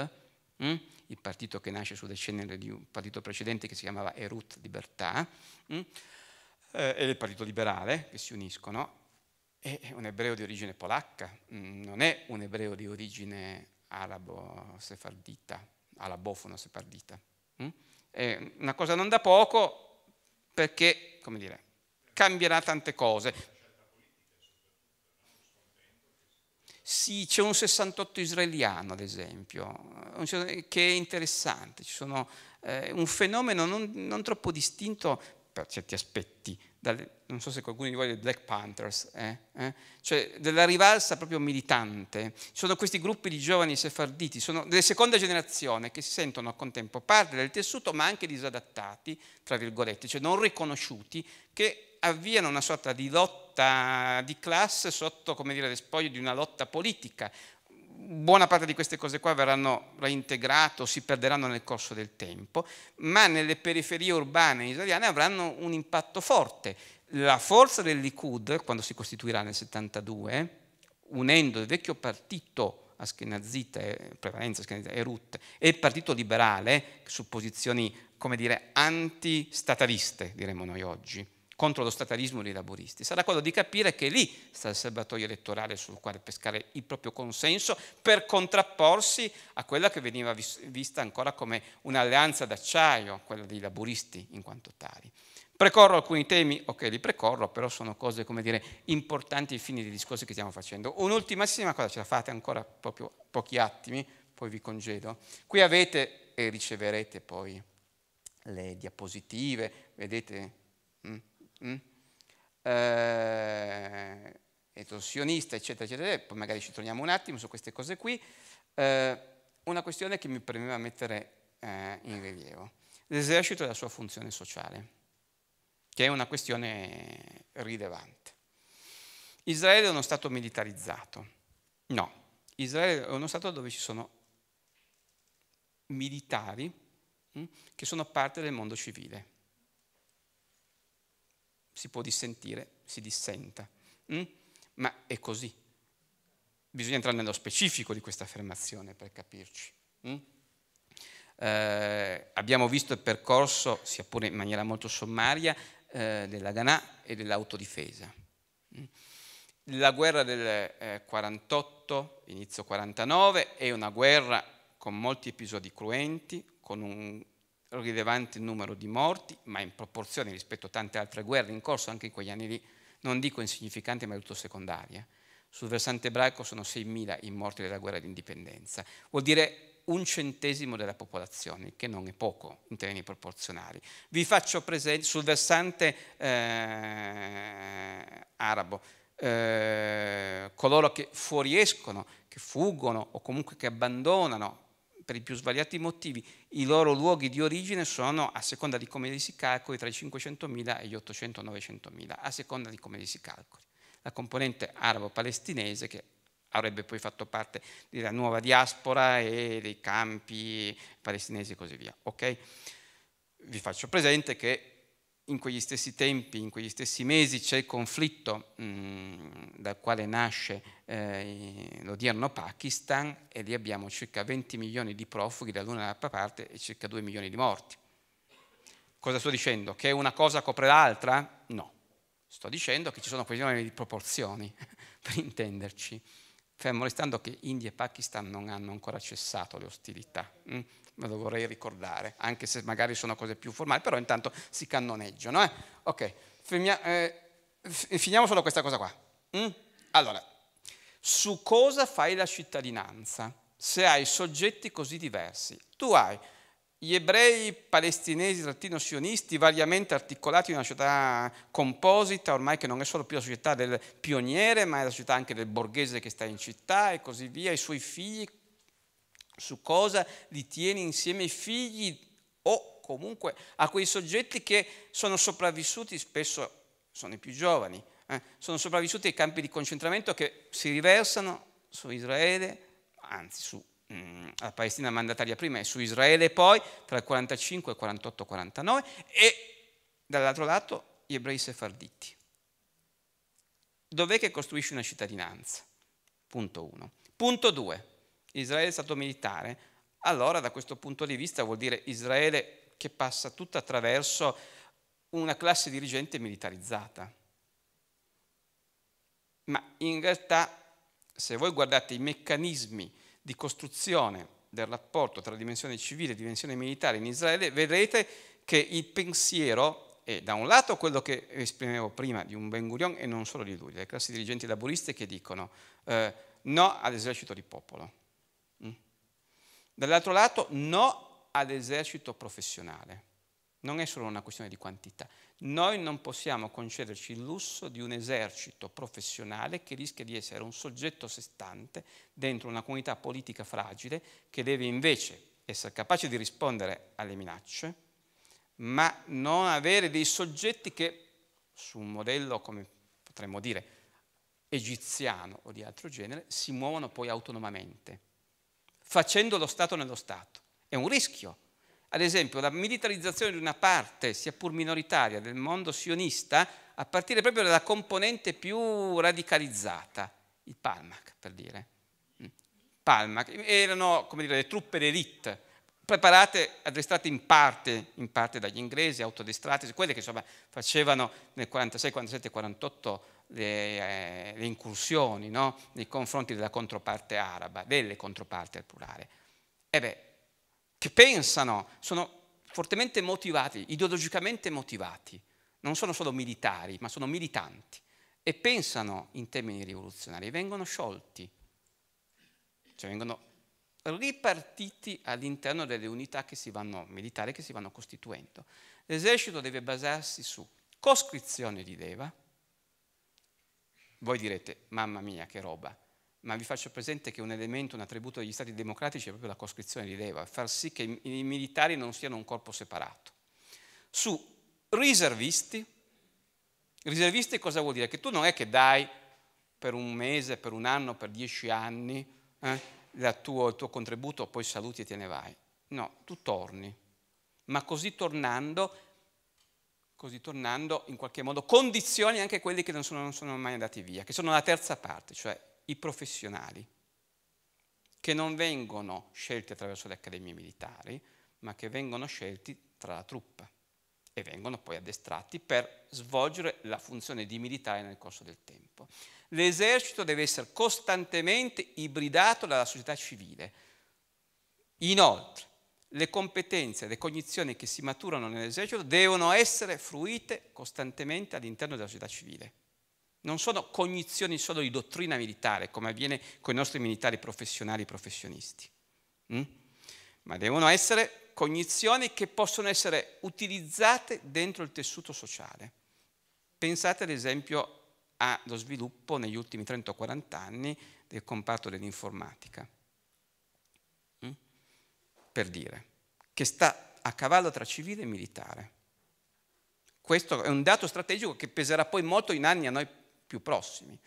Speaker 1: mm, il partito che nasce sulle ceneri di un partito precedente che si chiamava Erut Libertà, mm, eh, e del partito liberale che si uniscono, è un ebreo di origine polacca, mm, non è un ebreo di origine arabo-sefardita, arabofono-sefardita. È mm? una cosa non da poco perché, come dire, cambierà tante cose. Sì, c'è un 68 israeliano, ad esempio, che è interessante. Ci sono eh, un fenomeno non, non troppo distinto per certi aspetti dalle, non so se qualcuno di voi è Black Panthers, eh, eh? cioè della rivalsa proprio militante. sono questi gruppi di giovani sefarditi, sono delle seconda generazione che si sentono a contempo parte del tessuto ma anche disadattati, tra virgolette, cioè non riconosciuti, che avviano una sorta di lotta di classe sotto, come dire, le spoglie di una lotta politica, buona parte di queste cose qua verranno reintegrate o si perderanno nel corso del tempo, ma nelle periferie urbane israeliane avranno un impatto forte. La forza del Likud, quando si costituirà nel 72, unendo il vecchio partito Ashkenazita, prevalenza Ashkenazita e Ruth, e il partito liberale, su posizioni, come dire, antistataliste, diremmo noi oggi, contro lo statalismo dei laboristi, sarà quello di capire che lì sta il serbatoio elettorale sul quale pescare il proprio consenso per contrapporsi a quella che veniva vista ancora come un'alleanza d'acciaio, quella dei laboristi in quanto tali. Precorro alcuni temi, ok li precorro, però sono cose come dire importanti ai fini dei discorsi che stiamo facendo. Un'ultimissima cosa, ce la fate ancora proprio pochi attimi, poi vi congedo. Qui avete e riceverete poi le diapositive, vedete? Mm? mh? Mm? eh, etorsionista, eccetera, eccetera, poi magari ci torniamo un attimo su queste cose qui, eh, una questione che mi premeva mettere eh, in rilievo, l'esercito e la sua funzione sociale, che è una questione rilevante. Israele è uno Stato militarizzato, no, Israele è uno Stato dove ci sono militari mm, che sono parte del mondo civile si può dissentire, si dissenta, mm? ma è così. Bisogna entrare nello specifico di questa affermazione per capirci. Mm? Eh, abbiamo visto il percorso, sia pure in maniera molto sommaria, eh, della Ganà e dell'autodifesa. Mm? La guerra del eh, 48, inizio 49, è una guerra con molti episodi cruenti, con un rilevante numero di morti, ma in proporzione rispetto a tante altre guerre in corso anche in quegli anni lì, non dico insignificante, ma del tutto secondaria. Sul versante ebraico sono 6.000 i morti della guerra d'indipendenza, vuol dire un centesimo della popolazione, che non è poco in termini proporzionali. Vi faccio presente sul versante eh, arabo, eh, coloro che fuoriescono, che fuggono o comunque che abbandonano per i più svariati motivi, i loro luoghi di origine sono, a seconda di come li si calcoli, tra i 500.000 e gli 800-900.000, a seconda di come li si calcoli. La componente arabo-palestinese che avrebbe poi fatto parte della nuova diaspora e dei campi palestinesi e così via. Okay? Vi faccio presente che in quegli stessi tempi, in quegli stessi mesi c'è il conflitto mm, dal quale nasce eh, l'odierno Pakistan e lì abbiamo circa 20 milioni di profughi dall'una all'altra parte e circa 2 milioni di morti. Cosa sto dicendo? Che una cosa copre l'altra? No. Sto dicendo che ci sono questioni di proporzioni, per intenderci, fermo restando che India e Pakistan non hanno ancora cessato le ostilità. Mh? Mm, me lo vorrei ricordare, anche se magari sono cose più formali, però intanto si cannoneggiano. Eh? Ok, Fimia, eh, finiamo solo questa cosa qua. Mm? Allora, su cosa fai la cittadinanza? Se hai soggetti così diversi, tu hai gli ebrei palestinesi latino sionisti variamente articolati in una società composita, ormai che non è solo più la società del pioniere, ma è la società anche del borghese che sta in città e così via, i suoi figli su cosa li tieni insieme i figli o comunque a quei soggetti che sono sopravvissuti, spesso sono i più giovani, eh, sono sopravvissuti ai campi di concentramento che si riversano su Israele, anzi su mh, mm, la Palestina mandataria prima e su Israele poi tra il 45 e il 48 49 e dall'altro lato gli ebrei sefarditi. Dov'è che costruisci una cittadinanza? Punto 1. Punto 2 Israele è stato militare, allora da questo punto di vista vuol dire Israele che passa tutto attraverso una classe dirigente militarizzata. Ma in realtà, se voi guardate i meccanismi di costruzione del rapporto tra dimensione civile e dimensione militare in Israele, vedrete che il pensiero è da un lato quello che esprimevo prima di un Ben Gurion e non solo di lui, delle classi dirigenti laburiste che dicono eh, no all'esercito di popolo Dall'altro lato, no all'esercito professionale. Non è solo una questione di quantità. Noi non possiamo concederci il lusso di un esercito professionale che rischia di essere un soggetto sé stante dentro una comunità politica fragile che deve invece essere capace di rispondere alle minacce, ma non avere dei soggetti che, su un modello, come potremmo dire, egiziano o di altro genere, si muovono poi autonomamente facendo lo Stato nello Stato. È un rischio. Ad esempio, la militarizzazione di una parte, sia pur minoritaria, del mondo sionista, a partire proprio dalla componente più radicalizzata, il Palmac, per dire. Mm. Palmac, erano come dire, le truppe d'élite, preparate, addestrate in parte, in parte dagli inglesi, autodestrate, quelle che insomma facevano nel 46, 47, 48 le, eh, le incursioni no? nei confronti della controparte araba, delle controparte al plurale, eh beh, che pensano, sono fortemente motivati, ideologicamente motivati, non sono solo militari, ma sono militanti, e pensano in termini rivoluzionari, vengono sciolti, cioè vengono ripartiti all'interno delle unità che vanno, militari che si vanno costituendo. L'esercito deve basarsi su coscrizione di leva, voi direte, mamma mia, che roba. Ma vi faccio presente che un elemento, un attributo degli stati democratici è proprio la coscrizione di leva, far sì che i militari non siano un corpo separato. Su riservisti, riservisti cosa vuol dire? Che tu non è che dai per un mese, per un anno, per dieci anni eh, tuo, il tuo contributo, poi saluti e te ne vai. No, tu torni. Ma così tornando così tornando, in qualche modo condizioni anche quelli che non sono, non sono mai andati via, che sono la terza parte, cioè i professionali, che non vengono scelti attraverso le accademie militari, ma che vengono scelti tra la truppa e vengono poi addestrati per svolgere la funzione di militare nel corso del tempo. L'esercito deve essere costantemente ibridato dalla società civile. Inoltre, le competenze, le cognizioni che si maturano nell'esercito devono essere fruite costantemente all'interno della società civile. Non sono cognizioni solo di dottrina militare, come avviene con i nostri militari professionali e professionisti, mm? ma devono essere cognizioni che possono essere utilizzate dentro il tessuto sociale. Pensate ad esempio allo sviluppo negli ultimi 30 o 40 anni del comparto dell'informatica per dire, che sta a cavallo tra civile e militare. Questo è un dato strategico che peserà poi molto in anni a noi più prossimi.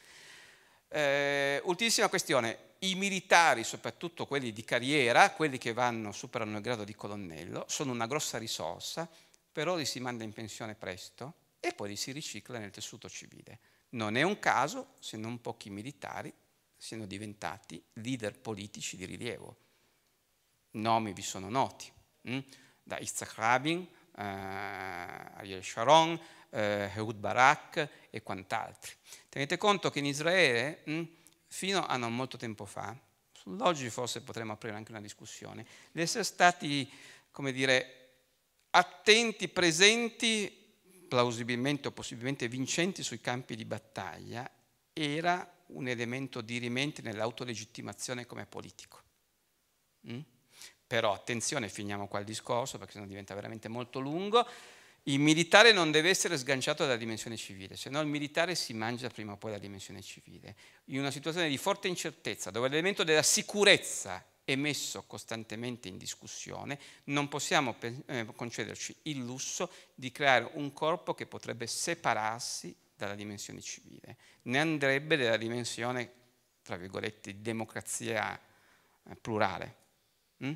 Speaker 1: Eh, ultimissima questione, i militari, soprattutto quelli di carriera, quelli che vanno, superano il grado di colonnello, sono una grossa risorsa, però li si manda in pensione presto e poi li si ricicla nel tessuto civile. Non è un caso se non pochi militari siano diventati leader politici di rilievo nomi vi sono noti, mh? Mm? da Yitzhak Rabin, eh, Ariel Sharon, eh, Ehud Barak e quant'altri. Tenete conto che in Israele, mh, mm, fino a non molto tempo fa, oggi forse potremmo aprire anche una discussione, di essere stati, come dire, attenti, presenti, plausibilmente o possibilmente vincenti sui campi di battaglia, era un elemento dirimente nell'autolegittimazione come politico. Mm? però attenzione, finiamo qua il discorso perché sennò diventa veramente molto lungo, il militare non deve essere sganciato dalla dimensione civile, se no il militare si mangia prima o poi la dimensione civile. In una situazione di forte incertezza, dove l'elemento della sicurezza è messo costantemente in discussione, non possiamo eh, concederci il lusso di creare un corpo che potrebbe separarsi dalla dimensione civile, ne andrebbe della dimensione, tra virgolette, di democrazia eh, plurale. Mm?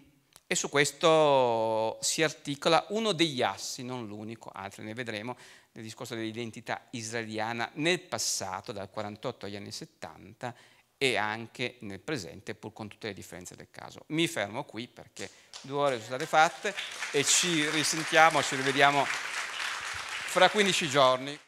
Speaker 1: e su questo si articola uno degli assi, non l'unico, altri ne vedremo, del discorso dell'identità israeliana nel passato, dal 48 agli anni 70 e anche nel presente, pur con tutte le differenze del caso. Mi fermo qui perché due ore sono state fatte e ci risentiamo, ci rivediamo fra 15 giorni.